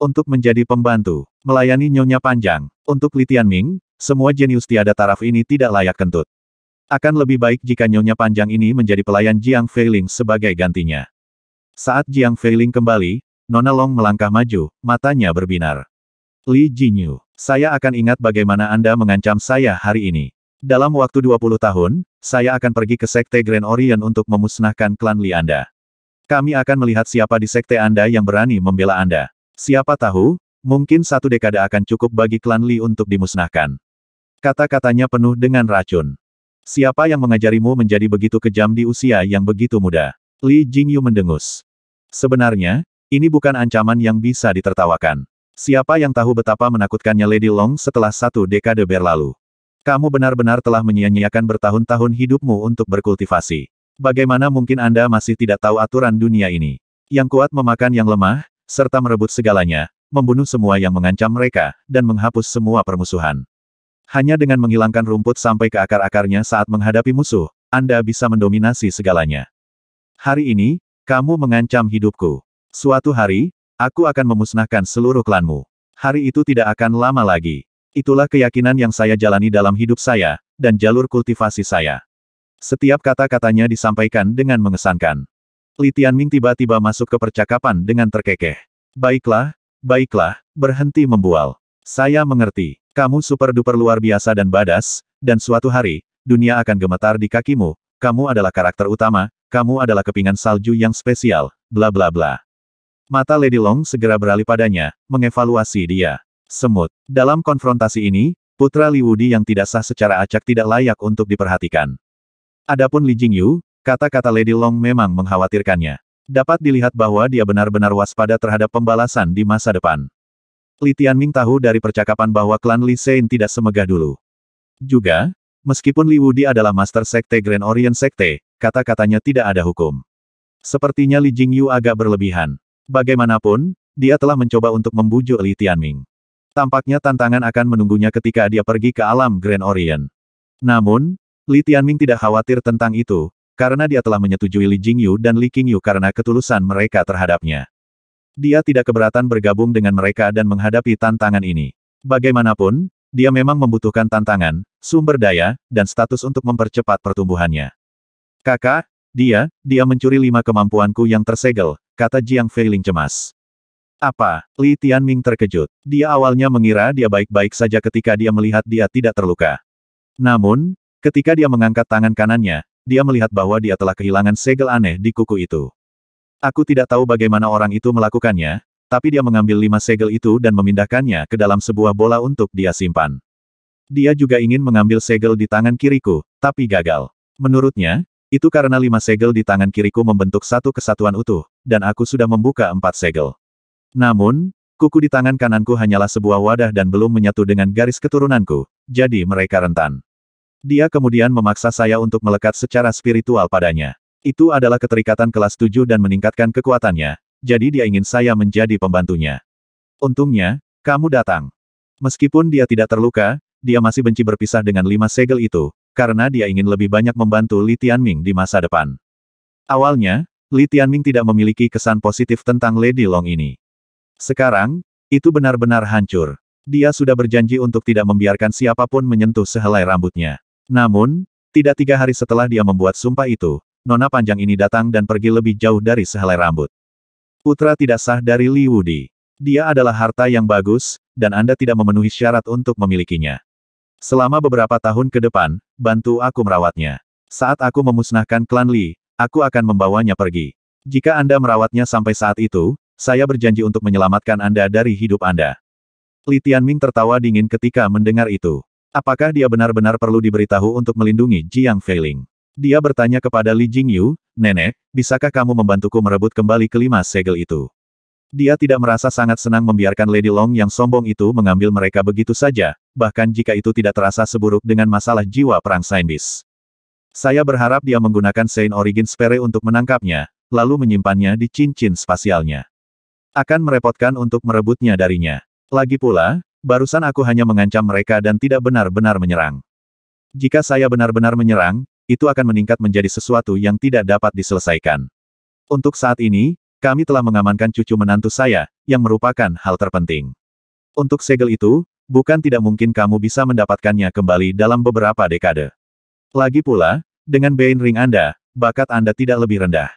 S1: Untuk menjadi pembantu, melayani nyonya panjang. Untuk Li Tianming, semua jenius tiada taraf ini tidak layak kentut. Akan lebih baik jika Nyonya Panjang ini menjadi pelayan Jiang Feiling sebagai gantinya. Saat Jiang Feiling kembali, Nona Long melangkah maju, matanya berbinar. Li Jinyu, saya akan ingat bagaimana Anda mengancam saya hari ini. Dalam waktu 20 tahun, saya akan pergi ke Sekte Grand Orient untuk memusnahkan klan Li Anda. Kami akan melihat siapa di Sekte Anda yang berani membela Anda. Siapa tahu, mungkin satu dekade akan cukup bagi klan Li untuk dimusnahkan. Kata-katanya penuh dengan racun. Siapa yang mengajarimu menjadi begitu kejam di usia yang begitu muda? Li Jingyu mendengus. Sebenarnya, ini bukan ancaman yang bisa ditertawakan. Siapa yang tahu betapa menakutkannya Lady Long setelah satu dekade berlalu. Kamu benar-benar telah menyia-nyiakan bertahun-tahun hidupmu untuk berkultivasi. Bagaimana mungkin Anda masih tidak tahu aturan dunia ini? Yang kuat memakan yang lemah, serta merebut segalanya, membunuh semua yang mengancam mereka, dan menghapus semua permusuhan. Hanya dengan menghilangkan rumput sampai ke akar-akarnya saat menghadapi musuh, Anda bisa mendominasi segalanya. Hari ini, kamu mengancam hidupku. Suatu hari, aku akan memusnahkan seluruh klanmu. Hari itu tidak akan lama lagi. Itulah keyakinan yang saya jalani dalam hidup saya, dan jalur kultivasi saya. Setiap kata-katanya disampaikan dengan mengesankan. Li Tianming tiba-tiba masuk ke percakapan dengan terkekeh. Baiklah, baiklah, berhenti membual. Saya mengerti, kamu super duper luar biasa dan badas, dan suatu hari, dunia akan gemetar di kakimu, kamu adalah karakter utama, kamu adalah kepingan salju yang spesial, bla bla bla. Mata Lady Long segera beralih padanya, mengevaluasi dia. Semut. Dalam konfrontasi ini, putra Li Wudi yang tidak sah secara acak tidak layak untuk diperhatikan. Adapun Li Jingyu, kata-kata Lady Long memang mengkhawatirkannya. Dapat dilihat bahwa dia benar-benar waspada terhadap pembalasan di masa depan. Li Tianming tahu dari percakapan bahwa klan Li Sein tidak semegah dulu. Juga, meskipun Li Wudi adalah Master Sekte Grand Orient Sekte, kata-katanya tidak ada hukum. Sepertinya Li Jingyu agak berlebihan. Bagaimanapun, dia telah mencoba untuk membujuk Li Tianming. Tampaknya tantangan akan menunggunya ketika dia pergi ke alam Grand Orient. Namun, Li Tianming tidak khawatir tentang itu, karena dia telah menyetujui Li Jingyu dan Li Qingyu karena ketulusan mereka terhadapnya. Dia tidak keberatan bergabung dengan mereka dan menghadapi tantangan ini. Bagaimanapun, dia memang membutuhkan tantangan, sumber daya, dan status untuk mempercepat pertumbuhannya. Kakak, dia, dia mencuri lima kemampuanku yang tersegel, kata Jiang Feiling cemas. Apa? Li Tianming terkejut. Dia awalnya mengira dia baik-baik saja ketika dia melihat dia tidak terluka. Namun, ketika dia mengangkat tangan kanannya, dia melihat bahwa dia telah kehilangan segel aneh di kuku itu. Aku tidak tahu bagaimana orang itu melakukannya, tapi dia mengambil lima segel itu dan memindahkannya ke dalam sebuah bola untuk dia simpan. Dia juga ingin mengambil segel di tangan kiriku, tapi gagal. Menurutnya, itu karena lima segel di tangan kiriku membentuk satu kesatuan utuh, dan aku sudah membuka empat segel. Namun, kuku di tangan kananku hanyalah sebuah wadah dan belum menyatu dengan garis keturunanku, jadi mereka rentan. Dia kemudian memaksa saya untuk melekat secara spiritual padanya. Itu adalah keterikatan kelas tujuh dan meningkatkan kekuatannya, jadi dia ingin saya menjadi pembantunya. Untungnya, kamu datang. Meskipun dia tidak terluka, dia masih benci berpisah dengan lima segel itu, karena dia ingin lebih banyak membantu Li Tianming di masa depan. Awalnya, Li Tianming tidak memiliki kesan positif tentang Lady Long ini. Sekarang, itu benar-benar hancur. Dia sudah berjanji untuk tidak membiarkan siapapun menyentuh sehelai rambutnya. Namun, tidak tiga hari setelah dia membuat sumpah itu, nona panjang ini datang dan pergi lebih jauh dari sehelai rambut. Putra tidak sah dari Li Wudi. Dia adalah harta yang bagus, dan Anda tidak memenuhi syarat untuk memilikinya. Selama beberapa tahun ke depan, bantu aku merawatnya. Saat aku memusnahkan klan Li, aku akan membawanya pergi. Jika Anda merawatnya sampai saat itu, saya berjanji untuk menyelamatkan Anda dari hidup Anda. Li Tianming tertawa dingin ketika mendengar itu. Apakah dia benar-benar perlu diberitahu untuk melindungi Jiang Feiling? Dia bertanya kepada Li Jingyu, Nenek, bisakah kamu membantuku merebut kembali kelima segel itu? Dia tidak merasa sangat senang membiarkan Lady Long yang sombong itu mengambil mereka begitu saja, bahkan jika itu tidak terasa seburuk dengan masalah jiwa perang saintis. Saya berharap dia menggunakan Saint Origin Spere untuk menangkapnya, lalu menyimpannya di cincin spasialnya. Akan merepotkan untuk merebutnya darinya. Lagi pula, barusan aku hanya mengancam mereka dan tidak benar-benar menyerang. Jika saya benar-benar menyerang, itu akan meningkat menjadi sesuatu yang tidak dapat diselesaikan. Untuk saat ini, kami telah mengamankan cucu menantu saya, yang merupakan hal terpenting. Untuk segel itu, bukan tidak mungkin kamu bisa mendapatkannya kembali dalam beberapa dekade. Lagi pula, dengan Bein Ring Anda, bakat Anda tidak lebih rendah.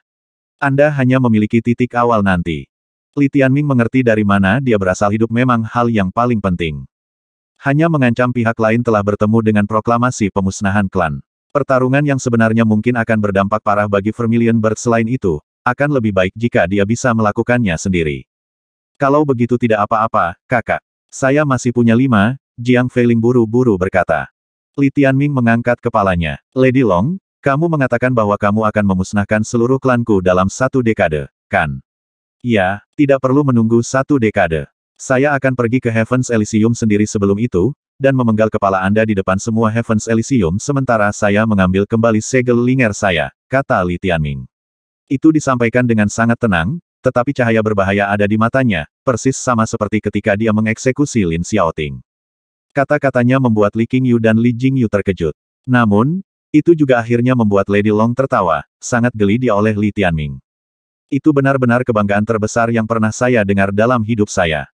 S1: Anda hanya memiliki titik awal nanti. Li Tianming mengerti dari mana dia berasal hidup memang hal yang paling penting. Hanya mengancam pihak lain telah bertemu dengan proklamasi pemusnahan klan. Pertarungan yang sebenarnya mungkin akan berdampak parah bagi Vermilion Bird selain itu, akan lebih baik jika dia bisa melakukannya sendiri. Kalau begitu tidak apa-apa, kakak. Saya masih punya lima, Jiang Feiling buru-buru berkata. Li Tianming mengangkat kepalanya. Lady Long, kamu mengatakan bahwa kamu akan memusnahkan seluruh klanku dalam satu dekade, kan? Ya, tidak perlu menunggu satu dekade. Saya akan pergi ke Heaven's Elysium sendiri sebelum itu, dan memenggal kepala Anda di depan semua Heaven's Elysium sementara saya mengambil kembali segel linger saya, kata Li Tianming. Itu disampaikan dengan sangat tenang, tetapi cahaya berbahaya ada di matanya, persis sama seperti ketika dia mengeksekusi Lin Xiaoting. Kata-katanya membuat Li Qingyu dan Li Jingyu terkejut. Namun, itu juga akhirnya membuat Lady Long tertawa, sangat geli dia oleh Li Tianming. Itu benar-benar kebanggaan terbesar yang pernah saya dengar dalam hidup saya.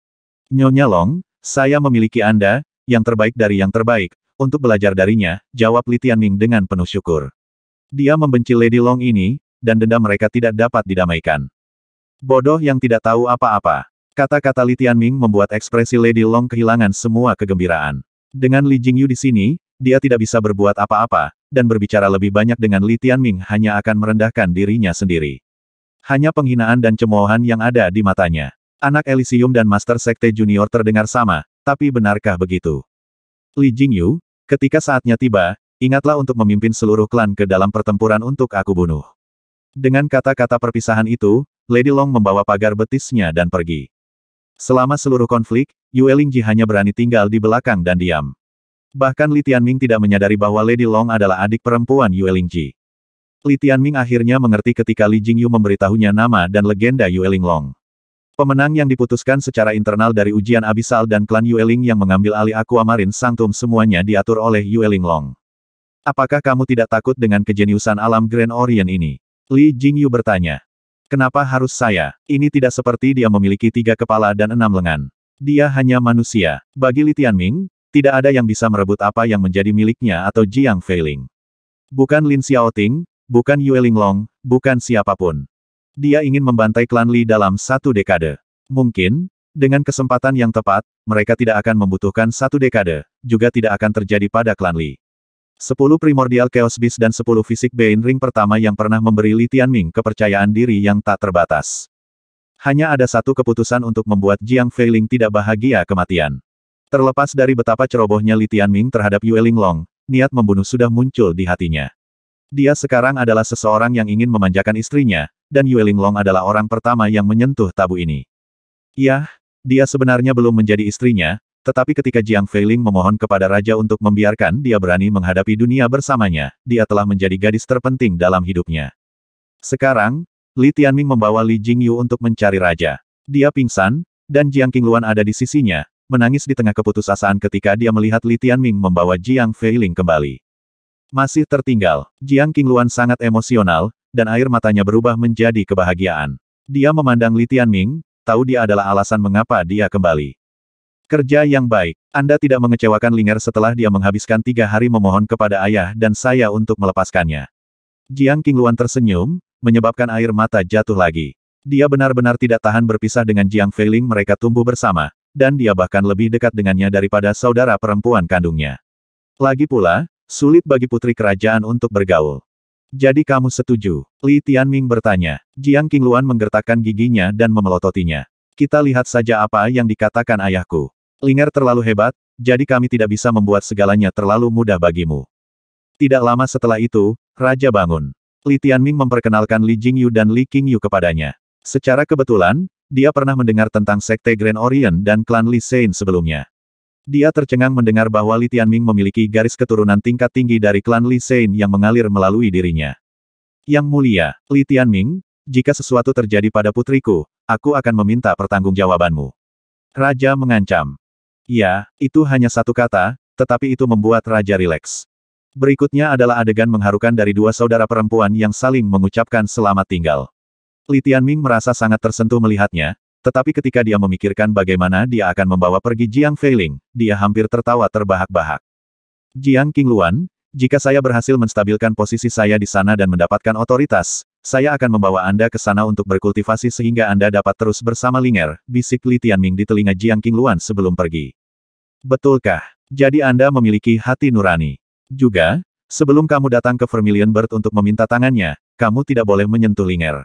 S1: Nyonya Long, saya memiliki Anda, yang terbaik dari yang terbaik, untuk belajar darinya, jawab Li Tianming dengan penuh syukur. Dia membenci Lady Long ini, dan dendam mereka tidak dapat didamaikan. Bodoh yang tidak tahu apa-apa. Kata-kata Li Tianming membuat ekspresi Lady Long kehilangan semua kegembiraan. Dengan Li Jingyu di sini, dia tidak bisa berbuat apa-apa, dan berbicara lebih banyak dengan Li Tianming hanya akan merendahkan dirinya sendiri. Hanya penghinaan dan cemoohan yang ada di matanya. Anak Elysium dan Master Sekte Junior terdengar sama, tapi benarkah begitu? Li Jingyu, ketika saatnya tiba, ingatlah untuk memimpin seluruh klan ke dalam pertempuran untuk aku bunuh. Dengan kata-kata perpisahan itu, Lady Long membawa pagar betisnya dan pergi. Selama seluruh konflik, Yue Lingji hanya berani tinggal di belakang dan diam. Bahkan Li Tianming tidak menyadari bahwa Lady Long adalah adik perempuan Yue Lingji. Li Tianming akhirnya mengerti ketika Li Jingyu memberitahunya nama dan legenda Yue Long. Pemenang yang diputuskan secara internal dari ujian abisal dan klan Yue Ling yang mengambil alih Aquamarin Sanctum semuanya diatur oleh Yue Long. Apakah kamu tidak takut dengan kejeniusan alam Grand Orient ini? Li Jingyu bertanya. Kenapa harus saya? Ini tidak seperti dia memiliki tiga kepala dan enam lengan. Dia hanya manusia. Bagi Li Tianming, tidak ada yang bisa merebut apa yang menjadi miliknya atau Jiang Feiling. Bukan Lin Xiaoting, bukan Yue Linglong, bukan siapapun. Dia ingin membantai klan Li dalam satu dekade. Mungkin, dengan kesempatan yang tepat, mereka tidak akan membutuhkan satu dekade, juga tidak akan terjadi pada klan Li. Sepuluh primordial chaos beast dan sepuluh fisik Bane Ring pertama yang pernah memberi Li Tianming kepercayaan diri yang tak terbatas. Hanya ada satu keputusan untuk membuat Jiang Feiling tidak bahagia kematian. Terlepas dari betapa cerobohnya Li Tianming terhadap Yue Long, niat membunuh sudah muncul di hatinya. Dia sekarang adalah seseorang yang ingin memanjakan istrinya, dan Yue Long adalah orang pertama yang menyentuh tabu ini. Yah, dia sebenarnya belum menjadi istrinya, tetapi ketika Jiang Feiling memohon kepada raja untuk membiarkan dia berani menghadapi dunia bersamanya, dia telah menjadi gadis terpenting dalam hidupnya. Sekarang, Li Tianming membawa Li Jingyu untuk mencari raja. Dia pingsan, dan Jiang Qingluan ada di sisinya, menangis di tengah keputusasaan ketika dia melihat Li Tianming membawa Jiang Feiling kembali. Masih tertinggal, Jiang Qingluan sangat emosional, dan air matanya berubah menjadi kebahagiaan. Dia memandang Li Tianming, tahu dia adalah alasan mengapa dia kembali. Kerja yang baik. Anda tidak mengecewakan Linger setelah dia menghabiskan tiga hari memohon kepada ayah dan saya untuk melepaskannya. Jiang Qingluan tersenyum, menyebabkan air mata jatuh lagi. Dia benar-benar tidak tahan berpisah dengan Jiang Feiling mereka tumbuh bersama, dan dia bahkan lebih dekat dengannya daripada saudara perempuan kandungnya. Lagi pula, sulit bagi putri kerajaan untuk bergaul. Jadi kamu setuju? Li Tianming bertanya. Jiang Qingluan menggertakkan giginya dan memelototinya. Kita lihat saja apa yang dikatakan ayahku. Linger terlalu hebat, jadi kami tidak bisa membuat segalanya terlalu mudah bagimu. Tidak lama setelah itu, Raja bangun. Li Tianming memperkenalkan Li Jingyu dan Li Qingyu kepadanya. Secara kebetulan, dia pernah mendengar tentang Sekte Grand Orient dan klan Li Sein sebelumnya. Dia tercengang mendengar bahwa Li Tianming memiliki garis keturunan tingkat tinggi dari klan Li Sein yang mengalir melalui dirinya. Yang mulia, Li Tianming, jika sesuatu terjadi pada putriku, aku akan meminta pertanggungjawabanmu. Raja mengancam. Ya, itu hanya satu kata, tetapi itu membuat Raja rileks. Berikutnya adalah adegan mengharukan dari dua saudara perempuan yang saling mengucapkan selamat tinggal. Li Tianming merasa sangat tersentuh melihatnya, tetapi ketika dia memikirkan bagaimana dia akan membawa pergi Jiang Feiling, dia hampir tertawa terbahak-bahak. Jiang Qingluan, jika saya berhasil menstabilkan posisi saya di sana dan mendapatkan otoritas, saya akan membawa Anda ke sana untuk berkultivasi sehingga Anda dapat terus bersama Linger, bisik Li Tianming di telinga Jiang Qingluan sebelum pergi. Betulkah? Jadi Anda memiliki hati nurani. Juga, sebelum kamu datang ke Vermilion Bird untuk meminta tangannya, kamu tidak boleh menyentuh Linger.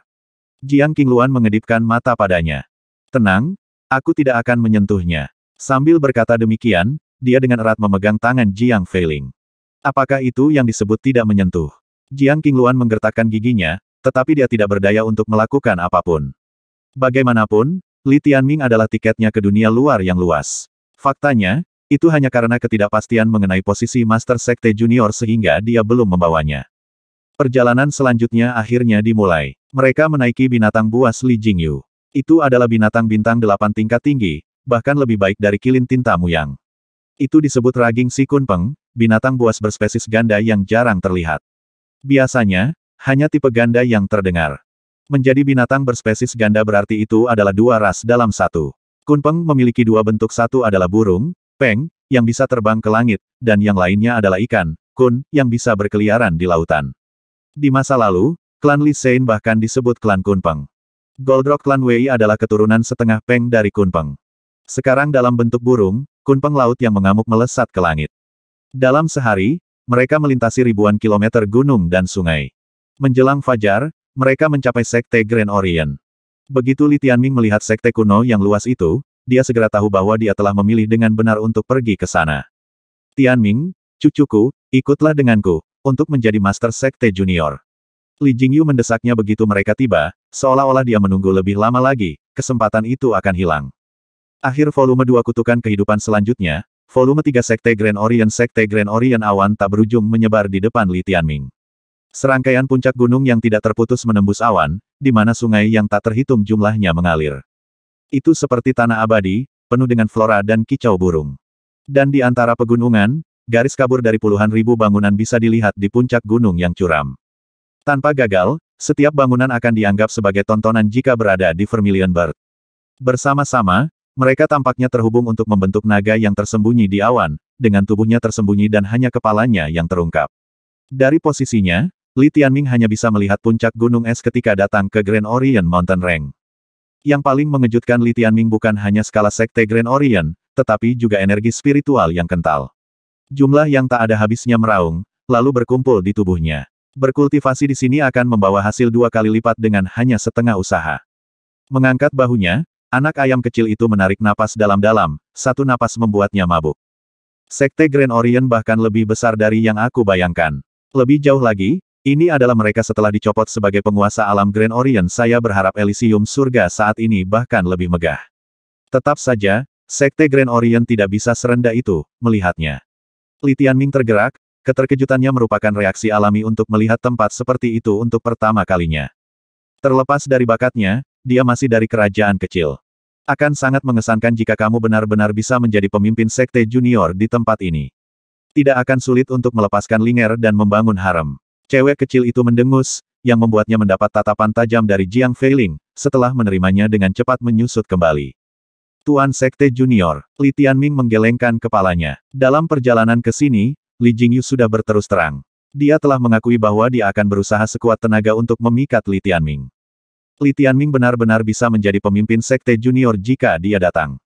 S1: Jiang Qingluan mengedipkan mata padanya. Tenang, aku tidak akan menyentuhnya. Sambil berkata demikian, dia dengan erat memegang tangan Jiang Feiling. Apakah itu yang disebut tidak menyentuh? Jiang Qingluan menggertakkan giginya, tetapi dia tidak berdaya untuk melakukan apapun. Bagaimanapun, Li Tianming adalah tiketnya ke dunia luar yang luas. Faktanya, itu hanya karena ketidakpastian mengenai posisi Master Sekte Junior sehingga dia belum membawanya. Perjalanan selanjutnya akhirnya dimulai. Mereka menaiki binatang buas Li Jingyu. Itu adalah binatang bintang delapan tingkat tinggi, bahkan lebih baik dari kilin tinta muyang. Itu disebut raging si kunpeng, binatang buas berspesies ganda yang jarang terlihat. Biasanya, hanya tipe ganda yang terdengar. Menjadi binatang berspesies ganda berarti itu adalah dua ras dalam satu. Kunpeng memiliki dua bentuk satu adalah burung, peng, yang bisa terbang ke langit, dan yang lainnya adalah ikan, kun, yang bisa berkeliaran di lautan. Di masa lalu, klan Li Sein bahkan disebut klan Kunpeng. Goldrock klan Wei adalah keturunan setengah peng dari Kunpeng. Sekarang dalam bentuk burung, Kunpeng laut yang mengamuk melesat ke langit. Dalam sehari, mereka melintasi ribuan kilometer gunung dan sungai. Menjelang fajar, mereka mencapai Sekte Grand Orient. Begitu Li Tianming melihat Sekte kuno yang luas itu, dia segera tahu bahwa dia telah memilih dengan benar untuk pergi ke sana. Tianming, cucuku, ikutlah denganku, untuk menjadi Master Sekte Junior. Li Jingyu mendesaknya begitu mereka tiba, seolah-olah dia menunggu lebih lama lagi, kesempatan itu akan hilang. Akhir volume 2 kutukan kehidupan selanjutnya, volume 3 Sekte Grand Orient Sekte Grand Orient awan tak berujung menyebar di depan Li Tianming. Serangkaian puncak gunung yang tidak terputus menembus awan, di mana sungai yang tak terhitung jumlahnya mengalir. Itu seperti tanah abadi, penuh dengan flora dan kicau burung. Dan di antara pegunungan, garis kabur dari puluhan ribu bangunan bisa dilihat di puncak gunung yang curam. Tanpa gagal, setiap bangunan akan dianggap sebagai tontonan jika berada di Vermilion Bird. Bersama-sama, mereka tampaknya terhubung untuk membentuk naga yang tersembunyi di awan, dengan tubuhnya tersembunyi dan hanya kepalanya yang terungkap. Dari posisinya, Li Tianming hanya bisa melihat puncak gunung es ketika datang ke Grand Orient Mountain Range. Yang paling mengejutkan Li Tianming bukan hanya skala sekte Grand Orient, tetapi juga energi spiritual yang kental. Jumlah yang tak ada habisnya meraung, lalu berkumpul di tubuhnya. Berkultivasi di sini akan membawa hasil dua kali lipat dengan hanya setengah usaha. Mengangkat bahunya, anak ayam kecil itu menarik napas dalam-dalam, satu napas membuatnya mabuk. Sekte Grand Orient bahkan lebih besar dari yang aku bayangkan. Lebih jauh lagi, ini adalah mereka setelah dicopot sebagai penguasa alam Grand Orient saya berharap Elysium surga saat ini bahkan lebih megah. Tetap saja, Sekte Grand Orient tidak bisa serendah itu, melihatnya. Li Tianming tergerak, keterkejutannya merupakan reaksi alami untuk melihat tempat seperti itu untuk pertama kalinya. Terlepas dari bakatnya, dia masih dari kerajaan kecil. Akan sangat mengesankan jika kamu benar-benar bisa menjadi pemimpin Sekte Junior di tempat ini. Tidak akan sulit untuk melepaskan Linger dan membangun harem. Cewek kecil itu mendengus, yang membuatnya mendapat tatapan tajam dari Jiang Feiling, setelah menerimanya dengan cepat menyusut kembali. Tuan Sekte Junior, Li Tianming menggelengkan kepalanya. Dalam perjalanan ke sini, Li Jingyu sudah berterus terang. Dia telah mengakui bahwa dia akan berusaha sekuat tenaga untuk memikat Li Tianming. Li Tianming benar-benar bisa menjadi pemimpin Sekte Junior jika dia datang.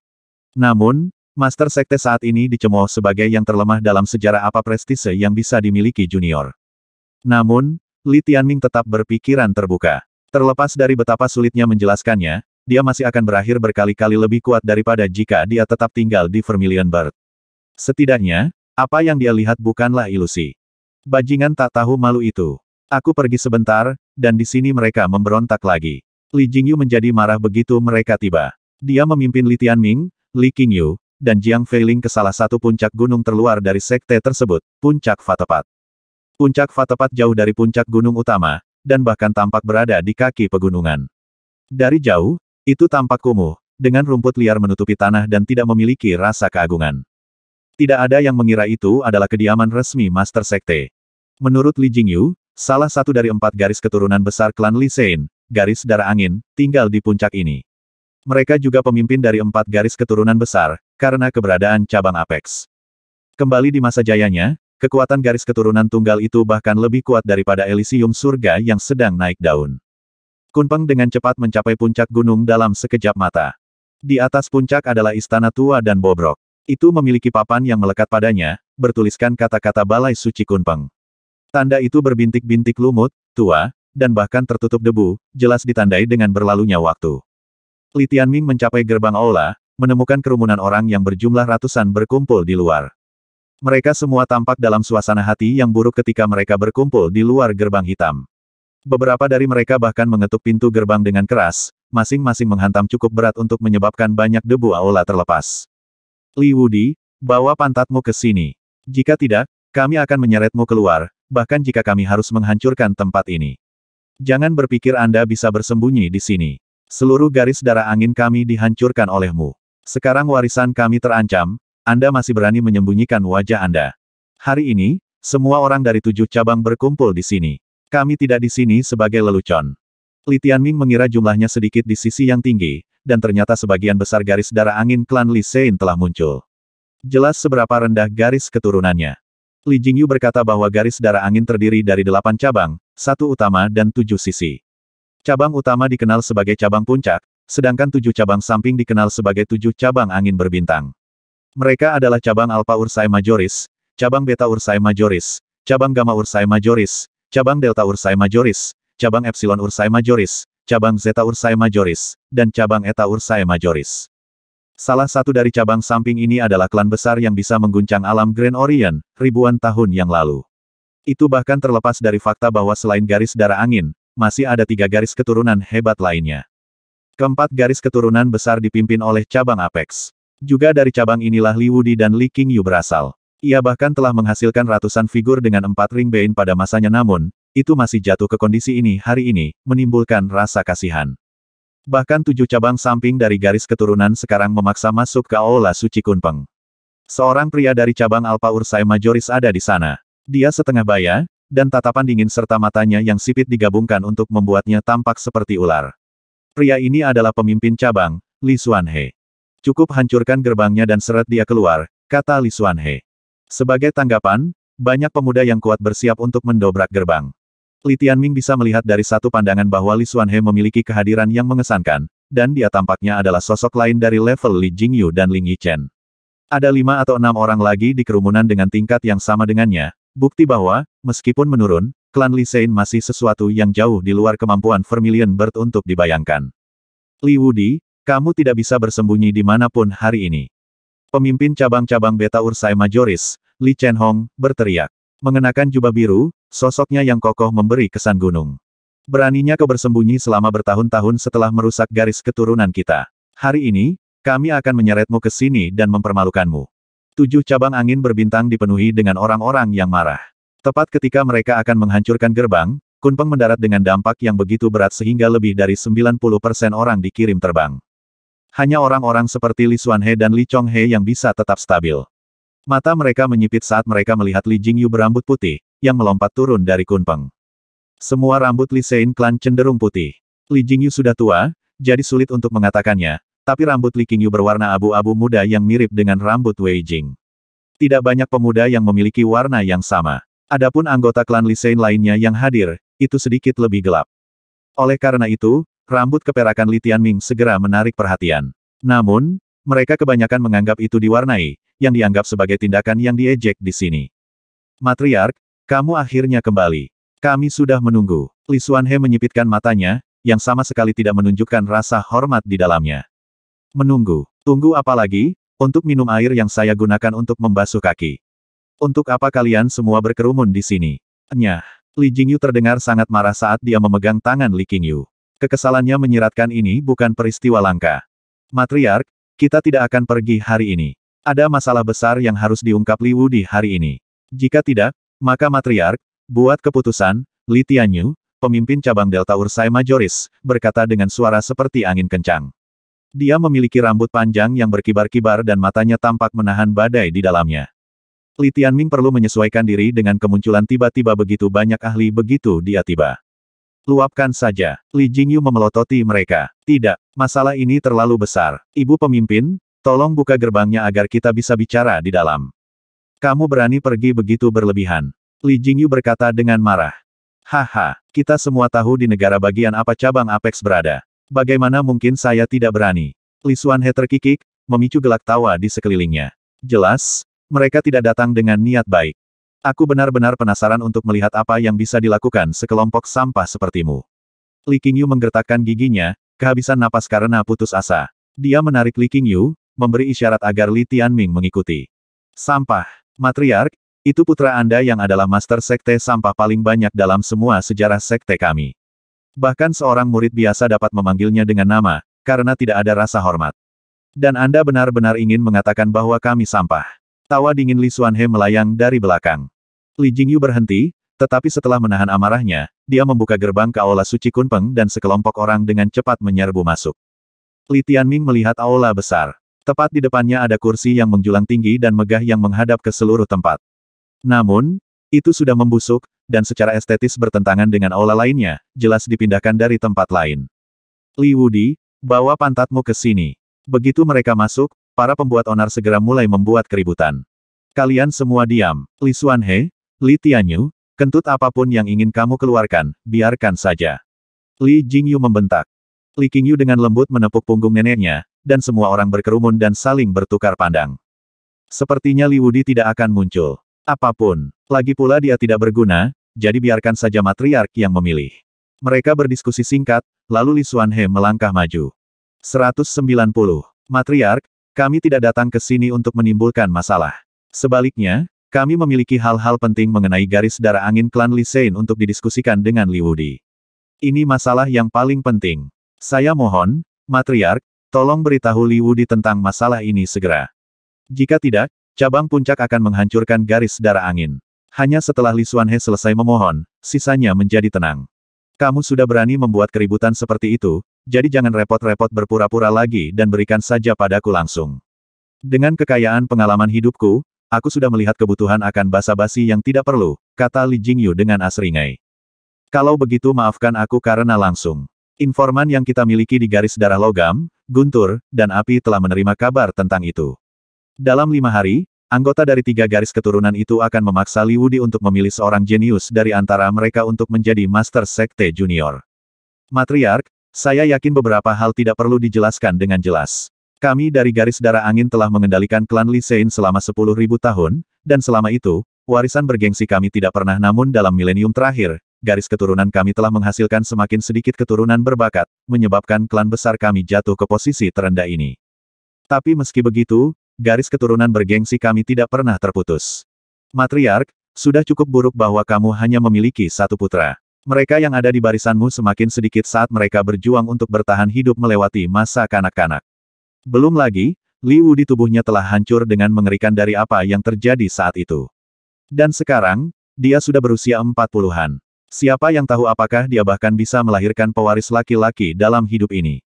S1: Namun, Master Sekte saat ini dicemooh sebagai yang terlemah dalam sejarah apa prestise yang bisa dimiliki junior. Namun, Li Tianming tetap berpikiran terbuka. Terlepas dari betapa sulitnya menjelaskannya, dia masih akan berakhir berkali-kali lebih kuat daripada jika dia tetap tinggal di Vermilion Bird. Setidaknya, apa yang dia lihat bukanlah ilusi. Bajingan tak tahu malu itu. Aku pergi sebentar, dan di sini mereka memberontak lagi. Li Jingyu menjadi marah begitu mereka tiba. Dia memimpin Li Tianming, Li Qingyu, dan Jiang Feiling ke salah satu puncak gunung terluar dari sekte tersebut, Puncak Fatapat. Puncak Fa tepat jauh dari puncak gunung utama, dan bahkan tampak berada di kaki pegunungan. Dari jauh, itu tampak kumuh, dengan rumput liar menutupi tanah dan tidak memiliki rasa keagungan. Tidak ada yang mengira itu adalah kediaman resmi Master Sekte. Menurut Li Jingyu, salah satu dari empat garis keturunan besar klan Li Sein, garis darah angin, tinggal di puncak ini. Mereka juga pemimpin dari empat garis keturunan besar, karena keberadaan cabang Apex. Kembali di masa jayanya, kekuatan garis keturunan tunggal itu bahkan lebih kuat daripada Elysium surga yang sedang naik daun. Kunpeng dengan cepat mencapai puncak gunung dalam sekejap mata. Di atas puncak adalah istana tua dan bobrok. Itu memiliki papan yang melekat padanya, bertuliskan kata-kata balai suci Kunpeng. Tanda itu berbintik-bintik lumut, tua, dan bahkan tertutup debu, jelas ditandai dengan berlalunya waktu. Li Tianming mencapai gerbang aula, menemukan kerumunan orang yang berjumlah ratusan berkumpul di luar. Mereka semua tampak dalam suasana hati yang buruk ketika mereka berkumpul di luar gerbang hitam. Beberapa dari mereka bahkan mengetuk pintu gerbang dengan keras, masing-masing menghantam cukup berat untuk menyebabkan banyak debu aula terlepas. Li Wudi, bawa pantatmu ke sini. Jika tidak, kami akan menyeretmu keluar, bahkan jika kami harus menghancurkan tempat ini. Jangan berpikir Anda bisa bersembunyi di sini. Seluruh garis darah angin kami dihancurkan olehmu. Sekarang warisan kami terancam, anda masih berani menyembunyikan wajah Anda. Hari ini, semua orang dari tujuh cabang berkumpul di sini. Kami tidak di sini sebagai lelucon. Li Tianming mengira jumlahnya sedikit di sisi yang tinggi, dan ternyata sebagian besar garis darah angin klan Li Sein telah muncul. Jelas seberapa rendah garis keturunannya. Li Jingyu berkata bahwa garis darah angin terdiri dari delapan cabang, satu utama dan tujuh sisi. Cabang utama dikenal sebagai cabang puncak, sedangkan tujuh cabang samping dikenal sebagai tujuh cabang angin berbintang. Mereka adalah cabang Alpha Ursae Majoris, cabang Beta Ursae Majoris, cabang Gamma Ursae Majoris, cabang Delta Ursae Majoris, cabang Epsilon Ursae Majoris, cabang Zeta Ursae Majoris, dan cabang Eta Ursae Majoris. Salah satu dari cabang samping ini adalah klan besar yang bisa mengguncang alam Grand Orient ribuan tahun yang lalu. Itu bahkan terlepas dari fakta bahwa selain garis darah angin, masih ada tiga garis keturunan hebat lainnya. Keempat garis keturunan besar dipimpin oleh cabang Apex. Juga dari cabang inilah Li Wudi dan Li Qingyu berasal. Ia bahkan telah menghasilkan ratusan figur dengan empat ring bein pada masanya namun, itu masih jatuh ke kondisi ini hari ini, menimbulkan rasa kasihan. Bahkan tujuh cabang samping dari garis keturunan sekarang memaksa masuk ke Aula Suci Kunpeng. Seorang pria dari cabang Alpa Ursai Majoris ada di sana. Dia setengah baya, dan tatapan dingin serta matanya yang sipit digabungkan untuk membuatnya tampak seperti ular. Pria ini adalah pemimpin cabang, Li Xuanhe. Cukup hancurkan gerbangnya dan seret dia keluar, kata Li Xuanhe. Sebagai tanggapan, banyak pemuda yang kuat bersiap untuk mendobrak gerbang. Li Tianming bisa melihat dari satu pandangan bahwa Li Xuanhe memiliki kehadiran yang mengesankan, dan dia tampaknya adalah sosok lain dari level Li Jingyu dan Ling Yichen. Ada lima atau enam orang lagi di kerumunan dengan tingkat yang sama dengannya, bukti bahwa, meskipun menurun, klan Li Sein masih sesuatu yang jauh di luar kemampuan Vermilion Bird untuk dibayangkan. Li Wudi, kamu tidak bisa bersembunyi di dimanapun hari ini. Pemimpin cabang-cabang Beta Ursae Majoris, Li Chen Hong, berteriak. Mengenakan jubah biru, sosoknya yang kokoh memberi kesan gunung. Beraninya kau bersembunyi selama bertahun-tahun setelah merusak garis keturunan kita. Hari ini, kami akan menyeretmu ke sini dan mempermalukanmu. Tujuh cabang angin berbintang dipenuhi dengan orang-orang yang marah. Tepat ketika mereka akan menghancurkan gerbang, Kunpeng mendarat dengan dampak yang begitu berat sehingga lebih dari 90% orang dikirim terbang. Hanya orang-orang seperti Li Xuanhe dan Li Chonghe yang bisa tetap stabil. Mata mereka menyipit saat mereka melihat Li Jingyu berambut putih, yang melompat turun dari kunpeng. Semua rambut Li Sein Clan cenderung putih. Li Jingyu sudah tua, jadi sulit untuk mengatakannya, tapi rambut Li Qingyu berwarna abu-abu muda yang mirip dengan rambut Wei Jing. Tidak banyak pemuda yang memiliki warna yang sama. Adapun anggota klan Li Sein lainnya yang hadir, itu sedikit lebih gelap. Oleh karena itu, Rambut keperakan Li Tianming segera menarik perhatian. Namun, mereka kebanyakan menganggap itu diwarnai, yang dianggap sebagai tindakan yang diejek di sini. Matriark, kamu akhirnya kembali. Kami sudah menunggu. Li Xuanhe menyipitkan matanya, yang sama sekali tidak menunjukkan rasa hormat di dalamnya. Menunggu. Tunggu apa lagi? Untuk minum air yang saya gunakan untuk membasuh kaki. Untuk apa kalian semua berkerumun di sini? Nyah. Li Jingyu terdengar sangat marah saat dia memegang tangan Li Qingyu. Kekesalannya menyiratkan ini bukan peristiwa langka. Matriark, kita tidak akan pergi hari ini. Ada masalah besar yang harus diungkap Liwu di hari ini. Jika tidak, maka matriark, buat keputusan, Li Tianyu, pemimpin cabang Delta Ursai Majoris, berkata dengan suara seperti angin kencang. Dia memiliki rambut panjang yang berkibar-kibar dan matanya tampak menahan badai di dalamnya. Li Tianming perlu menyesuaikan diri dengan kemunculan tiba-tiba begitu banyak ahli begitu dia tiba. Luapkan saja. Li Jingyu memelototi mereka. Tidak, masalah ini terlalu besar. Ibu pemimpin, tolong buka gerbangnya agar kita bisa bicara di dalam. Kamu berani pergi begitu berlebihan. Li Jingyu berkata dengan marah. Haha, kita semua tahu di negara bagian apa cabang Apex berada. Bagaimana mungkin saya tidak berani? Li Xuanhe terkikik, memicu gelak tawa di sekelilingnya. Jelas, mereka tidak datang dengan niat baik. Aku benar-benar penasaran untuk melihat apa yang bisa dilakukan sekelompok sampah sepertimu. Li Qingyu menggertakkan giginya, kehabisan napas karena putus asa. Dia menarik Li Qingyu, memberi isyarat agar Li Tianming mengikuti. Sampah, matriark, itu putra Anda yang adalah master sekte sampah paling banyak dalam semua sejarah sekte kami. Bahkan seorang murid biasa dapat memanggilnya dengan nama, karena tidak ada rasa hormat. Dan Anda benar-benar ingin mengatakan bahwa kami sampah. Tawa dingin Li Xuanhe melayang dari belakang. Li Jingyu berhenti, tetapi setelah menahan amarahnya, dia membuka gerbang ke Aula Suci Kunpeng dan sekelompok orang dengan cepat menyerbu masuk. Li Tianming melihat aula besar. Tepat di depannya ada kursi yang menjulang tinggi dan megah yang menghadap ke seluruh tempat. Namun, itu sudah membusuk, dan secara estetis bertentangan dengan aula lainnya, jelas dipindahkan dari tempat lain. Li Wudi, bawa pantatmu ke sini. Begitu mereka masuk, para pembuat onar segera mulai membuat keributan. Kalian semua diam. Li Xuanhe, Li Tianyu, kentut apapun yang ingin kamu keluarkan, biarkan saja. Li Jingyu membentak. Li Qingyu dengan lembut menepuk punggung neneknya, dan semua orang berkerumun dan saling bertukar pandang. Sepertinya Li Wudi tidak akan muncul. Apapun. Lagi pula dia tidak berguna, jadi biarkan saja matriark yang memilih. Mereka berdiskusi singkat, lalu Li Xuanhe melangkah maju. 190. Matriark, kami tidak datang ke sini untuk menimbulkan masalah. Sebaliknya, kami memiliki hal-hal penting mengenai garis darah angin klan Li Sein untuk didiskusikan dengan Li Wudi. Ini masalah yang paling penting. Saya mohon, Matriark, tolong beritahu Li Wudi tentang masalah ini segera. Jika tidak, cabang puncak akan menghancurkan garis darah angin. Hanya setelah Li Xuanhe selesai memohon, sisanya menjadi tenang. Kamu sudah berani membuat keributan seperti itu, jadi jangan repot-repot berpura-pura lagi dan berikan saja padaku langsung. Dengan kekayaan pengalaman hidupku, Aku sudah melihat kebutuhan akan basa-basi yang tidak perlu, kata Li Jingyu dengan asringai. Kalau begitu maafkan aku karena langsung. Informan yang kita miliki di garis darah logam, guntur, dan api telah menerima kabar tentang itu. Dalam lima hari, anggota dari tiga garis keturunan itu akan memaksa Li Wudi untuk memilih seorang jenius dari antara mereka untuk menjadi Master Sekte Junior. Matriark, saya yakin beberapa hal tidak perlu dijelaskan dengan jelas. Kami dari garis darah angin telah mengendalikan klan Li Sein selama 10.000 tahun, dan selama itu, warisan bergengsi kami tidak pernah namun dalam milenium terakhir, garis keturunan kami telah menghasilkan semakin sedikit keturunan berbakat, menyebabkan klan besar kami jatuh ke posisi terendah ini. Tapi meski begitu, garis keturunan bergengsi kami tidak pernah terputus. Matriark, sudah cukup buruk bahwa kamu hanya memiliki satu putra. Mereka yang ada di barisanmu semakin sedikit saat mereka berjuang untuk bertahan hidup melewati masa kanak-kanak. Belum lagi, Liu di tubuhnya telah hancur dengan mengerikan dari apa yang terjadi saat itu. Dan sekarang, dia sudah berusia empat puluhan. Siapa yang tahu apakah dia bahkan bisa melahirkan pewaris laki-laki dalam hidup ini.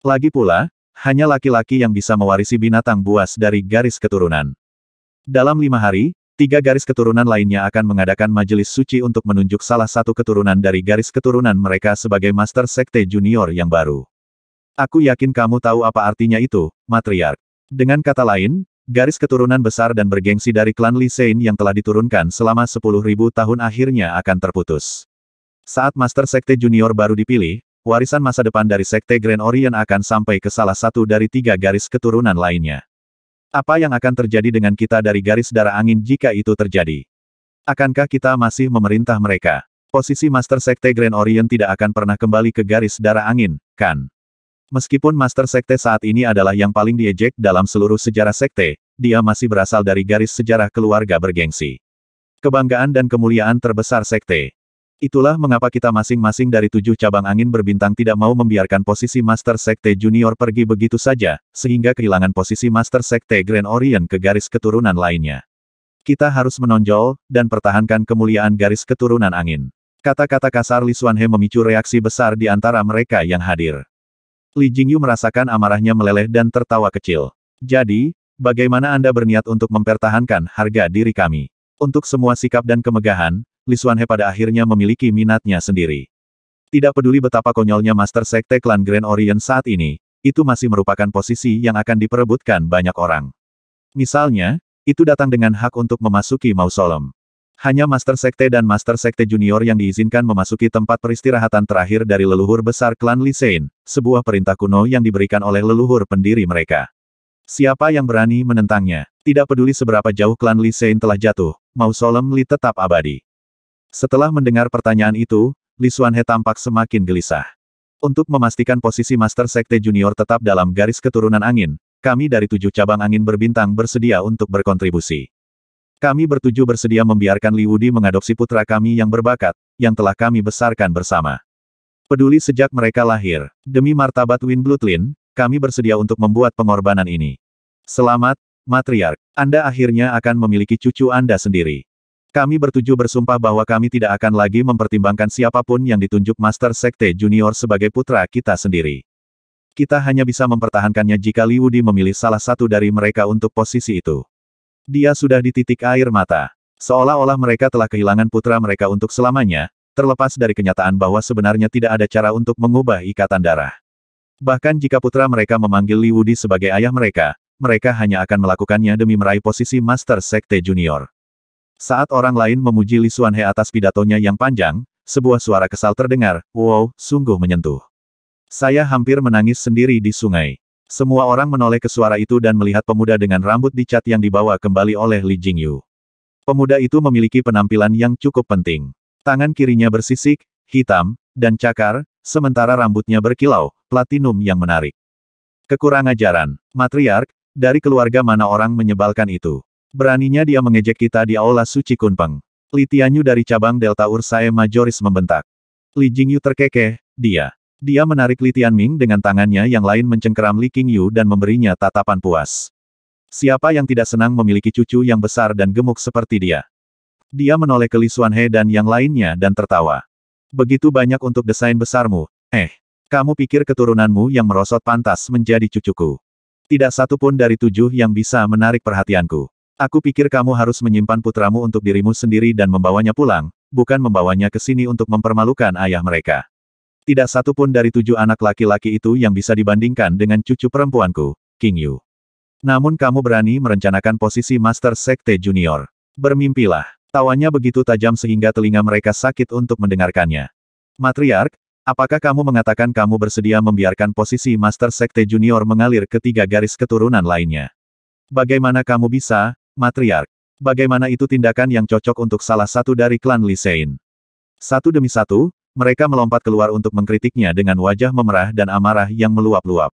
S1: Lagi pula, hanya laki-laki yang bisa mewarisi binatang buas dari garis keturunan. Dalam lima hari, tiga garis keturunan lainnya akan mengadakan majelis suci untuk menunjuk salah satu keturunan dari garis keturunan mereka sebagai Master Sekte Junior yang baru. Aku yakin kamu tahu apa artinya itu, matriark. Dengan kata lain, garis keturunan besar dan bergengsi dari klan Li Sein yang telah diturunkan selama 10.000 tahun akhirnya akan terputus. Saat Master Sekte Junior baru dipilih, warisan masa depan dari Sekte Grand Orient akan sampai ke salah satu dari tiga garis keturunan lainnya. Apa yang akan terjadi dengan kita dari garis darah angin jika itu terjadi? Akankah kita masih memerintah mereka? Posisi Master Sekte Grand Orient tidak akan pernah kembali ke garis darah angin, kan? Meskipun Master Sekte saat ini adalah yang paling diejek dalam seluruh sejarah Sekte, dia masih berasal dari garis sejarah keluarga bergengsi. Kebanggaan dan kemuliaan terbesar Sekte. Itulah mengapa kita masing-masing dari tujuh cabang angin berbintang tidak mau membiarkan posisi Master Sekte Junior pergi begitu saja, sehingga kehilangan posisi Master Sekte Grand Orient ke garis keturunan lainnya. Kita harus menonjol, dan pertahankan kemuliaan garis keturunan angin. Kata-kata kasar Li Suanhe memicu reaksi besar di antara mereka yang hadir. Li Jingyu merasakan amarahnya meleleh dan tertawa kecil. Jadi, bagaimana Anda berniat untuk mempertahankan harga diri kami? Untuk semua sikap dan kemegahan, Li Xuanhe pada akhirnya memiliki minatnya sendiri. Tidak peduli betapa konyolnya Master Sekte Klan Grand Orient saat ini, itu masih merupakan posisi yang akan diperebutkan banyak orang. Misalnya, itu datang dengan hak untuk memasuki mausolem. Hanya Master Sekte dan Master Sekte Junior yang diizinkan memasuki tempat peristirahatan terakhir dari leluhur besar klan Lisein, sebuah perintah kuno yang diberikan oleh leluhur pendiri mereka. Siapa yang berani menentangnya? Tidak peduli seberapa jauh klan Lisein telah jatuh, mausolem Li tetap abadi. Setelah mendengar pertanyaan itu, Li Xuanhe tampak semakin gelisah. Untuk memastikan posisi Master Sekte Junior tetap dalam garis keturunan angin, kami dari tujuh cabang angin berbintang bersedia untuk berkontribusi. Kami bertujuh bersedia membiarkan Wudi mengadopsi putra kami yang berbakat, yang telah kami besarkan bersama. Peduli sejak mereka lahir, demi martabat Win Blutlin, kami bersedia untuk membuat pengorbanan ini. Selamat, Matriark, Anda akhirnya akan memiliki cucu Anda sendiri. Kami bertujuh bersumpah bahwa kami tidak akan lagi mempertimbangkan siapapun yang ditunjuk Master Sekte Junior sebagai putra kita sendiri. Kita hanya bisa mempertahankannya jika Liu Di memilih salah satu dari mereka untuk posisi itu. Dia sudah di titik air mata. Seolah-olah mereka telah kehilangan putra mereka untuk selamanya, terlepas dari kenyataan bahwa sebenarnya tidak ada cara untuk mengubah ikatan darah. Bahkan jika putra mereka memanggil Li Wudi sebagai ayah mereka, mereka hanya akan melakukannya demi meraih posisi Master Sekte Junior. Saat orang lain memuji Li Xuanhe atas pidatonya yang panjang, sebuah suara kesal terdengar, wow, sungguh menyentuh. Saya hampir menangis sendiri di sungai. Semua orang menoleh ke suara itu dan melihat pemuda dengan rambut dicat yang dibawa kembali oleh Li Jingyu. Pemuda itu memiliki penampilan yang cukup penting. Tangan kirinya bersisik, hitam, dan cakar, sementara rambutnya berkilau, platinum yang menarik. Kekurang ajaran, matriark, dari keluarga mana orang menyebalkan itu. Beraninya dia mengejek kita di Aula Suci Kunpeng. Li Tianyu dari cabang Delta Ursae Majoris membentak. Li Jingyu terkekeh, dia. Dia menarik Li Tianming dengan tangannya yang lain mencengkeram Li Qingyu dan memberinya tatapan puas. Siapa yang tidak senang memiliki cucu yang besar dan gemuk seperti dia? Dia menoleh ke Li Xuanhe dan yang lainnya dan tertawa. Begitu banyak untuk desain besarmu, eh. Kamu pikir keturunanmu yang merosot pantas menjadi cucuku. Tidak satu pun dari tujuh yang bisa menarik perhatianku. Aku pikir kamu harus menyimpan putramu untuk dirimu sendiri dan membawanya pulang, bukan membawanya ke sini untuk mempermalukan ayah mereka. Tidak satu pun dari tujuh anak laki-laki itu yang bisa dibandingkan dengan cucu perempuanku, King Yu. Namun kamu berani merencanakan posisi Master Sekte Junior. Bermimpilah. Tawanya begitu tajam sehingga telinga mereka sakit untuk mendengarkannya. Matriark, apakah kamu mengatakan kamu bersedia membiarkan posisi Master Sekte Junior mengalir ke tiga garis keturunan lainnya? Bagaimana kamu bisa, Matriark? Bagaimana itu tindakan yang cocok untuk salah satu dari klan Lisein? Satu demi satu, mereka melompat keluar untuk mengkritiknya dengan wajah memerah dan amarah yang meluap-luap.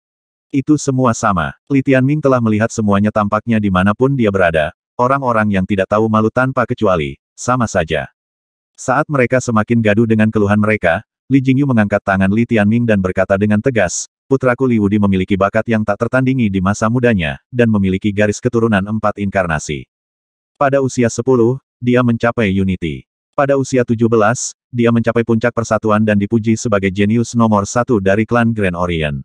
S1: Itu semua sama. Li Tianming telah melihat semuanya tampaknya di dimanapun dia berada, orang-orang yang tidak tahu malu tanpa kecuali, sama saja. Saat mereka semakin gaduh dengan keluhan mereka, Li Jingyu mengangkat tangan Li Tianming dan berkata dengan tegas, putraku Li Wudi memiliki bakat yang tak tertandingi di masa mudanya, dan memiliki garis keturunan empat inkarnasi. Pada usia 10, dia mencapai Unity. Pada usia 17, dia mencapai puncak persatuan dan dipuji sebagai jenius nomor satu dari klan Grand Orient.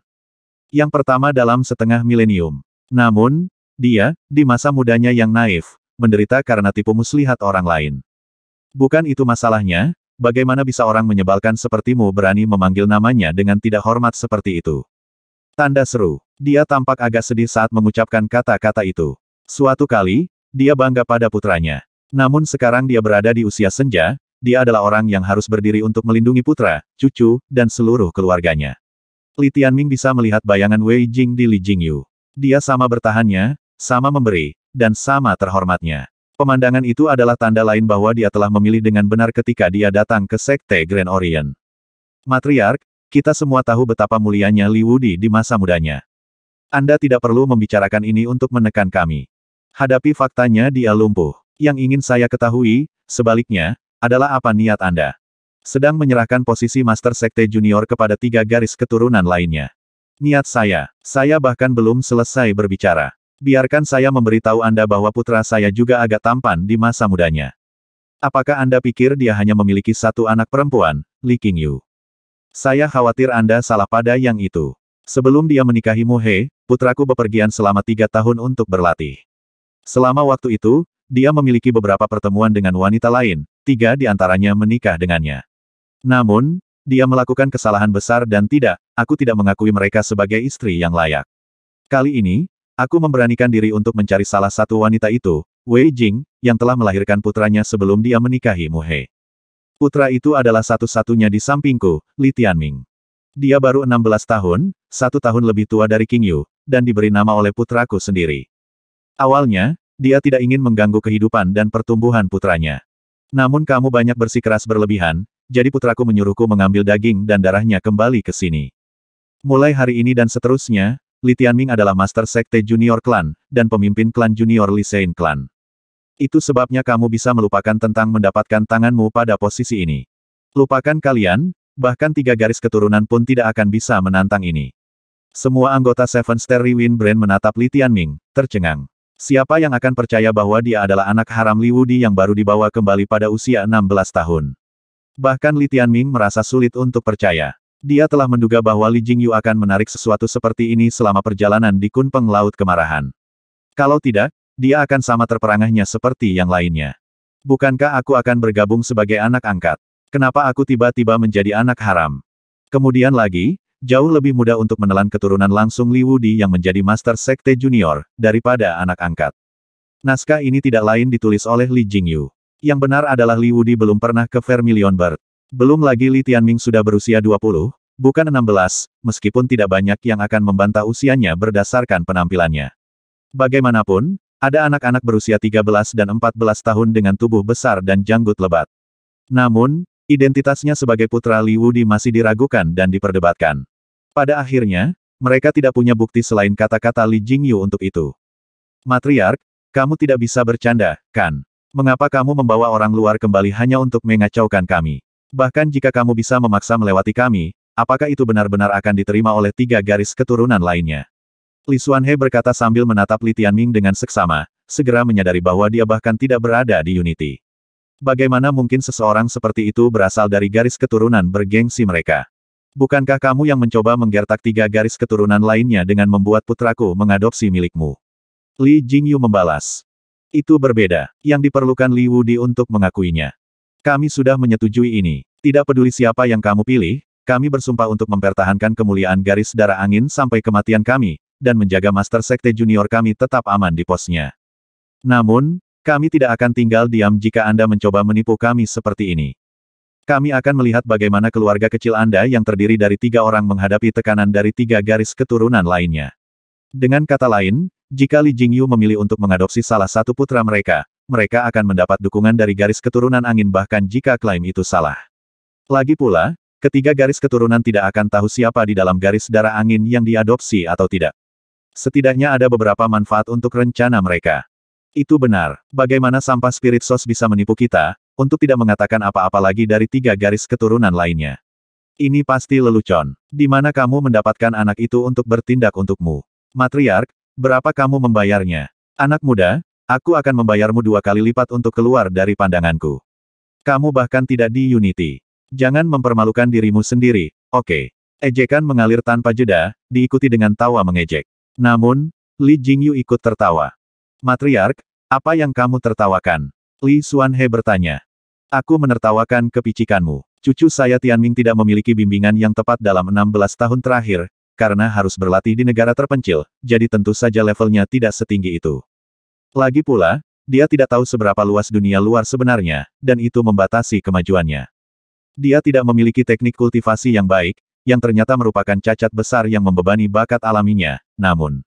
S1: Yang pertama dalam setengah milenium. Namun, dia, di masa mudanya yang naif, menderita karena tipu muslihat orang lain. Bukan itu masalahnya, bagaimana bisa orang menyebalkan sepertimu berani memanggil namanya dengan tidak hormat seperti itu. Tanda seru. Dia tampak agak sedih saat mengucapkan kata-kata itu. Suatu kali, dia bangga pada putranya. Namun sekarang dia berada di usia senja, dia adalah orang yang harus berdiri untuk melindungi putra, cucu, dan seluruh keluarganya. Li Tianming bisa melihat bayangan Wei Jing di Li Jingyu. Dia sama bertahannya, sama memberi, dan sama terhormatnya. Pemandangan itu adalah tanda lain bahwa dia telah memilih dengan benar ketika dia datang ke Sekte Grand Orient. Matriark, kita semua tahu betapa mulianya Li Wudi di masa mudanya. Anda tidak perlu membicarakan ini untuk menekan kami. Hadapi faktanya dia lumpuh. Yang ingin saya ketahui, sebaliknya, adalah apa niat Anda? Sedang menyerahkan posisi Master Sekte Junior kepada tiga garis keturunan lainnya. Niat saya, saya bahkan belum selesai berbicara. Biarkan saya memberitahu Anda bahwa putra saya juga agak tampan di masa mudanya. Apakah Anda pikir dia hanya memiliki satu anak perempuan, Li Qingyu? Saya khawatir Anda salah pada yang itu. Sebelum dia menikahi Mu He, putraku bepergian selama tiga tahun untuk berlatih. Selama waktu itu, dia memiliki beberapa pertemuan dengan wanita lain, tiga di antaranya menikah dengannya. Namun, dia melakukan kesalahan besar dan tidak, aku tidak mengakui mereka sebagai istri yang layak. Kali ini, aku memberanikan diri untuk mencari salah satu wanita itu, Wei Jing, yang telah melahirkan putranya sebelum dia menikahi Mu He. Putra itu adalah satu-satunya di sampingku, Li Tianming. Dia baru 16 tahun, satu tahun lebih tua dari King Yu, dan diberi nama oleh putraku sendiri. Awalnya, dia tidak ingin mengganggu kehidupan dan pertumbuhan putranya. Namun kamu banyak bersikeras berlebihan, jadi putraku menyuruhku mengambil daging dan darahnya kembali ke sini. Mulai hari ini dan seterusnya, Li Tianming adalah Master Sekte Junior klan dan pemimpin klan Junior Li Sein klan. Itu sebabnya kamu bisa melupakan tentang mendapatkan tanganmu pada posisi ini. Lupakan kalian, bahkan tiga garis keturunan pun tidak akan bisa menantang ini. Semua anggota Seven Star Wind Brand menatap Li Tianming, tercengang. Siapa yang akan percaya bahwa dia adalah anak haram Li Wudi yang baru dibawa kembali pada usia 16 tahun? Bahkan Li Tianming merasa sulit untuk percaya. Dia telah menduga bahwa Li Jingyu akan menarik sesuatu seperti ini selama perjalanan di Kunpeng Laut Kemarahan. Kalau tidak, dia akan sama terperangahnya seperti yang lainnya. Bukankah aku akan bergabung sebagai anak angkat? Kenapa aku tiba-tiba menjadi anak haram? Kemudian lagi, jauh lebih mudah untuk menelan keturunan langsung Li Wudi yang menjadi Master Sekte Junior, daripada anak angkat. Naskah ini tidak lain ditulis oleh Li Jingyu. Yang benar adalah Li Wudi belum pernah ke Vermilion Bird. Belum lagi Li Tianming sudah berusia 20, bukan 16, meskipun tidak banyak yang akan membantah usianya berdasarkan penampilannya. Bagaimanapun, ada anak-anak berusia 13 dan 14 tahun dengan tubuh besar dan janggut lebat. Namun, identitasnya sebagai putra Li Wudi masih diragukan dan diperdebatkan. Pada akhirnya, mereka tidak punya bukti selain kata-kata Li Jingyu untuk itu. Matriark, kamu tidak bisa bercanda, kan? Mengapa kamu membawa orang luar kembali hanya untuk mengacaukan kami? Bahkan jika kamu bisa memaksa melewati kami, apakah itu benar-benar akan diterima oleh tiga garis keturunan lainnya? Li Xuanhe berkata sambil menatap Li Tianming dengan seksama, segera menyadari bahwa dia bahkan tidak berada di Unity. Bagaimana mungkin seseorang seperti itu berasal dari garis keturunan bergengsi mereka? Bukankah kamu yang mencoba menggertak tiga garis keturunan lainnya dengan membuat putraku mengadopsi milikmu? Li Jingyu membalas. Itu berbeda, yang diperlukan Li Wudi untuk mengakuinya. Kami sudah menyetujui ini. Tidak peduli siapa yang kamu pilih, kami bersumpah untuk mempertahankan kemuliaan garis darah angin sampai kematian kami, dan menjaga Master Sekte Junior kami tetap aman di posnya. Namun, kami tidak akan tinggal diam jika Anda mencoba menipu kami seperti ini. Kami akan melihat bagaimana keluarga kecil Anda yang terdiri dari tiga orang menghadapi tekanan dari tiga garis keturunan lainnya. Dengan kata lain, jika Li Jingyu memilih untuk mengadopsi salah satu putra mereka, mereka akan mendapat dukungan dari garis keturunan angin bahkan jika klaim itu salah. Lagi pula, ketiga garis keturunan tidak akan tahu siapa di dalam garis darah angin yang diadopsi atau tidak. Setidaknya ada beberapa manfaat untuk rencana mereka. Itu benar. Bagaimana sampah spirit sos bisa menipu kita, untuk tidak mengatakan apa-apa lagi dari tiga garis keturunan lainnya. Ini pasti lelucon. Di mana kamu mendapatkan anak itu untuk bertindak untukmu? Matriark, berapa kamu membayarnya? Anak muda, aku akan membayarmu dua kali lipat untuk keluar dari pandanganku. Kamu bahkan tidak di Unity. Jangan mempermalukan dirimu sendiri, oke. Okay. Ejekan mengalir tanpa jeda, diikuti dengan tawa mengejek. Namun, Li Jingyu ikut tertawa. Matriark, apa yang kamu tertawakan? Li Xuanhe bertanya. Aku menertawakan kepicikanmu. Cucu saya Tianming tidak memiliki bimbingan yang tepat dalam 16 tahun terakhir, karena harus berlatih di negara terpencil, jadi tentu saja levelnya tidak setinggi itu. Lagi pula, dia tidak tahu seberapa luas dunia luar sebenarnya, dan itu membatasi kemajuannya. Dia tidak memiliki teknik kultivasi yang baik, yang ternyata merupakan cacat besar yang membebani bakat alaminya, namun.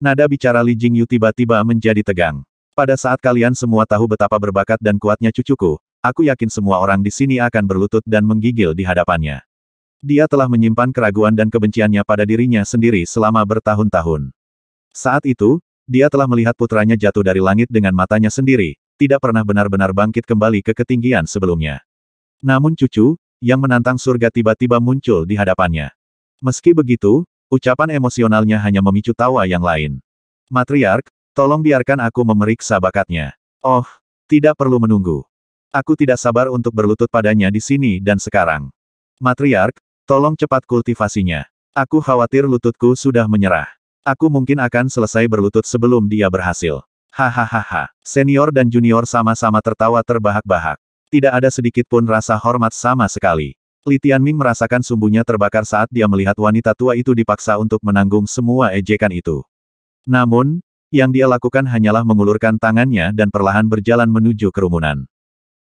S1: Nada bicara Li Jingyu tiba-tiba menjadi tegang. Pada saat kalian semua tahu betapa berbakat dan kuatnya cucuku, Aku yakin semua orang di sini akan berlutut dan menggigil di hadapannya. Dia telah menyimpan keraguan dan kebenciannya pada dirinya sendiri selama bertahun-tahun. Saat itu, dia telah melihat putranya jatuh dari langit dengan matanya sendiri, tidak pernah benar-benar bangkit kembali ke ketinggian sebelumnya. Namun cucu, yang menantang surga tiba-tiba muncul di hadapannya. Meski begitu, ucapan emosionalnya hanya memicu tawa yang lain. Matriark, tolong biarkan aku memeriksa bakatnya. Oh, tidak perlu menunggu. Aku tidak sabar untuk berlutut padanya di sini dan sekarang. Matriark, tolong cepat kultivasinya. Aku khawatir lututku sudah menyerah. Aku mungkin akan selesai berlutut sebelum dia berhasil. Hahaha, senior dan junior sama-sama tertawa terbahak-bahak. Tidak ada sedikit pun rasa hormat sama sekali. Li Tianming merasakan sumbunya terbakar saat dia melihat wanita tua itu dipaksa untuk menanggung semua ejekan itu. Namun, yang dia lakukan hanyalah mengulurkan tangannya dan perlahan berjalan menuju kerumunan.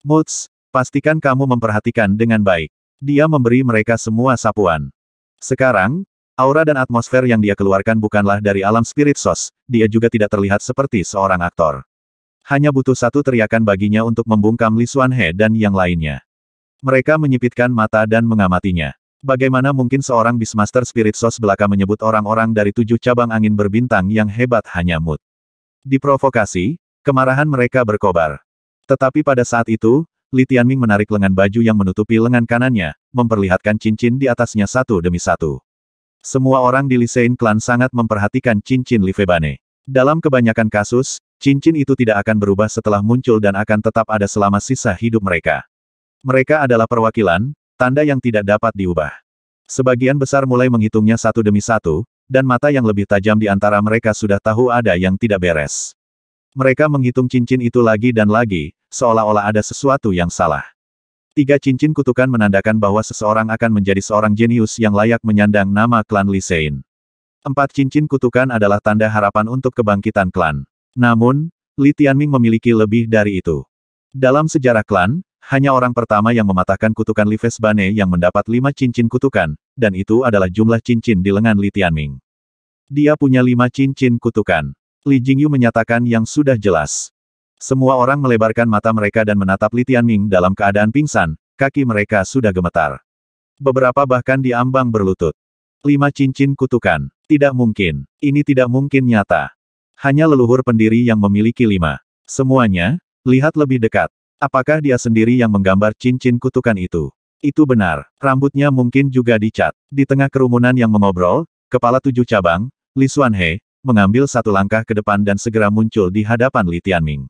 S1: Moots, pastikan kamu memperhatikan dengan baik. Dia memberi mereka semua sapuan. Sekarang, aura dan atmosfer yang dia keluarkan bukanlah dari alam spirit sos, dia juga tidak terlihat seperti seorang aktor. Hanya butuh satu teriakan baginya untuk membungkam Li He dan yang lainnya. Mereka menyipitkan mata dan mengamatinya. Bagaimana mungkin seorang Beastmaster Spirit Sos belaka menyebut orang-orang dari tujuh cabang angin berbintang yang hebat hanya mood. Diprovokasi, kemarahan mereka berkobar. Tetapi pada saat itu, Li Tianming menarik lengan baju yang menutupi lengan kanannya, memperlihatkan cincin di atasnya satu demi satu. Semua orang di Lisein Klan sangat memperhatikan cincin Li Febane. Dalam kebanyakan kasus, cincin itu tidak akan berubah setelah muncul dan akan tetap ada selama sisa hidup mereka. Mereka adalah perwakilan, tanda yang tidak dapat diubah. Sebagian besar mulai menghitungnya satu demi satu, dan mata yang lebih tajam di antara mereka sudah tahu ada yang tidak beres. Mereka menghitung cincin itu lagi dan lagi, seolah-olah ada sesuatu yang salah. Tiga cincin kutukan menandakan bahwa seseorang akan menjadi seorang jenius yang layak menyandang nama klan Lisein. Empat cincin kutukan adalah tanda harapan untuk kebangkitan klan. Namun, Li Tianming memiliki lebih dari itu. Dalam sejarah klan, hanya orang pertama yang mematahkan kutukan Li Fesbane yang mendapat lima cincin kutukan, dan itu adalah jumlah cincin di lengan Li Tianming. Dia punya lima cincin kutukan. Li Jingyu menyatakan yang sudah jelas. Semua orang melebarkan mata mereka dan menatap Li Tianming dalam keadaan pingsan, kaki mereka sudah gemetar. Beberapa bahkan diambang berlutut. Lima cincin kutukan. Tidak mungkin. Ini tidak mungkin nyata. Hanya leluhur pendiri yang memiliki lima. Semuanya, lihat lebih dekat. Apakah dia sendiri yang menggambar cincin kutukan itu? Itu benar. Rambutnya mungkin juga dicat. Di tengah kerumunan yang mengobrol, kepala tujuh cabang, Li Xuanhe, mengambil satu langkah ke depan dan segera muncul di hadapan Li Tianming.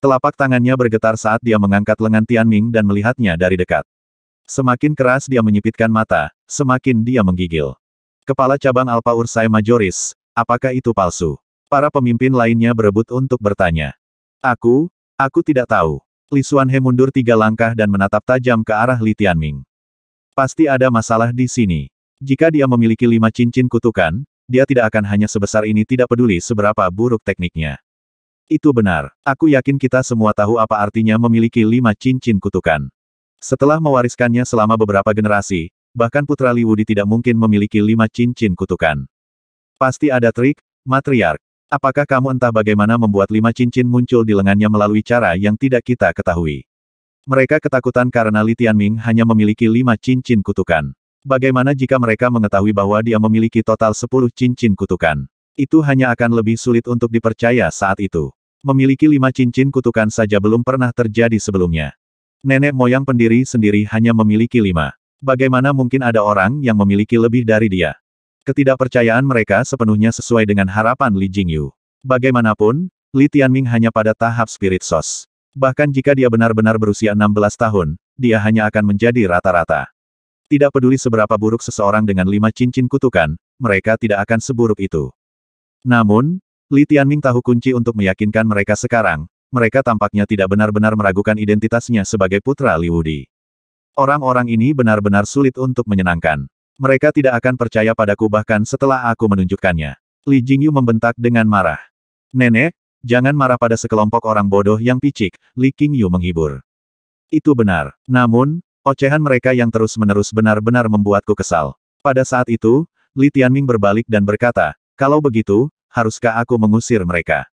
S1: Telapak tangannya bergetar saat dia mengangkat lengan Tianming dan melihatnya dari dekat. Semakin keras dia menyipitkan mata, semakin dia menggigil. Kepala cabang Alpa Ursai Majoris, apakah itu palsu? Para pemimpin lainnya berebut untuk bertanya. Aku, aku tidak tahu. Li Xuanhe mundur tiga langkah dan menatap tajam ke arah Li Tianming. Pasti ada masalah di sini. Jika dia memiliki lima cincin kutukan, dia tidak akan hanya sebesar ini tidak peduli seberapa buruk tekniknya. Itu benar. Aku yakin kita semua tahu apa artinya memiliki lima cincin kutukan. Setelah mewariskannya selama beberapa generasi, bahkan putra Liwudi tidak mungkin memiliki lima cincin kutukan. Pasti ada trik, matriark. Apakah kamu entah bagaimana membuat lima cincin muncul di lengannya melalui cara yang tidak kita ketahui? Mereka ketakutan karena Li Tianming hanya memiliki lima cincin kutukan. Bagaimana jika mereka mengetahui bahwa dia memiliki total 10 cincin kutukan? Itu hanya akan lebih sulit untuk dipercaya saat itu. Memiliki lima cincin kutukan saja belum pernah terjadi sebelumnya. Nenek moyang pendiri sendiri hanya memiliki lima. Bagaimana mungkin ada orang yang memiliki lebih dari dia? Ketidakpercayaan mereka sepenuhnya sesuai dengan harapan Li Jingyu. Bagaimanapun, Li Tianming hanya pada tahap spirit sos. Bahkan jika dia benar-benar berusia 16 tahun, dia hanya akan menjadi rata-rata. Tidak peduli seberapa buruk seseorang dengan lima cincin kutukan, mereka tidak akan seburuk itu. Namun, Li Tianming tahu kunci untuk meyakinkan mereka sekarang, mereka tampaknya tidak benar-benar meragukan identitasnya sebagai putra Li Wudi. Orang-orang ini benar-benar sulit untuk menyenangkan. Mereka tidak akan percaya padaku bahkan setelah aku menunjukkannya. Li Jingyu membentak dengan marah. Nenek, jangan marah pada sekelompok orang bodoh yang picik, Li Qingyu menghibur. Itu benar. Namun, Ocehan mereka yang terus-menerus benar-benar membuatku kesal. Pada saat itu, Li Tianming berbalik dan berkata, kalau begitu, haruskah aku mengusir mereka?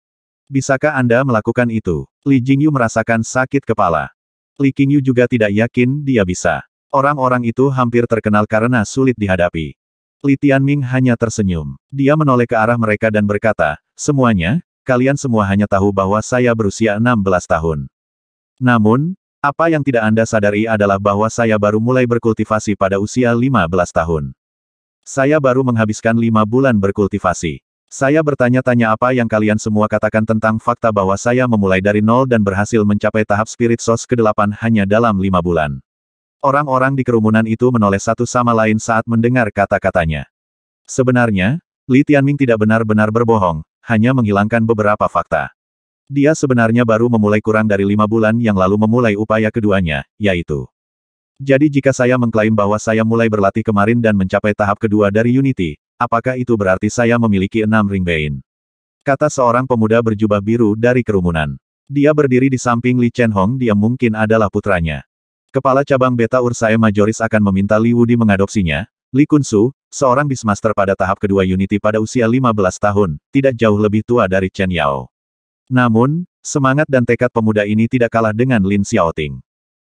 S1: Bisakah Anda melakukan itu? Li Jingyu merasakan sakit kepala. Li Qingyu juga tidak yakin dia bisa. Orang-orang itu hampir terkenal karena sulit dihadapi. Li Tianming hanya tersenyum. Dia menoleh ke arah mereka dan berkata, semuanya, kalian semua hanya tahu bahwa saya berusia 16 tahun. Namun, apa yang tidak Anda sadari adalah bahwa saya baru mulai berkultivasi pada usia 15 tahun. Saya baru menghabiskan lima bulan berkultivasi. Saya bertanya-tanya apa yang kalian semua katakan tentang fakta bahwa saya memulai dari nol dan berhasil mencapai tahap spirit sos ke-8 hanya dalam lima bulan. Orang-orang di kerumunan itu menoleh satu sama lain saat mendengar kata-katanya. Sebenarnya, Li Tianming tidak benar-benar berbohong, hanya menghilangkan beberapa fakta. Dia sebenarnya baru memulai kurang dari lima bulan yang lalu memulai upaya keduanya, yaitu. Jadi jika saya mengklaim bahwa saya mulai berlatih kemarin dan mencapai tahap kedua dari Unity, apakah itu berarti saya memiliki enam ring ringbein? Kata seorang pemuda berjubah biru dari kerumunan. Dia berdiri di samping Li Chen Hong dia mungkin adalah putranya. Kepala cabang Beta Ursae Majoris akan meminta Li Wudi mengadopsinya, Li Kunsu, seorang bismaster pada tahap kedua Unity pada usia 15 tahun, tidak jauh lebih tua dari Chen Yao. Namun, semangat dan tekad pemuda ini tidak kalah dengan Lin Xiaoting.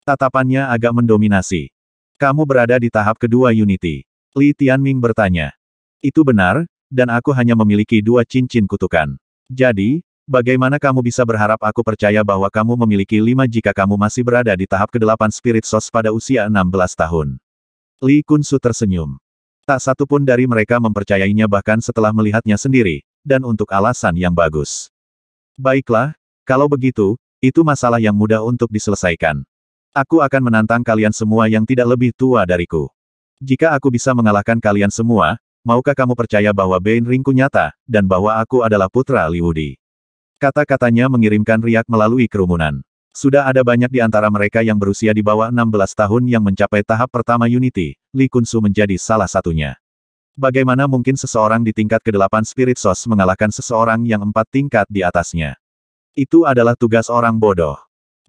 S1: Tatapannya agak mendominasi. Kamu berada di tahap kedua Unity. Li Tianming bertanya. Itu benar, dan aku hanya memiliki dua cincin kutukan. Jadi, Bagaimana kamu bisa berharap aku percaya bahwa kamu memiliki lima jika kamu masih berada di tahap kedelapan Spirit Source pada usia 16 tahun? Li Kunsu tersenyum. Tak satu pun dari mereka mempercayainya bahkan setelah melihatnya sendiri, dan untuk alasan yang bagus. Baiklah, kalau begitu, itu masalah yang mudah untuk diselesaikan. Aku akan menantang kalian semua yang tidak lebih tua dariku. Jika aku bisa mengalahkan kalian semua, maukah kamu percaya bahwa Bain Ringku nyata, dan bahwa aku adalah putra Liwudi? Kata-katanya mengirimkan riak melalui kerumunan. Sudah ada banyak di antara mereka yang berusia di bawah 16 tahun yang mencapai tahap pertama Unity, Li Kunsu menjadi salah satunya. Bagaimana mungkin seseorang di tingkat ke-8 Spirit Source mengalahkan seseorang yang empat tingkat di atasnya? Itu adalah tugas orang bodoh.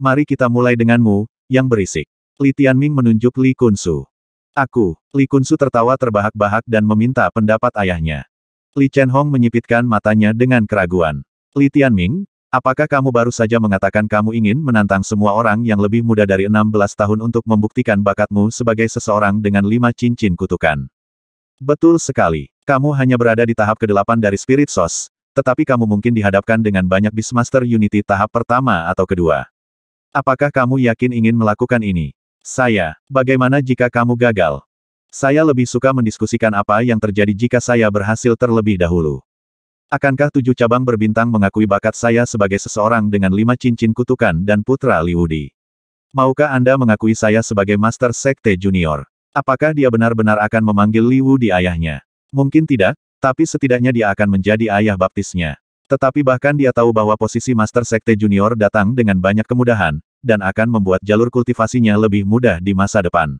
S1: Mari kita mulai denganmu, yang berisik. Li Tianming menunjuk Li Kunsu. Aku, Li Kunsu tertawa terbahak-bahak dan meminta pendapat ayahnya. Li Chen Hong menyipitkan matanya dengan keraguan. Li Tianming, apakah kamu baru saja mengatakan kamu ingin menantang semua orang yang lebih muda dari 16 tahun untuk membuktikan bakatmu sebagai seseorang dengan lima cincin kutukan? Betul sekali. Kamu hanya berada di tahap ke-8 dari Spirit Source, tetapi kamu mungkin dihadapkan dengan banyak Beastmaster Unity tahap pertama atau kedua. Apakah kamu yakin ingin melakukan ini? Saya, bagaimana jika kamu gagal? Saya lebih suka mendiskusikan apa yang terjadi jika saya berhasil terlebih dahulu. Akankah tujuh cabang berbintang mengakui bakat saya sebagai seseorang dengan lima cincin kutukan dan putra Liudi? Maukah Anda mengakui saya sebagai Master Sekte Junior? Apakah dia benar-benar akan memanggil Liwu di ayahnya? Mungkin tidak, tapi setidaknya dia akan menjadi ayah baptisnya. Tetapi bahkan dia tahu bahwa posisi Master Sekte Junior datang dengan banyak kemudahan, dan akan membuat jalur kultivasinya lebih mudah di masa depan.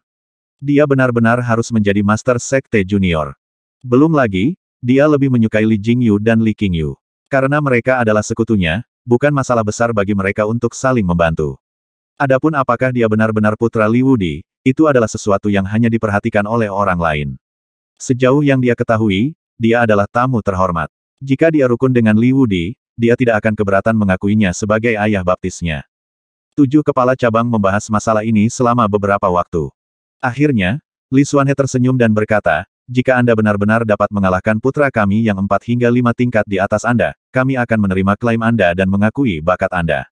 S1: Dia benar-benar harus menjadi Master Sekte Junior. Belum lagi, dia lebih menyukai Li Jingyu dan Li Qingyu. Karena mereka adalah sekutunya, bukan masalah besar bagi mereka untuk saling membantu. Adapun apakah dia benar-benar putra Li Wudi, itu adalah sesuatu yang hanya diperhatikan oleh orang lain. Sejauh yang dia ketahui, dia adalah tamu terhormat. Jika dia rukun dengan Li Wudi, dia tidak akan keberatan mengakuinya sebagai ayah baptisnya. Tujuh kepala cabang membahas masalah ini selama beberapa waktu. Akhirnya, Li Xuanhe tersenyum dan berkata, jika Anda benar-benar dapat mengalahkan putra kami yang empat hingga lima tingkat di atas Anda, kami akan menerima klaim Anda dan mengakui bakat Anda.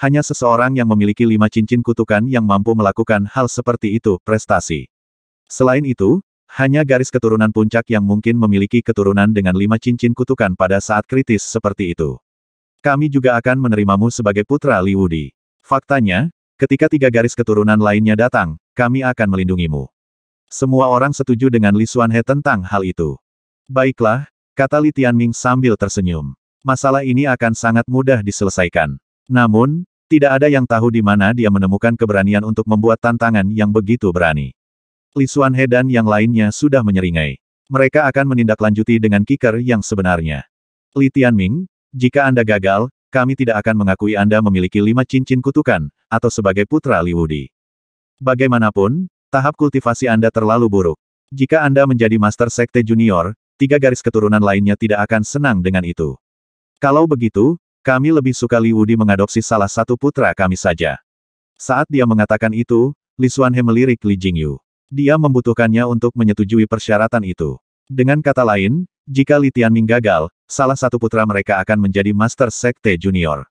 S1: Hanya seseorang yang memiliki lima cincin kutukan yang mampu melakukan hal seperti itu, prestasi. Selain itu, hanya garis keturunan puncak yang mungkin memiliki keturunan dengan lima cincin kutukan pada saat kritis seperti itu. Kami juga akan menerimamu sebagai putra Li Wudi. Faktanya, ketika tiga garis keturunan lainnya datang, kami akan melindungimu. Semua orang setuju dengan Li Xuanhe tentang hal itu. Baiklah, kata Li Tianming sambil tersenyum. Masalah ini akan sangat mudah diselesaikan. Namun, tidak ada yang tahu di mana dia menemukan keberanian untuk membuat tantangan yang begitu berani. Li Hedan dan yang lainnya sudah menyeringai. Mereka akan menindaklanjuti dengan kicker yang sebenarnya. Li Tianming, jika Anda gagal, kami tidak akan mengakui Anda memiliki lima cincin kutukan, atau sebagai putra Li Wudi. Bagaimanapun, tahap kultivasi Anda terlalu buruk. Jika Anda menjadi Master Sekte Junior, tiga garis keturunan lainnya tidak akan senang dengan itu. Kalau begitu, kami lebih suka Li Wudi mengadopsi salah satu putra kami saja. Saat dia mengatakan itu, Li Xuanhe melirik Li Jingyu. Dia membutuhkannya untuk menyetujui persyaratan itu. Dengan kata lain, jika Li Tianming gagal, salah satu putra mereka akan menjadi Master Sekte Junior.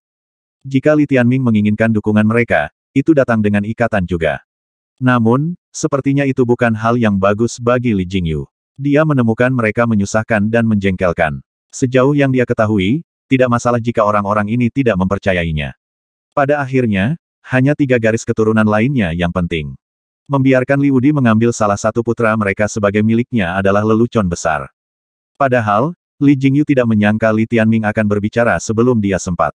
S1: Jika Li Tianming menginginkan dukungan mereka, itu datang dengan ikatan juga. Namun, sepertinya itu bukan hal yang bagus bagi Li Jingyu. Dia menemukan mereka menyusahkan dan menjengkelkan. Sejauh yang dia ketahui, tidak masalah jika orang-orang ini tidak mempercayainya. Pada akhirnya, hanya tiga garis keturunan lainnya yang penting. Membiarkan Liudi mengambil salah satu putra mereka sebagai miliknya adalah lelucon besar. Padahal, Li Jingyu tidak menyangka Li Tianming akan berbicara sebelum dia sempat.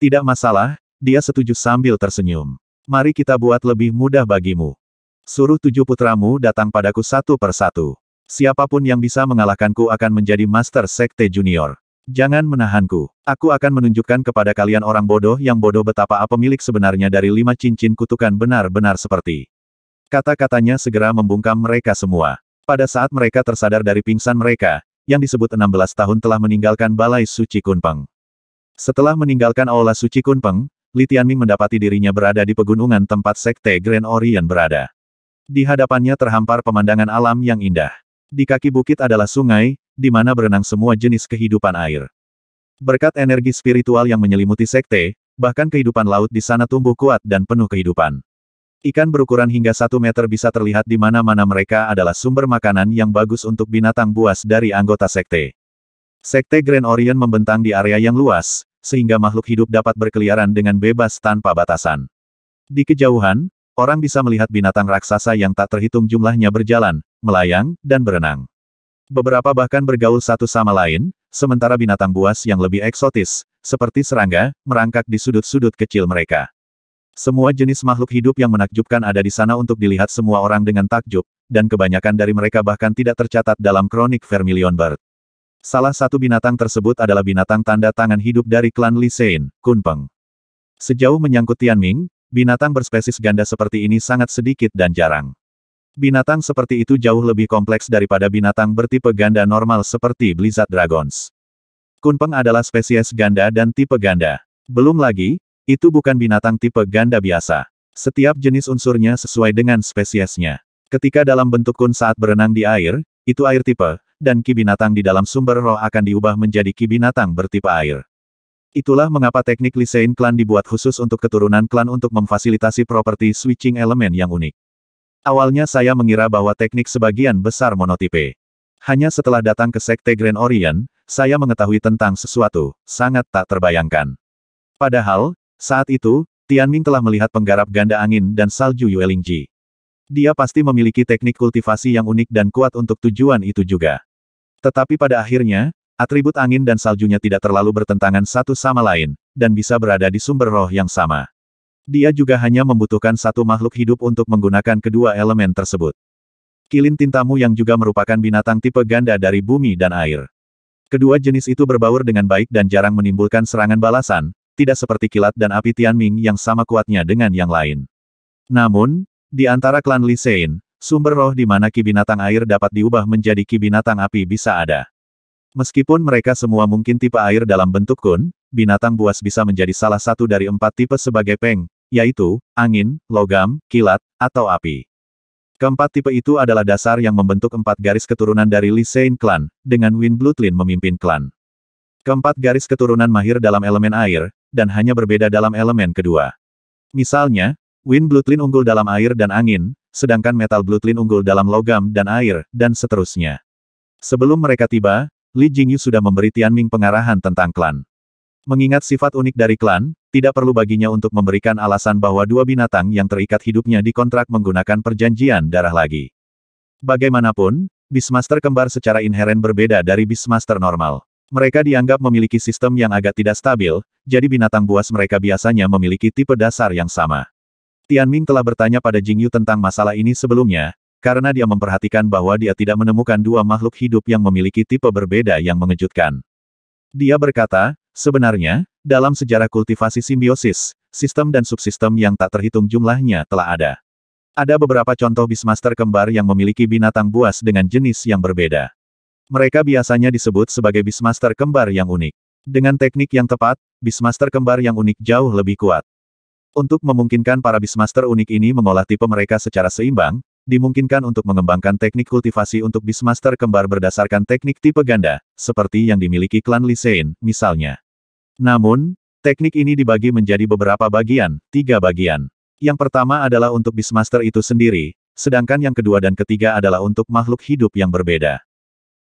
S1: Tidak masalah, dia setuju sambil tersenyum. Mari kita buat lebih mudah bagimu. Suruh tujuh putramu datang padaku satu per satu. Siapapun yang bisa mengalahkanku akan menjadi Master Sekte Junior. Jangan menahanku. Aku akan menunjukkan kepada kalian orang bodoh yang bodoh betapa apa milik sebenarnya dari lima cincin kutukan benar-benar seperti. Kata-katanya segera membungkam mereka semua. Pada saat mereka tersadar dari pingsan mereka, yang disebut 16 tahun telah meninggalkan Balai Suci Kunpeng. Setelah meninggalkan Aula Suci Kunpeng, Li Tianming mendapati dirinya berada di pegunungan tempat Sekte Grand Orient berada. Di hadapannya terhampar pemandangan alam yang indah. Di kaki bukit adalah sungai, di mana berenang semua jenis kehidupan air. Berkat energi spiritual yang menyelimuti sekte, bahkan kehidupan laut di sana tumbuh kuat dan penuh kehidupan. Ikan berukuran hingga satu meter bisa terlihat di mana-mana mereka adalah sumber makanan yang bagus untuk binatang buas dari anggota sekte. Sekte Grand Orient membentang di area yang luas, sehingga makhluk hidup dapat berkeliaran dengan bebas tanpa batasan. Di kejauhan, orang bisa melihat binatang raksasa yang tak terhitung jumlahnya berjalan, melayang, dan berenang. Beberapa bahkan bergaul satu sama lain, sementara binatang buas yang lebih eksotis, seperti serangga, merangkak di sudut-sudut kecil mereka. Semua jenis makhluk hidup yang menakjubkan ada di sana untuk dilihat semua orang dengan takjub, dan kebanyakan dari mereka bahkan tidak tercatat dalam kronik Vermilion Bird. Salah satu binatang tersebut adalah binatang tanda tangan hidup dari klan Lisein, Kunpeng. Sejauh menyangkut Tianming, binatang berspesies ganda seperti ini sangat sedikit dan jarang. Binatang seperti itu jauh lebih kompleks daripada binatang bertipe ganda normal seperti Blizzard Dragons. Kunpeng adalah spesies ganda dan tipe ganda. Belum lagi, itu bukan binatang tipe ganda biasa. Setiap jenis unsurnya sesuai dengan spesiesnya. Ketika dalam bentuk kun saat berenang di air, itu air tipe, dan ki binatang di dalam sumber roh akan diubah menjadi ki binatang bertipe air. Itulah mengapa teknik lisein klan dibuat khusus untuk keturunan klan untuk memfasilitasi properti switching elemen yang unik. Awalnya saya mengira bahwa teknik sebagian besar monotipe. Hanya setelah datang ke Sekte Grand Orient, saya mengetahui tentang sesuatu, sangat tak terbayangkan. Padahal, saat itu, Tianming telah melihat penggarap ganda angin dan salju Yuelingji. Dia pasti memiliki teknik kultivasi yang unik dan kuat untuk tujuan itu juga. Tetapi pada akhirnya, atribut angin dan saljunya tidak terlalu bertentangan satu sama lain, dan bisa berada di sumber roh yang sama. Dia juga hanya membutuhkan satu makhluk hidup untuk menggunakan kedua elemen tersebut. Kilin tintamu yang juga merupakan binatang tipe ganda dari bumi dan air. Kedua jenis itu berbaur dengan baik dan jarang menimbulkan serangan balasan, tidak seperti kilat dan api Tianming yang sama kuatnya dengan yang lain. Namun, di antara klan Li Sein, sumber roh di mana ki binatang air dapat diubah menjadi ki binatang api bisa ada. Meskipun mereka semua mungkin tipe air dalam bentuk kun, binatang buas bisa menjadi salah satu dari empat tipe sebagai peng, yaitu angin, logam, kilat, atau api. Keempat tipe itu adalah dasar yang membentuk empat garis keturunan dari Li Sein Clan, dengan Win Blutlin memimpin klan. Keempat garis keturunan mahir dalam elemen air, dan hanya berbeda dalam elemen kedua. Misalnya, Win Blutlin unggul dalam air dan angin, sedangkan Metal Blutlin unggul dalam logam dan air, dan seterusnya. Sebelum mereka tiba, Li Jingyu sudah memberi Tian Ming pengarahan tentang klan. Mengingat sifat unik dari klan, tidak perlu baginya untuk memberikan alasan bahwa dua binatang yang terikat hidupnya dikontrak menggunakan perjanjian darah lagi. Bagaimanapun, Beastmaster kembar secara inheren berbeda dari Beastmaster normal. Mereka dianggap memiliki sistem yang agak tidak stabil, jadi binatang buas mereka biasanya memiliki tipe dasar yang sama. Tianming telah bertanya pada Jingyu tentang masalah ini sebelumnya, karena dia memperhatikan bahwa dia tidak menemukan dua makhluk hidup yang memiliki tipe berbeda yang mengejutkan. Dia berkata, Sebenarnya, dalam sejarah kultivasi simbiosis, sistem dan subsistem yang tak terhitung jumlahnya telah ada. Ada beberapa contoh bismaster kembar yang memiliki binatang buas dengan jenis yang berbeda. Mereka biasanya disebut sebagai bismaster kembar yang unik. Dengan teknik yang tepat, bismaster kembar yang unik jauh lebih kuat. Untuk memungkinkan para bismaster unik ini mengolah tipe mereka secara seimbang, dimungkinkan untuk mengembangkan teknik kultivasi untuk bismaster kembar berdasarkan teknik tipe ganda, seperti yang dimiliki klan Lisein, misalnya. Namun, teknik ini dibagi menjadi beberapa bagian, tiga bagian. Yang pertama adalah untuk Beastmaster itu sendiri, sedangkan yang kedua dan ketiga adalah untuk makhluk hidup yang berbeda.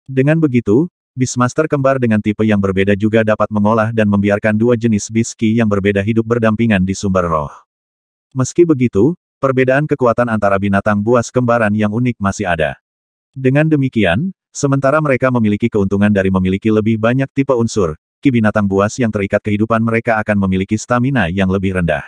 S1: Dengan begitu, Beastmaster kembar dengan tipe yang berbeda juga dapat mengolah dan membiarkan dua jenis biski yang berbeda hidup berdampingan di sumber roh. Meski begitu, perbedaan kekuatan antara binatang buas kembaran yang unik masih ada. Dengan demikian, sementara mereka memiliki keuntungan dari memiliki lebih banyak tipe unsur, ki binatang buas yang terikat kehidupan mereka akan memiliki stamina yang lebih rendah.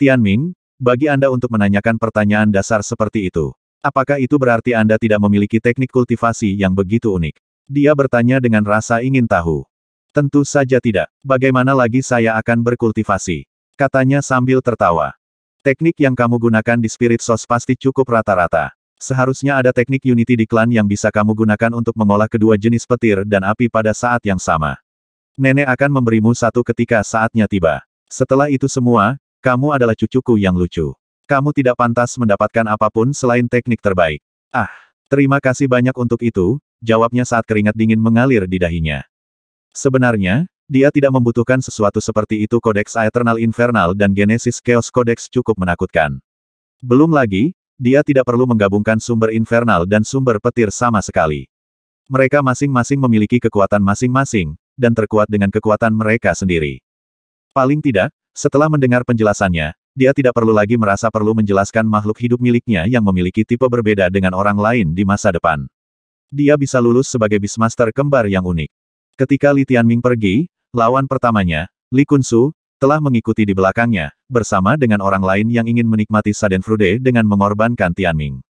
S1: Tianming, bagi Anda untuk menanyakan pertanyaan dasar seperti itu. Apakah itu berarti Anda tidak memiliki teknik kultivasi yang begitu unik? Dia bertanya dengan rasa ingin tahu. Tentu saja tidak. Bagaimana lagi saya akan berkultivasi? Katanya sambil tertawa. Teknik yang kamu gunakan di Spirit Source pasti cukup rata-rata. Seharusnya ada teknik Unity di klan yang bisa kamu gunakan untuk mengolah kedua jenis petir dan api pada saat yang sama. Nenek akan memberimu satu ketika saatnya tiba. Setelah itu semua, kamu adalah cucuku yang lucu. Kamu tidak pantas mendapatkan apapun selain teknik terbaik. Ah, terima kasih banyak untuk itu, jawabnya saat keringat dingin mengalir di dahinya. Sebenarnya, dia tidak membutuhkan sesuatu seperti itu Codex Eternal Infernal dan Genesis Chaos Codex cukup menakutkan. Belum lagi, dia tidak perlu menggabungkan sumber infernal dan sumber petir sama sekali. Mereka masing-masing memiliki kekuatan masing-masing, dan terkuat dengan kekuatan mereka sendiri. Paling tidak, setelah mendengar penjelasannya, dia tidak perlu lagi merasa perlu menjelaskan makhluk hidup miliknya yang memiliki tipe berbeda dengan orang lain di masa depan. Dia bisa lulus sebagai Bismaster kembar yang unik. Ketika Li Tianming pergi, lawan pertamanya, Li Kunsu, telah mengikuti di belakangnya, bersama dengan orang lain yang ingin menikmati Saden Frude dengan mengorbankan Tianming.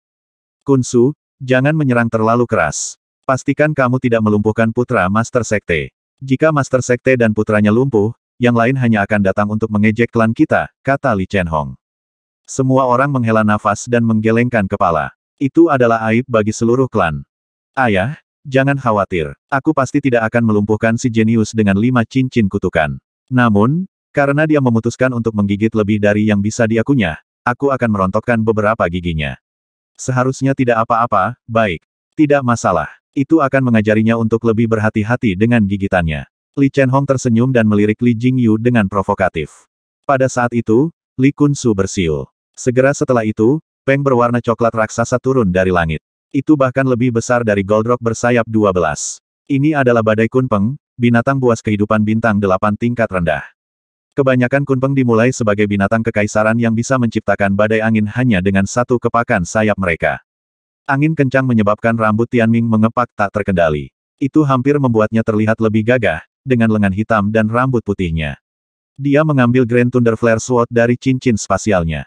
S1: Kunsu, jangan menyerang terlalu keras. Pastikan kamu tidak melumpuhkan putra Master Sekte. Jika Master Sekte dan putranya lumpuh, yang lain hanya akan datang untuk mengejek klan kita, kata Li Chen Hong. Semua orang menghela nafas dan menggelengkan kepala. Itu adalah aib bagi seluruh klan. Ayah, jangan khawatir. Aku pasti tidak akan melumpuhkan si jenius dengan lima cincin kutukan. Namun, karena dia memutuskan untuk menggigit lebih dari yang bisa diakunya, aku akan merontokkan beberapa giginya. Seharusnya tidak apa-apa, baik. Tidak masalah. Itu akan mengajarinya untuk lebih berhati-hati dengan gigitannya. Li Chen Hong tersenyum dan melirik Li Jingyu dengan provokatif. Pada saat itu, Li Kunsu bersiul. Segera setelah itu, peng berwarna coklat raksasa turun dari langit. Itu bahkan lebih besar dari Goldrock bersayap 12. Ini adalah badai kunpeng, binatang buas kehidupan bintang 8 tingkat rendah. Kebanyakan kunpeng dimulai sebagai binatang kekaisaran yang bisa menciptakan badai angin hanya dengan satu kepakan sayap mereka. Angin kencang menyebabkan rambut Tianming mengepak tak terkendali. Itu hampir membuatnya terlihat lebih gagah, dengan lengan hitam dan rambut putihnya. Dia mengambil Grand Thunder Flare Sword dari cincin spasialnya.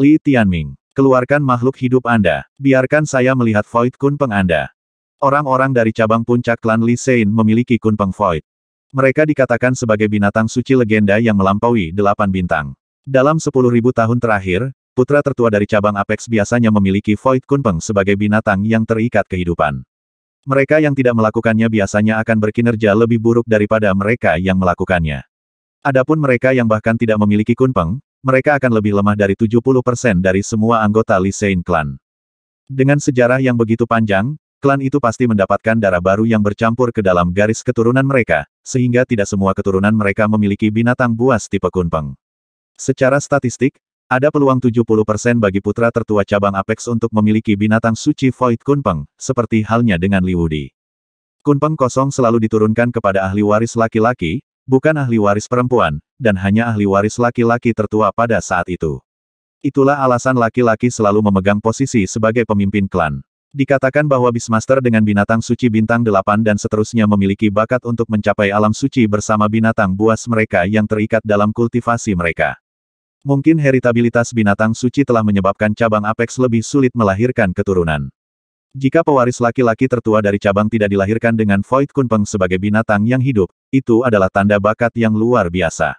S1: Li Tianming, keluarkan makhluk hidup Anda, biarkan saya melihat Void Kunpeng Anda. Orang-orang dari cabang puncak klan Li Sein memiliki Kunpeng Void. Mereka dikatakan sebagai binatang suci legenda yang melampaui delapan bintang. Dalam sepuluh ribu tahun terakhir, Putra tertua dari cabang Apex biasanya memiliki Void Kunpeng sebagai binatang yang terikat kehidupan. Mereka yang tidak melakukannya biasanya akan berkinerja lebih buruk daripada mereka yang melakukannya. Adapun mereka yang bahkan tidak memiliki kunpeng, mereka akan lebih lemah dari 70% dari semua anggota Lisein Clan. Dengan sejarah yang begitu panjang, klan itu pasti mendapatkan darah baru yang bercampur ke dalam garis keturunan mereka, sehingga tidak semua keturunan mereka memiliki binatang buas tipe kunpeng. Secara statistik, ada peluang 70% bagi putra tertua cabang Apex untuk memiliki binatang suci Void Kunpeng, seperti halnya dengan Liu Di. Kunpeng kosong selalu diturunkan kepada ahli waris laki-laki, bukan ahli waris perempuan, dan hanya ahli waris laki-laki tertua pada saat itu. Itulah alasan laki-laki selalu memegang posisi sebagai pemimpin klan. Dikatakan bahwa bismaster dengan binatang suci bintang 8 dan seterusnya memiliki bakat untuk mencapai alam suci bersama binatang buas mereka yang terikat dalam kultivasi mereka. Mungkin heritabilitas binatang suci telah menyebabkan cabang Apex lebih sulit melahirkan keturunan. Jika pewaris laki-laki tertua dari cabang tidak dilahirkan dengan Void Kunpeng sebagai binatang yang hidup, itu adalah tanda bakat yang luar biasa.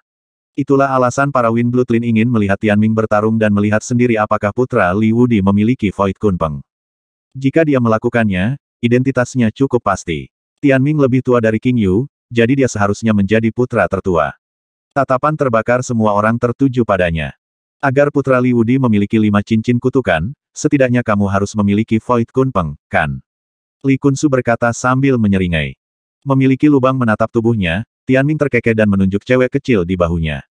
S1: Itulah alasan para Wind Bloodlin ingin melihat Tianming bertarung dan melihat sendiri apakah putra Li Wudi memiliki Void Kunpeng. Jika dia melakukannya, identitasnya cukup pasti. Tianming lebih tua dari King Yu, jadi dia seharusnya menjadi putra tertua. Tatapan terbakar semua orang tertuju padanya. Agar Putra Li Wudi memiliki lima cincin kutukan, setidaknya kamu harus memiliki Void Kunpeng, kan? Li Kunsu berkata sambil menyeringai. Memiliki lubang menatap tubuhnya, Tian Ming terkekeh dan menunjuk cewek kecil di bahunya.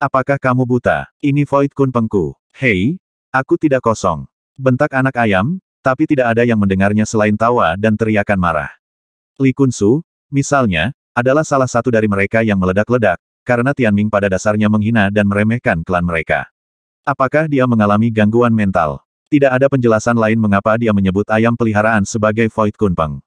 S1: Apakah kamu buta? Ini Void Kunpengku. Hei, aku tidak kosong. Bentak anak ayam, tapi tidak ada yang mendengarnya selain tawa dan teriakan marah. Li Kunsu, misalnya, adalah salah satu dari mereka yang meledak-ledak, karena Tianming pada dasarnya menghina dan meremehkan klan mereka. Apakah dia mengalami gangguan mental? Tidak ada penjelasan lain mengapa dia menyebut ayam peliharaan sebagai Void Kunpeng.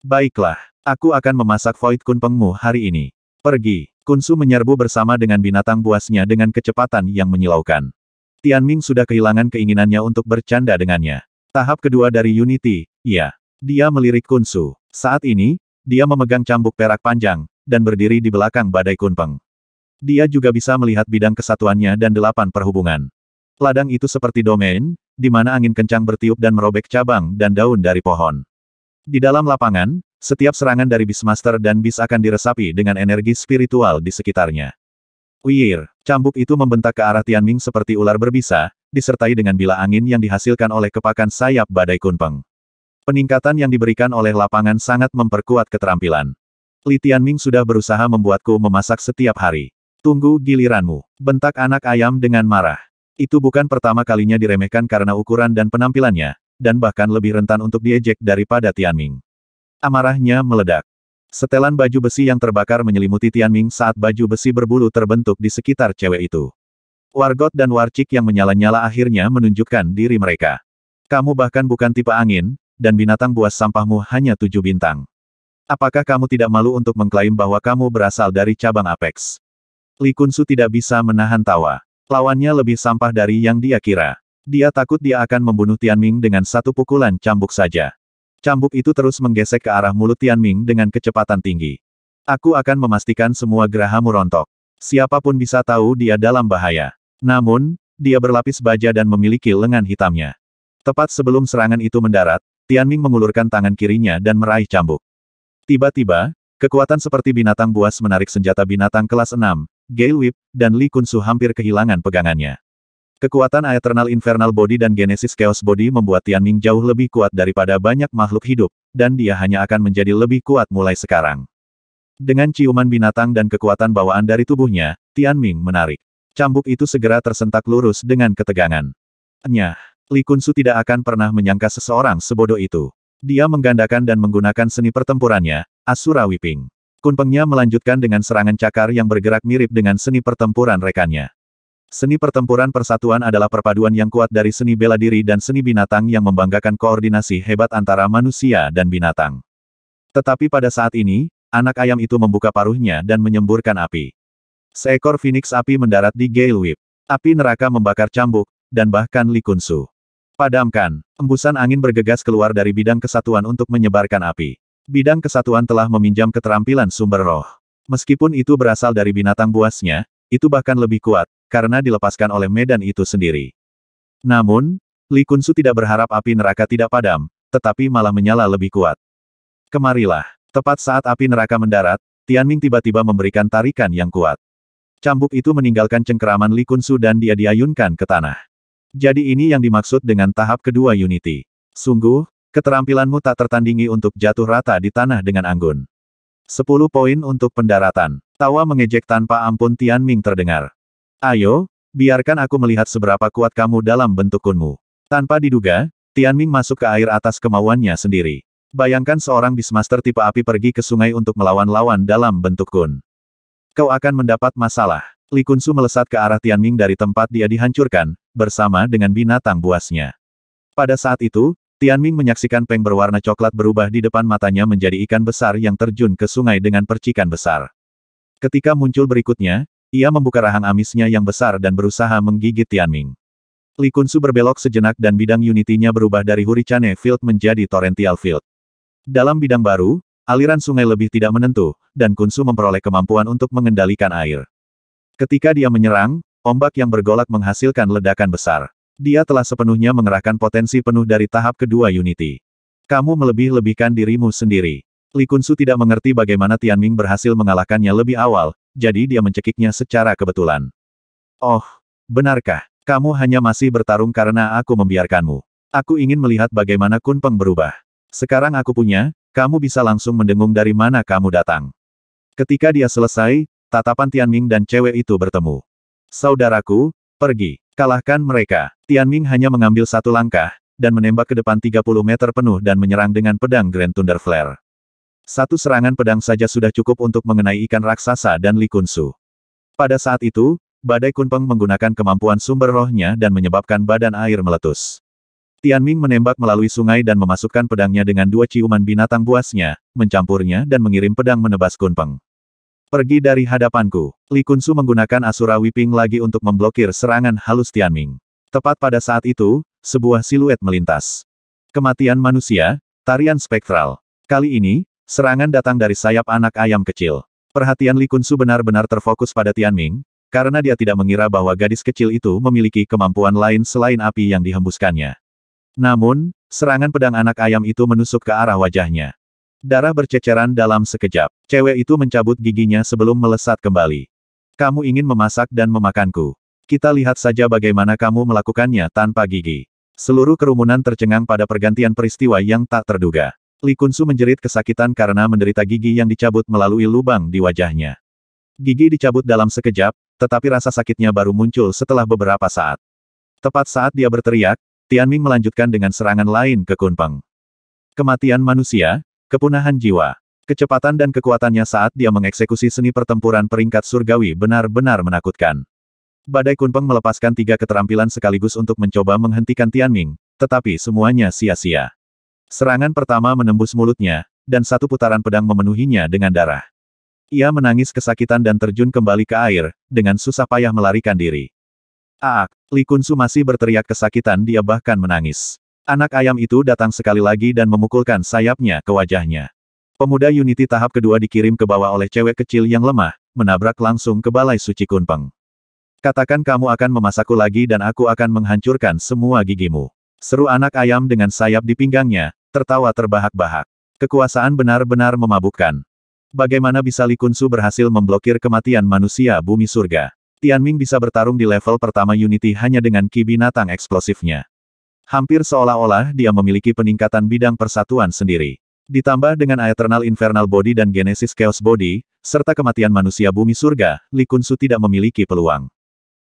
S1: Baiklah, aku akan memasak Void Kunpengmu hari ini. Pergi. Kunsu menyerbu bersama dengan binatang buasnya dengan kecepatan yang menyilaukan. Tianming sudah kehilangan keinginannya untuk bercanda dengannya. Tahap kedua dari Unity, ya. Dia melirik Kunsu. Saat ini, dia memegang cambuk perak panjang, dan berdiri di belakang badai kunpeng. Dia juga bisa melihat bidang kesatuannya dan delapan perhubungan. Ladang itu seperti domain, di mana angin kencang bertiup dan merobek cabang dan daun dari pohon. Di dalam lapangan, setiap serangan dari Beastmaster dan bis akan diresapi dengan energi spiritual di sekitarnya. Wiyir, cambuk itu membentak ke arah Tianming seperti ular berbisa, disertai dengan bila angin yang dihasilkan oleh kepakan sayap badai kunpeng. Peningkatan yang diberikan oleh lapangan sangat memperkuat keterampilan. Li Tianming sudah berusaha membuatku memasak setiap hari. Tunggu giliranmu. Bentak anak ayam dengan marah. Itu bukan pertama kalinya diremehkan karena ukuran dan penampilannya, dan bahkan lebih rentan untuk diejek daripada Tianming. Amarahnya meledak. Setelan baju besi yang terbakar menyelimuti Tianming saat baju besi berbulu terbentuk di sekitar cewek itu. Wargot dan Warcik yang menyala-nyala akhirnya menunjukkan diri mereka. Kamu bahkan bukan tipe angin, dan binatang buas sampahmu hanya tujuh bintang. Apakah kamu tidak malu untuk mengklaim bahwa kamu berasal dari cabang Apex? Li Kunsu tidak bisa menahan tawa. Lawannya lebih sampah dari yang dia kira. Dia takut dia akan membunuh Tian Ming dengan satu pukulan cambuk saja. Cambuk itu terus menggesek ke arah mulut Tian Ming dengan kecepatan tinggi. Aku akan memastikan semua gerahamu rontok. Siapapun bisa tahu dia dalam bahaya. Namun, dia berlapis baja dan memiliki lengan hitamnya. Tepat sebelum serangan itu mendarat, Tian Ming mengulurkan tangan kirinya dan meraih cambuk. Tiba-tiba, kekuatan seperti binatang buas menarik senjata binatang kelas 6, Gale Whip, dan Li Kunsu hampir kehilangan pegangannya. Kekuatan Aeternal Infernal Body dan Genesis Chaos Body membuat Tian Ming jauh lebih kuat daripada banyak makhluk hidup, dan dia hanya akan menjadi lebih kuat mulai sekarang. Dengan ciuman binatang dan kekuatan bawaan dari tubuhnya, Tian Ming menarik. Cambuk itu segera tersentak lurus dengan ketegangan. Nyah, Li Kunsu tidak akan pernah menyangka seseorang sebodoh itu. Dia menggandakan dan menggunakan seni pertempurannya, Asura Wiping. Kunpengnya melanjutkan dengan serangan cakar yang bergerak mirip dengan seni pertempuran rekannya. Seni pertempuran persatuan adalah perpaduan yang kuat dari seni bela diri dan seni binatang yang membanggakan koordinasi hebat antara manusia dan binatang. Tetapi pada saat ini, anak ayam itu membuka paruhnya dan menyemburkan api. Seekor phoenix api mendarat di Gale Whip. Api neraka membakar cambuk, dan bahkan Li Kunsu. Padamkan. Embusan angin bergegas keluar dari bidang kesatuan untuk menyebarkan api. Bidang kesatuan telah meminjam keterampilan sumber roh. Meskipun itu berasal dari binatang buasnya, itu bahkan lebih kuat, karena dilepaskan oleh medan itu sendiri. Namun, Li Kunsu tidak berharap api neraka tidak padam, tetapi malah menyala lebih kuat. Kemarilah. Tepat saat api neraka mendarat, Tianming tiba-tiba memberikan tarikan yang kuat. Cambuk itu meninggalkan cengkeraman Li Kunsu dan dia diayunkan ke tanah. Jadi ini yang dimaksud dengan tahap kedua Unity. Sungguh, keterampilanmu tak tertandingi untuk jatuh rata di tanah dengan anggun. 10 poin untuk pendaratan. Tawa mengejek tanpa ampun Tian Ming terdengar. Ayo, biarkan aku melihat seberapa kuat kamu dalam bentuk kunmu. Tanpa diduga, Tian Ming masuk ke air atas kemauannya sendiri. Bayangkan seorang bismaster tipe api pergi ke sungai untuk melawan lawan dalam bentuk kun. Kau akan mendapat masalah. Li Kunsu melesat ke arah Tian Ming dari tempat dia dihancurkan, bersama dengan binatang buasnya. Pada saat itu, Tianming menyaksikan peng berwarna coklat berubah di depan matanya menjadi ikan besar yang terjun ke sungai dengan percikan besar. Ketika muncul berikutnya, ia membuka rahang amisnya yang besar dan berusaha menggigit Tianming. Li Kunsu berbelok sejenak dan bidang unitinya berubah dari Hurricane Field menjadi Torrential Field. Dalam bidang baru, aliran sungai lebih tidak menentu, dan Kunsu memperoleh kemampuan untuk mengendalikan air. Ketika dia menyerang, Ombak yang bergolak menghasilkan ledakan besar. Dia telah sepenuhnya mengerahkan potensi penuh dari tahap kedua Unity. Kamu melebih-lebihkan dirimu sendiri. Li Kunsu tidak mengerti bagaimana Tianming berhasil mengalahkannya lebih awal, jadi dia mencekiknya secara kebetulan. Oh, benarkah? Kamu hanya masih bertarung karena aku membiarkanmu. Aku ingin melihat bagaimana Kun Peng berubah. Sekarang aku punya, kamu bisa langsung mendengung dari mana kamu datang. Ketika dia selesai, tatapan Tianming dan cewek itu bertemu. Saudaraku, pergi. Kalahkan mereka. Tian Ming hanya mengambil satu langkah, dan menembak ke depan 30 meter penuh dan menyerang dengan pedang Grand Thunder Flare. Satu serangan pedang saja sudah cukup untuk mengenai ikan raksasa dan Li Kunsu. Pada saat itu, badai Kunpeng menggunakan kemampuan sumber rohnya dan menyebabkan badan air meletus. Tian Ming menembak melalui sungai dan memasukkan pedangnya dengan dua ciuman binatang buasnya, mencampurnya dan mengirim pedang menebas Kunpeng. Pergi dari hadapanku. Li Kunsu menggunakan Asura Whipping lagi untuk memblokir serangan halus Tianming. Tepat pada saat itu, sebuah siluet melintas. Kematian manusia, tarian spektral. Kali ini, serangan datang dari sayap anak ayam kecil. Perhatian Li Kunsu benar-benar terfokus pada Tianming, karena dia tidak mengira bahwa gadis kecil itu memiliki kemampuan lain selain api yang dihembuskannya. Namun, serangan pedang anak ayam itu menusuk ke arah wajahnya. Darah berceceran dalam sekejap. Cewek itu mencabut giginya sebelum melesat kembali. Kamu ingin memasak dan memakanku. Kita lihat saja bagaimana kamu melakukannya tanpa gigi. Seluruh kerumunan tercengang pada pergantian peristiwa yang tak terduga. Li Kunsu menjerit kesakitan karena menderita gigi yang dicabut melalui lubang di wajahnya. Gigi dicabut dalam sekejap, tetapi rasa sakitnya baru muncul setelah beberapa saat. Tepat saat dia berteriak, Tianming melanjutkan dengan serangan lain ke Kunpeng. Kematian manusia, Kepunahan jiwa. Kecepatan dan kekuatannya saat dia mengeksekusi seni pertempuran peringkat surgawi benar-benar menakutkan. Badai Kunpeng melepaskan tiga keterampilan sekaligus untuk mencoba menghentikan Tianming, tetapi semuanya sia-sia. Serangan pertama menembus mulutnya, dan satu putaran pedang memenuhinya dengan darah. Ia menangis kesakitan dan terjun kembali ke air, dengan susah payah melarikan diri. Aak, Li Kunsu masih berteriak kesakitan dia bahkan menangis. Anak ayam itu datang sekali lagi dan memukulkan sayapnya ke wajahnya. Pemuda Unity tahap kedua dikirim ke bawah oleh cewek kecil yang lemah, menabrak langsung ke balai suci Kunpeng. Katakan kamu akan memasakku lagi dan aku akan menghancurkan semua gigimu. Seru anak ayam dengan sayap di pinggangnya, tertawa terbahak-bahak. Kekuasaan benar-benar memabukkan. Bagaimana bisa Li Kunsu berhasil memblokir kematian manusia bumi surga? Tianming bisa bertarung di level pertama Unity hanya dengan ki binatang eksplosifnya. Hampir seolah-olah dia memiliki peningkatan bidang persatuan sendiri. Ditambah dengan Eternal Infernal Body dan Genesis Chaos Body, serta kematian manusia bumi surga, Li Kunsu tidak memiliki peluang.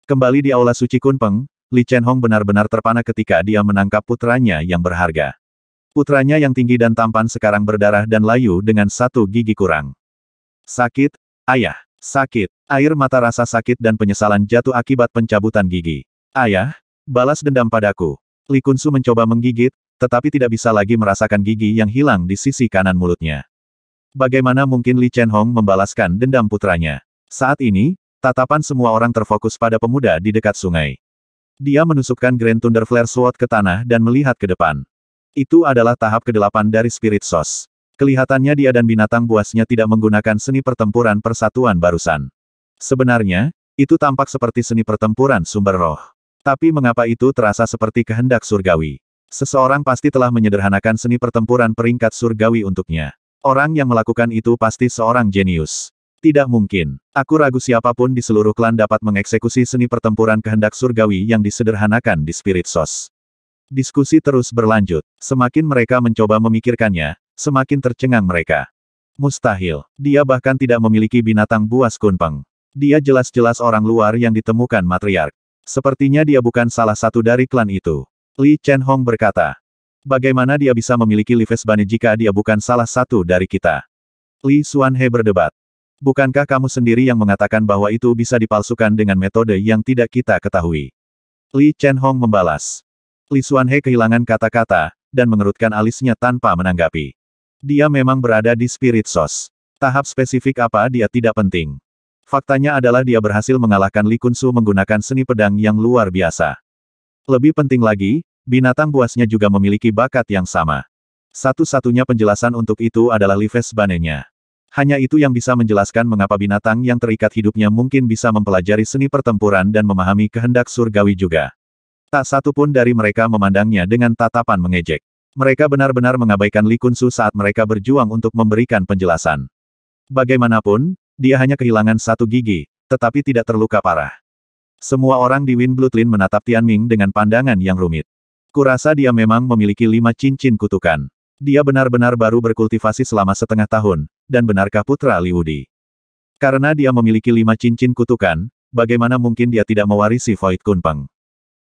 S1: Kembali di Aula Suci Kunpeng, Li Chen Hong benar-benar terpana ketika dia menangkap putranya yang berharga. Putranya yang tinggi dan tampan sekarang berdarah dan layu dengan satu gigi kurang. Sakit, ayah, sakit, air mata rasa sakit dan penyesalan jatuh akibat pencabutan gigi. Ayah, balas dendam padaku. Li Kunsu mencoba menggigit, tetapi tidak bisa lagi merasakan gigi yang hilang di sisi kanan mulutnya. Bagaimana mungkin Li Chen Hong membalaskan dendam putranya? Saat ini, tatapan semua orang terfokus pada pemuda di dekat sungai. Dia menusukkan Grand Thunder Flare Sword ke tanah dan melihat ke depan. Itu adalah tahap kedelapan dari Spirit Source. Kelihatannya dia dan binatang buasnya tidak menggunakan seni pertempuran persatuan barusan. Sebenarnya, itu tampak seperti seni pertempuran sumber roh. Tapi mengapa itu terasa seperti kehendak surgawi? Seseorang pasti telah menyederhanakan seni pertempuran peringkat surgawi untuknya. Orang yang melakukan itu pasti seorang jenius. Tidak mungkin. Aku ragu siapapun di seluruh klan dapat mengeksekusi seni pertempuran kehendak surgawi yang disederhanakan di Spirit Sos. Diskusi terus berlanjut. Semakin mereka mencoba memikirkannya, semakin tercengang mereka. Mustahil. Dia bahkan tidak memiliki binatang buas kunpeng. Dia jelas-jelas orang luar yang ditemukan matriark. Sepertinya dia bukan salah satu dari klan itu. Li Chen Hong berkata. Bagaimana dia bisa memiliki Li Fesbani jika dia bukan salah satu dari kita? Li Xuan He berdebat. Bukankah kamu sendiri yang mengatakan bahwa itu bisa dipalsukan dengan metode yang tidak kita ketahui? Li Chen Hong membalas. Li Xuan He kehilangan kata-kata, dan mengerutkan alisnya tanpa menanggapi. Dia memang berada di spirit sos. Tahap spesifik apa dia tidak penting. Faktanya adalah dia berhasil mengalahkan Li Kunsu menggunakan seni pedang yang luar biasa. Lebih penting lagi, binatang buasnya juga memiliki bakat yang sama. Satu-satunya penjelasan untuk itu adalah Lives Banenya. Hanya itu yang bisa menjelaskan mengapa binatang yang terikat hidupnya mungkin bisa mempelajari seni pertempuran dan memahami kehendak surgawi juga. Tak satu pun dari mereka memandangnya dengan tatapan mengejek. Mereka benar-benar mengabaikan Li Kunsu saat mereka berjuang untuk memberikan penjelasan. Bagaimanapun, dia hanya kehilangan satu gigi, tetapi tidak terluka parah. Semua orang di Wind Blutlin menatap Tianming dengan pandangan yang rumit. Kurasa dia memang memiliki lima cincin kutukan. Dia benar-benar baru berkultivasi selama setengah tahun, dan benarkah putra Liudi? Karena dia memiliki lima cincin kutukan, bagaimana mungkin dia tidak mewarisi Void Kunpeng?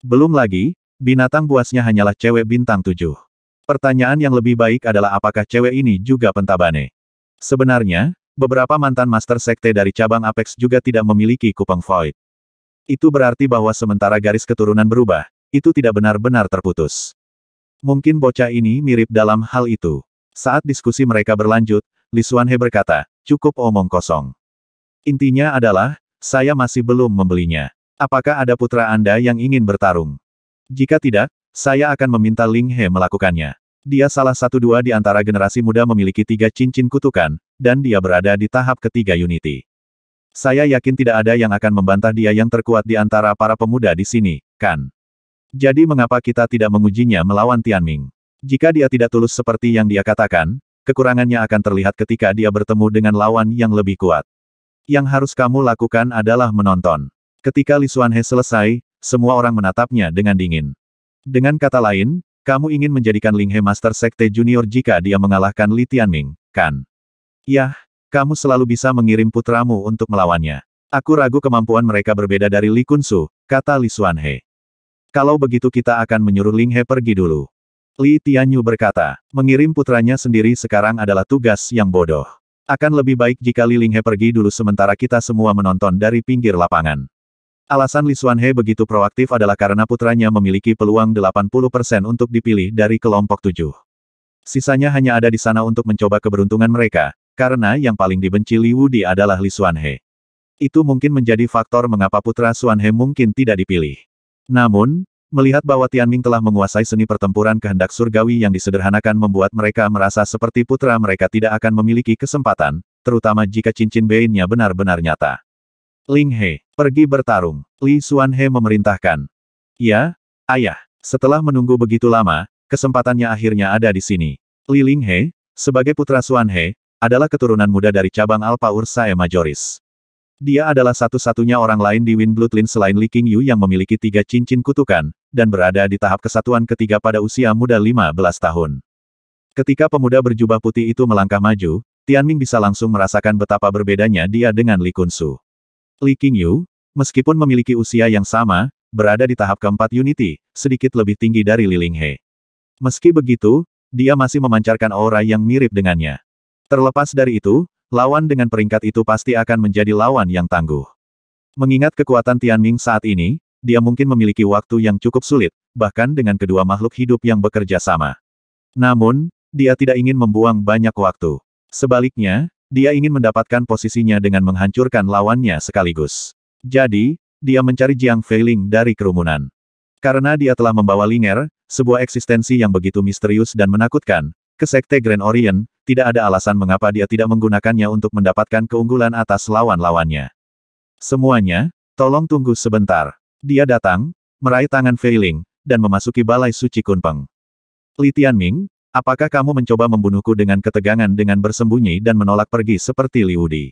S1: Belum lagi, binatang buasnya hanyalah cewek bintang tujuh. Pertanyaan yang lebih baik adalah apakah cewek ini juga pentabane? Sebenarnya, Beberapa mantan Master Sekte dari cabang Apex juga tidak memiliki kupang Void. Itu berarti bahwa sementara garis keturunan berubah, itu tidak benar-benar terputus. Mungkin bocah ini mirip dalam hal itu. Saat diskusi mereka berlanjut, Li Xuanhe berkata, cukup omong kosong. Intinya adalah, saya masih belum membelinya. Apakah ada putra Anda yang ingin bertarung? Jika tidak, saya akan meminta Ling He melakukannya. Dia salah satu dua di antara generasi muda memiliki tiga cincin kutukan, dan dia berada di tahap ketiga Unity. Saya yakin tidak ada yang akan membantah dia yang terkuat di antara para pemuda di sini, kan? Jadi mengapa kita tidak mengujinya melawan Tianming? Jika dia tidak tulus seperti yang dia katakan, kekurangannya akan terlihat ketika dia bertemu dengan lawan yang lebih kuat. Yang harus kamu lakukan adalah menonton. Ketika Li Xuanhe selesai, semua orang menatapnya dengan dingin. Dengan kata lain, kamu ingin menjadikan Linghe Master Sekte Junior jika dia mengalahkan Li Tianming, kan? Yah, kamu selalu bisa mengirim putramu untuk melawannya. Aku ragu kemampuan mereka berbeda dari Li Kunsu, kata Li Xuanhe. Kalau begitu kita akan menyuruh Ling He pergi dulu. Li Tianyu berkata, mengirim putranya sendiri sekarang adalah tugas yang bodoh. Akan lebih baik jika Li Ling He pergi dulu sementara kita semua menonton dari pinggir lapangan. Alasan Li Xuanhe begitu proaktif adalah karena putranya memiliki peluang 80% untuk dipilih dari kelompok tujuh. Sisanya hanya ada di sana untuk mencoba keberuntungan mereka, karena yang paling dibenci Li Wudi adalah Li Xuanhe. Itu mungkin menjadi faktor mengapa putra Xuanhe mungkin tidak dipilih. Namun, melihat bahwa Tianming telah menguasai seni pertempuran kehendak surgawi yang disederhanakan membuat mereka merasa seperti putra mereka tidak akan memiliki kesempatan, terutama jika cincin beinnya benar-benar nyata. Ling He, pergi bertarung. Li Xuanhe memerintahkan. Ya, ayah. Setelah menunggu begitu lama, kesempatannya akhirnya ada di sini. Li Ling He, sebagai putra Xuanhe, adalah keturunan muda dari cabang Alpha Ursae Majoris. Dia adalah satu-satunya orang lain di Wind Bloodlin selain Li Qingyu yang memiliki tiga cincin kutukan, dan berada di tahap kesatuan ketiga pada usia muda 15 tahun. Ketika pemuda berjubah putih itu melangkah maju, Tianming bisa langsung merasakan betapa berbedanya dia dengan Li Kunsu. Li Qingyu, meskipun memiliki usia yang sama, berada di tahap keempat Unity, sedikit lebih tinggi dari Li Linghe. Meski begitu, dia masih memancarkan aura yang mirip dengannya. Terlepas dari itu, lawan dengan peringkat itu pasti akan menjadi lawan yang tangguh. Mengingat kekuatan Tianming saat ini, dia mungkin memiliki waktu yang cukup sulit, bahkan dengan kedua makhluk hidup yang bekerja sama. Namun, dia tidak ingin membuang banyak waktu. Sebaliknya, dia ingin mendapatkan posisinya dengan menghancurkan lawannya sekaligus. Jadi, dia mencari Jiang Feiling dari kerumunan. Karena dia telah membawa Linger, sebuah eksistensi yang begitu misterius dan menakutkan, ke Sekte Grand Orient, tidak ada alasan mengapa dia tidak menggunakannya untuk mendapatkan keunggulan atas lawan-lawannya. Semuanya, tolong tunggu sebentar. Dia datang, meraih tangan Feiling, dan memasuki balai suci Kunpeng. Li Tianming, apakah kamu mencoba membunuhku dengan ketegangan dengan bersembunyi dan menolak pergi seperti Liu Di?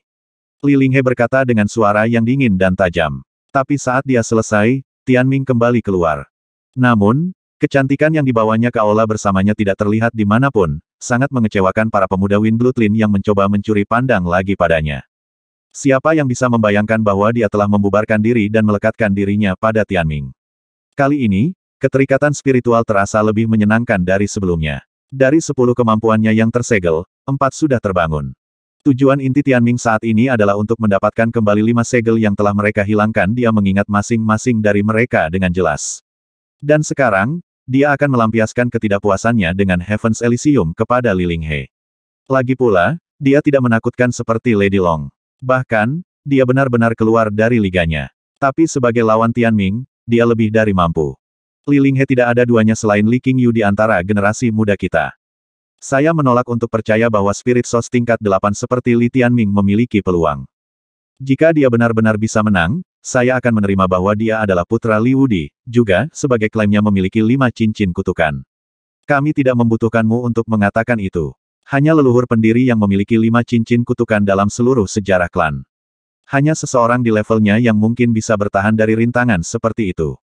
S1: Li Linghe berkata dengan suara yang dingin dan tajam. Tapi saat dia selesai, Tianming kembali keluar. Namun, kecantikan yang dibawanya ke aula bersamanya tidak terlihat di manapun sangat mengecewakan para pemuda Winblutlin yang mencoba mencuri pandang lagi padanya. Siapa yang bisa membayangkan bahwa dia telah membubarkan diri dan melekatkan dirinya pada Tianming. Kali ini, keterikatan spiritual terasa lebih menyenangkan dari sebelumnya. Dari sepuluh kemampuannya yang tersegel, empat sudah terbangun. Tujuan inti Tianming saat ini adalah untuk mendapatkan kembali lima segel yang telah mereka hilangkan dia mengingat masing-masing dari mereka dengan jelas. Dan sekarang, dia akan melampiaskan ketidakpuasannya dengan Heaven's Elysium kepada Liling He. Lagi pula, dia tidak menakutkan seperti Lady Long. Bahkan, dia benar-benar keluar dari liganya. Tapi sebagai lawan Tian Ming, dia lebih dari mampu. Liling He tidak ada duanya selain Li King Yu di antara generasi muda kita. Saya menolak untuk percaya bahwa Spirit Source tingkat 8 seperti Li Tianming memiliki peluang. Jika dia benar-benar bisa menang, saya akan menerima bahwa dia adalah putra Liu Di, juga, sebagai klaimnya memiliki lima cincin kutukan. Kami tidak membutuhkanmu untuk mengatakan itu. Hanya leluhur pendiri yang memiliki lima cincin kutukan dalam seluruh sejarah klan. Hanya seseorang di levelnya yang mungkin bisa bertahan dari rintangan seperti itu.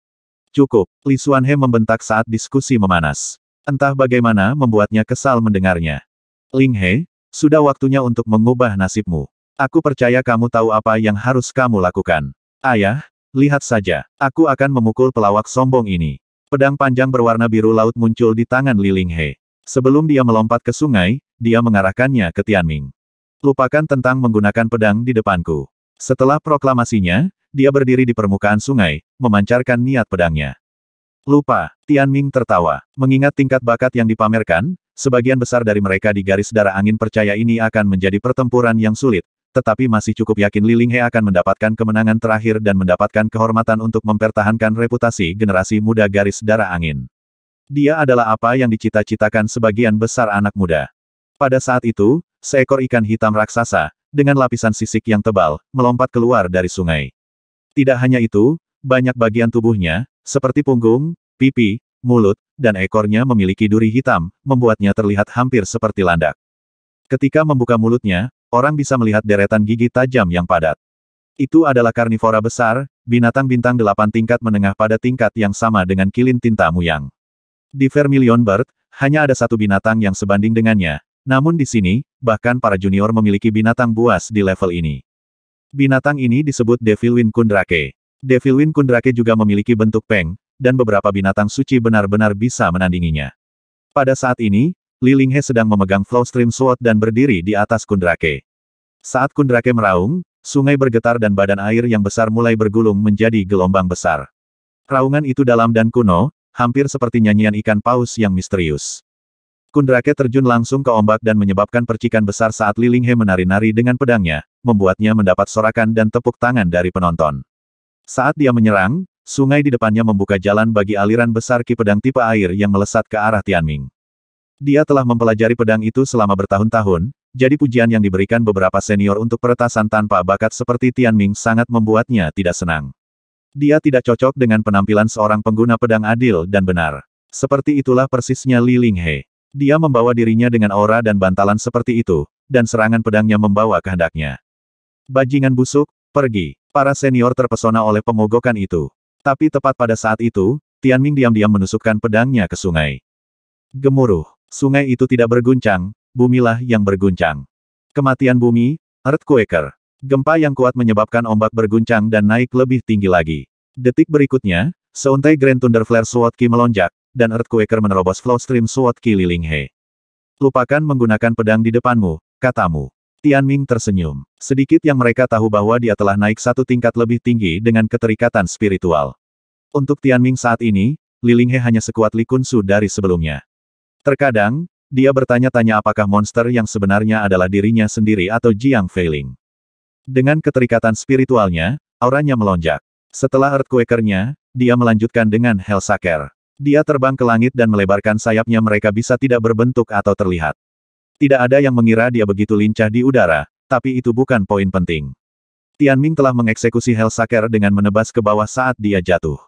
S1: Cukup, Li Xuanhe membentak saat diskusi memanas. Entah bagaimana membuatnya kesal mendengarnya. Ling He, sudah waktunya untuk mengubah nasibmu. Aku percaya kamu tahu apa yang harus kamu lakukan. Ayah, lihat saja, aku akan memukul pelawak sombong ini. Pedang panjang berwarna biru laut muncul di tangan Li Linghe. Sebelum dia melompat ke sungai, dia mengarahkannya ke Tianming. Lupakan tentang menggunakan pedang di depanku. Setelah proklamasinya, dia berdiri di permukaan sungai, memancarkan niat pedangnya. Lupa, Tianming tertawa. Mengingat tingkat bakat yang dipamerkan, sebagian besar dari mereka di garis darah angin percaya ini akan menjadi pertempuran yang sulit, tetapi masih cukup yakin Li Linghe akan mendapatkan kemenangan terakhir dan mendapatkan kehormatan untuk mempertahankan reputasi generasi muda garis darah angin. Dia adalah apa yang dicita-citakan sebagian besar anak muda. Pada saat itu, seekor ikan hitam raksasa, dengan lapisan sisik yang tebal, melompat keluar dari sungai. Tidak hanya itu, banyak bagian tubuhnya, seperti punggung, pipi, mulut, dan ekornya memiliki duri hitam, membuatnya terlihat hampir seperti landak. Ketika membuka mulutnya, Orang bisa melihat deretan gigi tajam yang padat. Itu adalah karnivora besar, binatang bintang delapan tingkat menengah pada tingkat yang sama dengan kilin tinta muyang. Di Vermilion Bird, hanya ada satu binatang yang sebanding dengannya, namun di sini, bahkan para junior memiliki binatang buas di level ini. Binatang ini disebut Devilwin Kundrake. Devilwin Kundrake juga memiliki bentuk peng, dan beberapa binatang suci benar-benar bisa menandinginya. Pada saat ini, Lilinghe sedang memegang Flowstream Sword dan berdiri di atas Kundrake. Saat Kundrake meraung, sungai bergetar dan badan air yang besar mulai bergulung menjadi gelombang besar. Raungan itu dalam dan kuno, hampir seperti nyanyian ikan paus yang misterius. Kundrake terjun langsung ke ombak dan menyebabkan percikan besar saat Lilinghe menari-nari dengan pedangnya, membuatnya mendapat sorakan dan tepuk tangan dari penonton. Saat dia menyerang, sungai di depannya membuka jalan bagi aliran besar ki pedang tipe air yang melesat ke arah Tianming. Dia telah mempelajari pedang itu selama bertahun-tahun, jadi pujian yang diberikan beberapa senior untuk peretasan tanpa bakat seperti Tian Ming sangat membuatnya tidak senang. Dia tidak cocok dengan penampilan seorang pengguna pedang adil dan benar. Seperti itulah persisnya Li Linghe. Dia membawa dirinya dengan aura dan bantalan seperti itu, dan serangan pedangnya membawa kehendaknya. Bajingan busuk, pergi. Para senior terpesona oleh pemogokan itu. Tapi tepat pada saat itu, Tian Ming diam-diam menusukkan pedangnya ke sungai. Gemuruh. Sungai itu tidak berguncang, bumilah yang berguncang. Kematian bumi, earthquaker. Gempa yang kuat menyebabkan ombak berguncang dan naik lebih tinggi lagi. Detik berikutnya, seuntai Grand Thunder Flare Sword Ki melonjak, dan Earthquaker menerobos Flowstream Sword Ki Lilinghe. Lupakan menggunakan pedang di depanmu, katamu. Tian Ming tersenyum. Sedikit yang mereka tahu bahwa dia telah naik satu tingkat lebih tinggi dengan keterikatan spiritual. Untuk Tian Ming saat ini, Lilinghe hanya sekuat Li Su dari sebelumnya. Terkadang, dia bertanya-tanya apakah monster yang sebenarnya adalah dirinya sendiri atau Jiang Feiling. Dengan keterikatan spiritualnya, auranya melonjak. Setelah earthquakernya, dia melanjutkan dengan Hellsaker. Dia terbang ke langit dan melebarkan sayapnya mereka bisa tidak berbentuk atau terlihat. Tidak ada yang mengira dia begitu lincah di udara, tapi itu bukan poin penting. Tian Ming telah mengeksekusi Hellsaker dengan menebas ke bawah saat dia jatuh.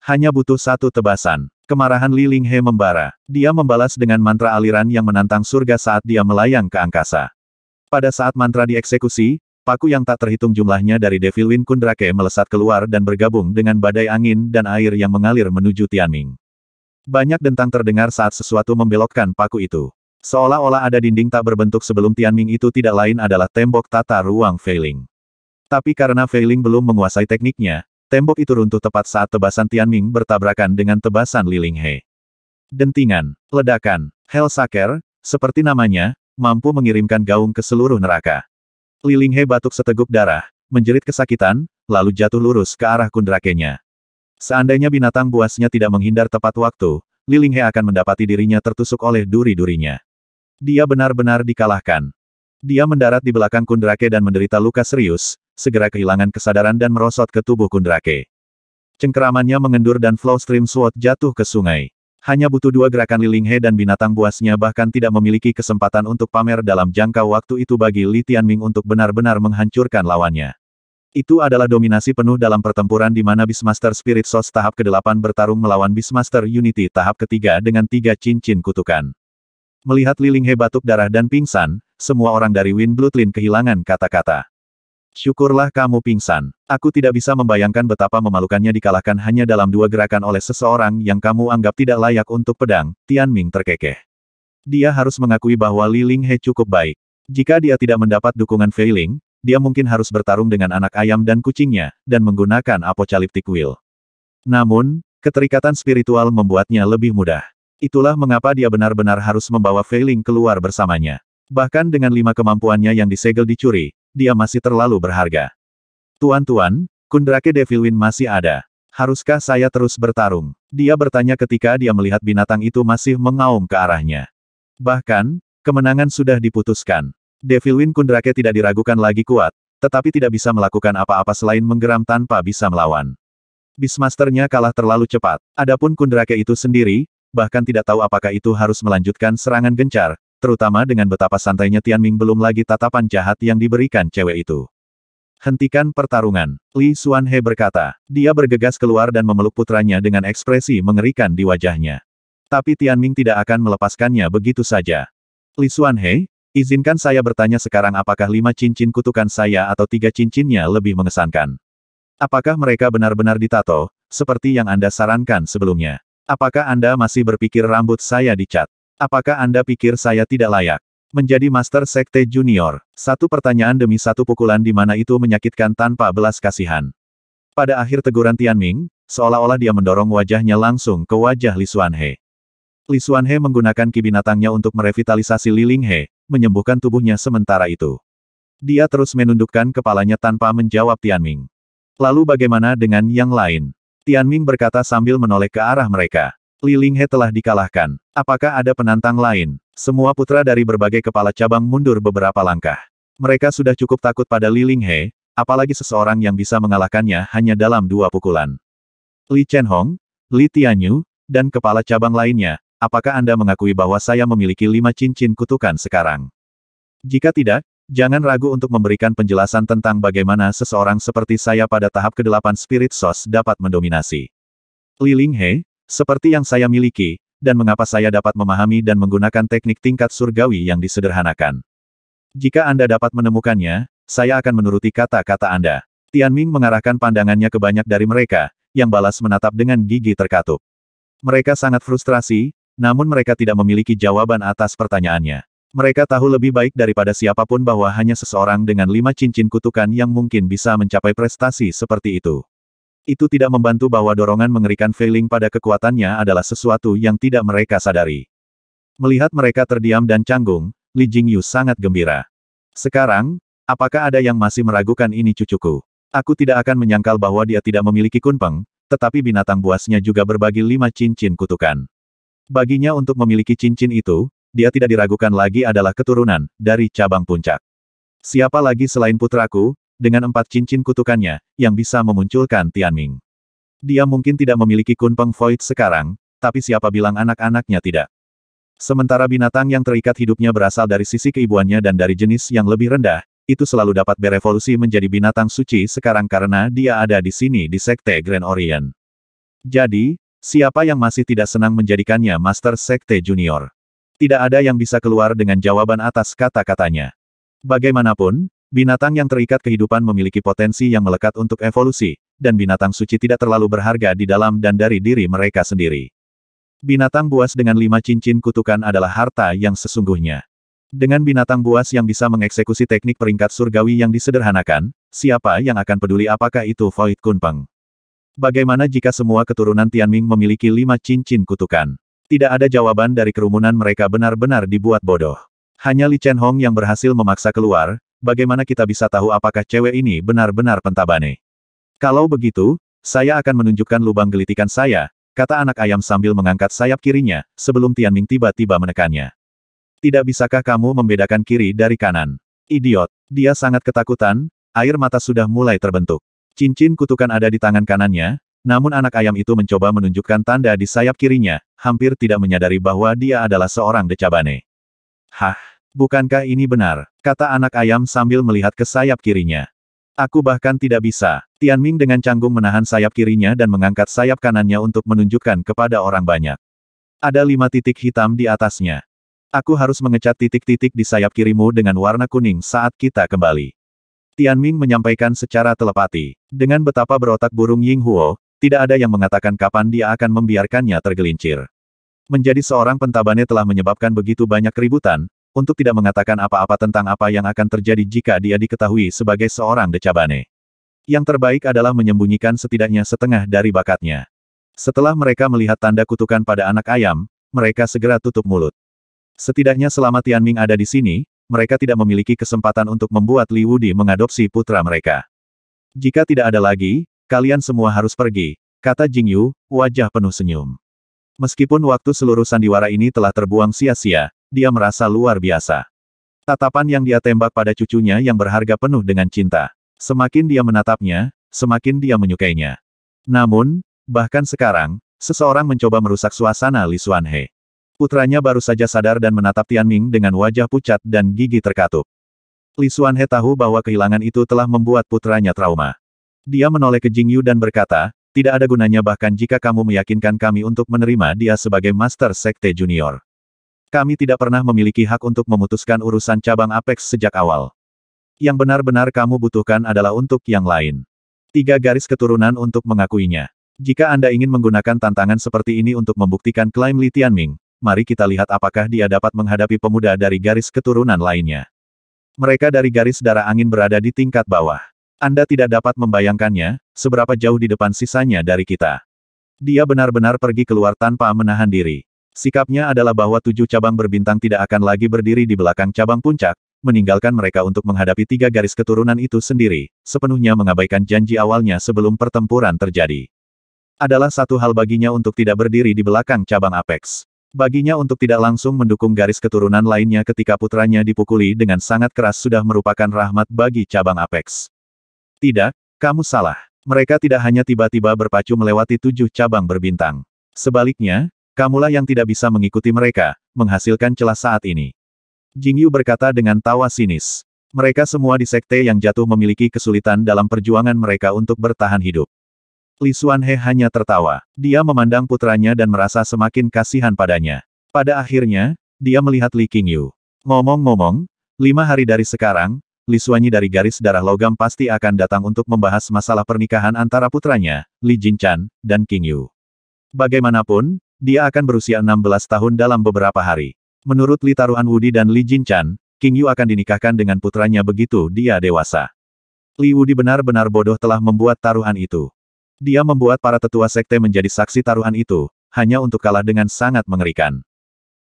S1: Hanya butuh satu tebasan. Kemarahan Li Linghe membara. Dia membalas dengan mantra aliran yang menantang surga saat dia melayang ke angkasa. Pada saat mantra dieksekusi, paku yang tak terhitung jumlahnya dari Devil Wind Kundrake melesat keluar dan bergabung dengan badai angin dan air yang mengalir menuju Tianming. Banyak dentang terdengar saat sesuatu membelokkan paku itu. Seolah-olah ada dinding tak berbentuk sebelum Tianming itu tidak lain adalah tembok tata ruang Feiling. Tapi karena Feiling belum menguasai tekniknya, Tembok itu runtuh tepat saat tebasan Tianming bertabrakan dengan tebasan Liling He. Dentingan, ledakan, Hell Saker, seperti namanya, mampu mengirimkan gaung ke seluruh neraka. Liling He batuk seteguk darah, menjerit kesakitan, lalu jatuh lurus ke arah kundrakenya. Seandainya binatang buasnya tidak menghindar tepat waktu, Liling He akan mendapati dirinya tertusuk oleh duri-durinya. Dia benar-benar dikalahkan. Dia mendarat di belakang kundrake dan menderita luka serius, segera kehilangan kesadaran dan merosot ke tubuh Kundrake. Cengkeramannya mengendur dan flow stream sword jatuh ke sungai. Hanya butuh dua gerakan Liling He dan binatang buasnya bahkan tidak memiliki kesempatan untuk pamer dalam jangka waktu itu bagi Li Tianming untuk benar-benar menghancurkan lawannya. Itu adalah dominasi penuh dalam pertempuran di mana Beastmaster Spirit Source tahap ke-8 bertarung melawan Beastmaster Unity tahap ketiga dengan tiga cincin kutukan. Melihat Liling He batuk darah dan pingsan, semua orang dari Wind Bloodline kehilangan kata-kata. Syukurlah kamu pingsan. Aku tidak bisa membayangkan betapa memalukannya dikalahkan hanya dalam dua gerakan oleh seseorang yang kamu anggap tidak layak untuk pedang, Tian Ming terkekeh. Dia harus mengakui bahwa Li Ling He cukup baik. Jika dia tidak mendapat dukungan Fei Ling, dia mungkin harus bertarung dengan anak ayam dan kucingnya, dan menggunakan apokaliptik will. Namun, keterikatan spiritual membuatnya lebih mudah. Itulah mengapa dia benar-benar harus membawa Fei Ling keluar bersamanya. Bahkan dengan lima kemampuannya yang disegel dicuri, dia masih terlalu berharga. Tuan-tuan, Kundrake Devilwin masih ada. Haruskah saya terus bertarung? Dia bertanya ketika dia melihat binatang itu masih mengaum ke arahnya. Bahkan, kemenangan sudah diputuskan. Devilwin Kundrake tidak diragukan lagi kuat, tetapi tidak bisa melakukan apa-apa selain menggeram tanpa bisa melawan. Bismasternya kalah terlalu cepat, adapun Kundrake itu sendiri, bahkan tidak tahu apakah itu harus melanjutkan serangan gencar, terutama dengan betapa santainya Tianming belum lagi tatapan jahat yang diberikan cewek itu. Hentikan pertarungan, Li Xuanhe berkata. Dia bergegas keluar dan memeluk putranya dengan ekspresi mengerikan di wajahnya. Tapi Tianming tidak akan melepaskannya begitu saja. Li Xuanhe, izinkan saya bertanya sekarang apakah lima cincin kutukan saya atau tiga cincinnya lebih mengesankan? Apakah mereka benar-benar ditato, seperti yang Anda sarankan sebelumnya? Apakah Anda masih berpikir rambut saya dicat? Apakah Anda pikir saya tidak layak? Menjadi Master Sekte Junior, satu pertanyaan demi satu pukulan di mana itu menyakitkan tanpa belas kasihan. Pada akhir teguran Tian Ming, seolah-olah dia mendorong wajahnya langsung ke wajah Li Xuanhe. Li Xuanhe menggunakan ki binatangnya untuk merevitalisasi Li Linghe, menyembuhkan tubuhnya sementara itu. Dia terus menundukkan kepalanya tanpa menjawab Tian Ming. Lalu bagaimana dengan yang lain? Tian Ming berkata sambil menoleh ke arah mereka. Li Linghe telah dikalahkan. Apakah ada penantang lain? Semua putra dari berbagai kepala cabang mundur beberapa langkah. Mereka sudah cukup takut pada Li Linghe, apalagi seseorang yang bisa mengalahkannya hanya dalam dua pukulan. Li Chenhong, Li Tianyu, dan kepala cabang lainnya, apakah Anda mengakui bahwa saya memiliki lima cincin kutukan sekarang? Jika tidak, jangan ragu untuk memberikan penjelasan tentang bagaimana seseorang seperti saya pada tahap ke-8 Spirit Source dapat mendominasi. Li Linghe, seperti yang saya miliki, dan mengapa saya dapat memahami dan menggunakan teknik tingkat surgawi yang disederhanakan. Jika Anda dapat menemukannya, saya akan menuruti kata-kata Anda. Tian Ming mengarahkan pandangannya ke banyak dari mereka, yang balas menatap dengan gigi terkatup. Mereka sangat frustrasi, namun mereka tidak memiliki jawaban atas pertanyaannya. Mereka tahu lebih baik daripada siapapun bahwa hanya seseorang dengan lima cincin kutukan yang mungkin bisa mencapai prestasi seperti itu. Itu tidak membantu bahwa dorongan mengerikan feeling pada kekuatannya adalah sesuatu yang tidak mereka sadari. Melihat mereka terdiam dan canggung, Li Jingyu sangat gembira. Sekarang, apakah ada yang masih meragukan ini cucuku? Aku tidak akan menyangkal bahwa dia tidak memiliki kunpeng, tetapi binatang buasnya juga berbagi lima cincin kutukan. Baginya untuk memiliki cincin itu, dia tidak diragukan lagi adalah keturunan, dari cabang puncak. Siapa lagi selain putraku, dengan empat cincin kutukannya, yang bisa memunculkan Tianming. Dia mungkin tidak memiliki kunpeng void sekarang, tapi siapa bilang anak-anaknya tidak. Sementara binatang yang terikat hidupnya berasal dari sisi keibuannya dan dari jenis yang lebih rendah, itu selalu dapat berevolusi menjadi binatang suci sekarang karena dia ada di sini di Sekte Grand Orient. Jadi, siapa yang masih tidak senang menjadikannya Master Sekte Junior? Tidak ada yang bisa keluar dengan jawaban atas kata-katanya. Bagaimanapun, Binatang yang terikat kehidupan memiliki potensi yang melekat untuk evolusi, dan binatang suci tidak terlalu berharga di dalam dan dari diri mereka sendiri. Binatang buas dengan lima cincin kutukan adalah harta yang sesungguhnya. Dengan binatang buas yang bisa mengeksekusi teknik peringkat surgawi yang disederhanakan, siapa yang akan peduli apakah itu Void Kunpeng? Bagaimana jika semua keturunan Tianming memiliki lima cincin kutukan? Tidak ada jawaban dari kerumunan mereka benar-benar dibuat bodoh. Hanya Li Chen Hong yang berhasil memaksa keluar, bagaimana kita bisa tahu apakah cewek ini benar-benar pentabane? Kalau begitu, saya akan menunjukkan lubang gelitikan saya, kata anak ayam sambil mengangkat sayap kirinya, sebelum Tian Ming tiba-tiba menekannya. Tidak bisakah kamu membedakan kiri dari kanan? Idiot, dia sangat ketakutan, air mata sudah mulai terbentuk. Cincin kutukan ada di tangan kanannya, namun anak ayam itu mencoba menunjukkan tanda di sayap kirinya, hampir tidak menyadari bahwa dia adalah seorang decabane. Hah? Bukankah ini benar? Kata anak ayam sambil melihat ke sayap kirinya. Aku bahkan tidak bisa. Tian Ming dengan canggung menahan sayap kirinya dan mengangkat sayap kanannya untuk menunjukkan kepada orang banyak. Ada lima titik hitam di atasnya. Aku harus mengecat titik-titik di sayap kirimu dengan warna kuning saat kita kembali. Tian Ming menyampaikan secara telepati. Dengan betapa berotak burung Ying Huo, tidak ada yang mengatakan kapan dia akan membiarkannya tergelincir. Menjadi seorang pentabane telah menyebabkan begitu banyak keributan, untuk tidak mengatakan apa-apa tentang apa yang akan terjadi jika dia diketahui sebagai seorang decabane. Yang terbaik adalah menyembunyikan setidaknya setengah dari bakatnya. Setelah mereka melihat tanda kutukan pada anak ayam, mereka segera tutup mulut. Setidaknya selama Tianming ada di sini, mereka tidak memiliki kesempatan untuk membuat Li Wudi mengadopsi putra mereka. Jika tidak ada lagi, kalian semua harus pergi, kata Jing Yu, wajah penuh senyum. Meskipun waktu seluruh sandiwara ini telah terbuang sia-sia, dia merasa luar biasa. Tatapan yang dia tembak pada cucunya yang berharga penuh dengan cinta. Semakin dia menatapnya, semakin dia menyukainya. Namun, bahkan sekarang, seseorang mencoba merusak suasana Li Xuanhe. Putranya baru saja sadar dan menatap Tianming dengan wajah pucat dan gigi terkatup. Li Xuanhe tahu bahwa kehilangan itu telah membuat putranya trauma. Dia menoleh ke Jingyu dan berkata, tidak ada gunanya bahkan jika kamu meyakinkan kami untuk menerima dia sebagai Master Sekte Junior. Kami tidak pernah memiliki hak untuk memutuskan urusan cabang Apex sejak awal. Yang benar-benar kamu butuhkan adalah untuk yang lain. Tiga garis keturunan untuk mengakuinya. Jika Anda ingin menggunakan tantangan seperti ini untuk membuktikan klaim Li Tianming, mari kita lihat apakah dia dapat menghadapi pemuda dari garis keturunan lainnya. Mereka dari garis darah angin berada di tingkat bawah. Anda tidak dapat membayangkannya, seberapa jauh di depan sisanya dari kita. Dia benar-benar pergi keluar tanpa menahan diri. Sikapnya adalah bahwa tujuh cabang berbintang tidak akan lagi berdiri di belakang cabang puncak, meninggalkan mereka untuk menghadapi tiga garis keturunan itu sendiri, sepenuhnya mengabaikan janji awalnya sebelum pertempuran terjadi. Adalah satu hal baginya untuk tidak berdiri di belakang cabang Apex. Baginya untuk tidak langsung mendukung garis keturunan lainnya ketika putranya dipukuli dengan sangat keras sudah merupakan rahmat bagi cabang Apex. Tidak, kamu salah. Mereka tidak hanya tiba-tiba berpacu melewati tujuh cabang berbintang. Sebaliknya, Kamulah yang tidak bisa mengikuti mereka, menghasilkan celah saat ini. Jing Yu berkata dengan tawa sinis. Mereka semua di sekte yang jatuh memiliki kesulitan dalam perjuangan mereka untuk bertahan hidup. Li He hanya tertawa. Dia memandang putranya dan merasa semakin kasihan padanya. Pada akhirnya, dia melihat Li Qingyu. Ngomong-ngomong, lima hari dari sekarang, Li Xuanyi dari garis darah logam pasti akan datang untuk membahas masalah pernikahan antara putranya, Li Jinchan, dan Qingyu. Bagaimanapun, dia akan berusia 16 tahun dalam beberapa hari. Menurut Li Taruhan Wudi dan Li Jinchan, King Yu akan dinikahkan dengan putranya begitu dia dewasa. Li Wudi benar-benar bodoh telah membuat taruhan itu. Dia membuat para tetua sekte menjadi saksi taruhan itu, hanya untuk kalah dengan sangat mengerikan.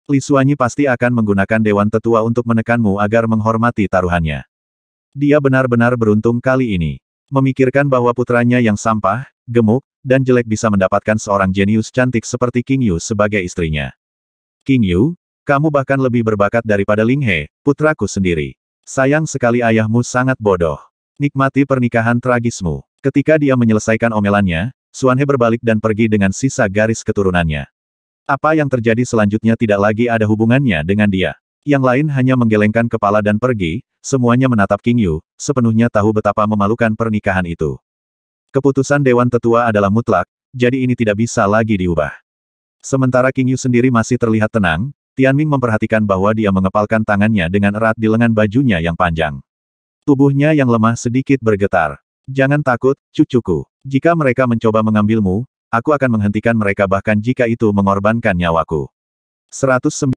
S1: Li Suanyi pasti akan menggunakan Dewan Tetua untuk menekanmu agar menghormati taruhannya. Dia benar-benar beruntung kali ini. Memikirkan bahwa putranya yang sampah, gemuk, dan jelek bisa mendapatkan seorang jenius cantik seperti King Yu sebagai istrinya. King Yu, kamu bahkan lebih berbakat daripada Ling He, putraku sendiri. Sayang sekali ayahmu sangat bodoh. Nikmati pernikahan tragismu. Ketika dia menyelesaikan omelannya, Suan He berbalik dan pergi dengan sisa garis keturunannya. Apa yang terjadi selanjutnya tidak lagi ada hubungannya dengan dia. Yang lain hanya menggelengkan kepala dan pergi, semuanya menatap King Yu, sepenuhnya tahu betapa memalukan pernikahan itu. Keputusan Dewan Tetua adalah mutlak, jadi ini tidak bisa lagi diubah. Sementara King Yu sendiri masih terlihat tenang, Tianming memperhatikan bahwa dia mengepalkan tangannya dengan erat di lengan bajunya yang panjang. Tubuhnya yang lemah sedikit bergetar. Jangan takut, cucuku. Jika mereka mencoba mengambilmu, aku akan menghentikan mereka bahkan jika itu mengorbankan nyawaku. 109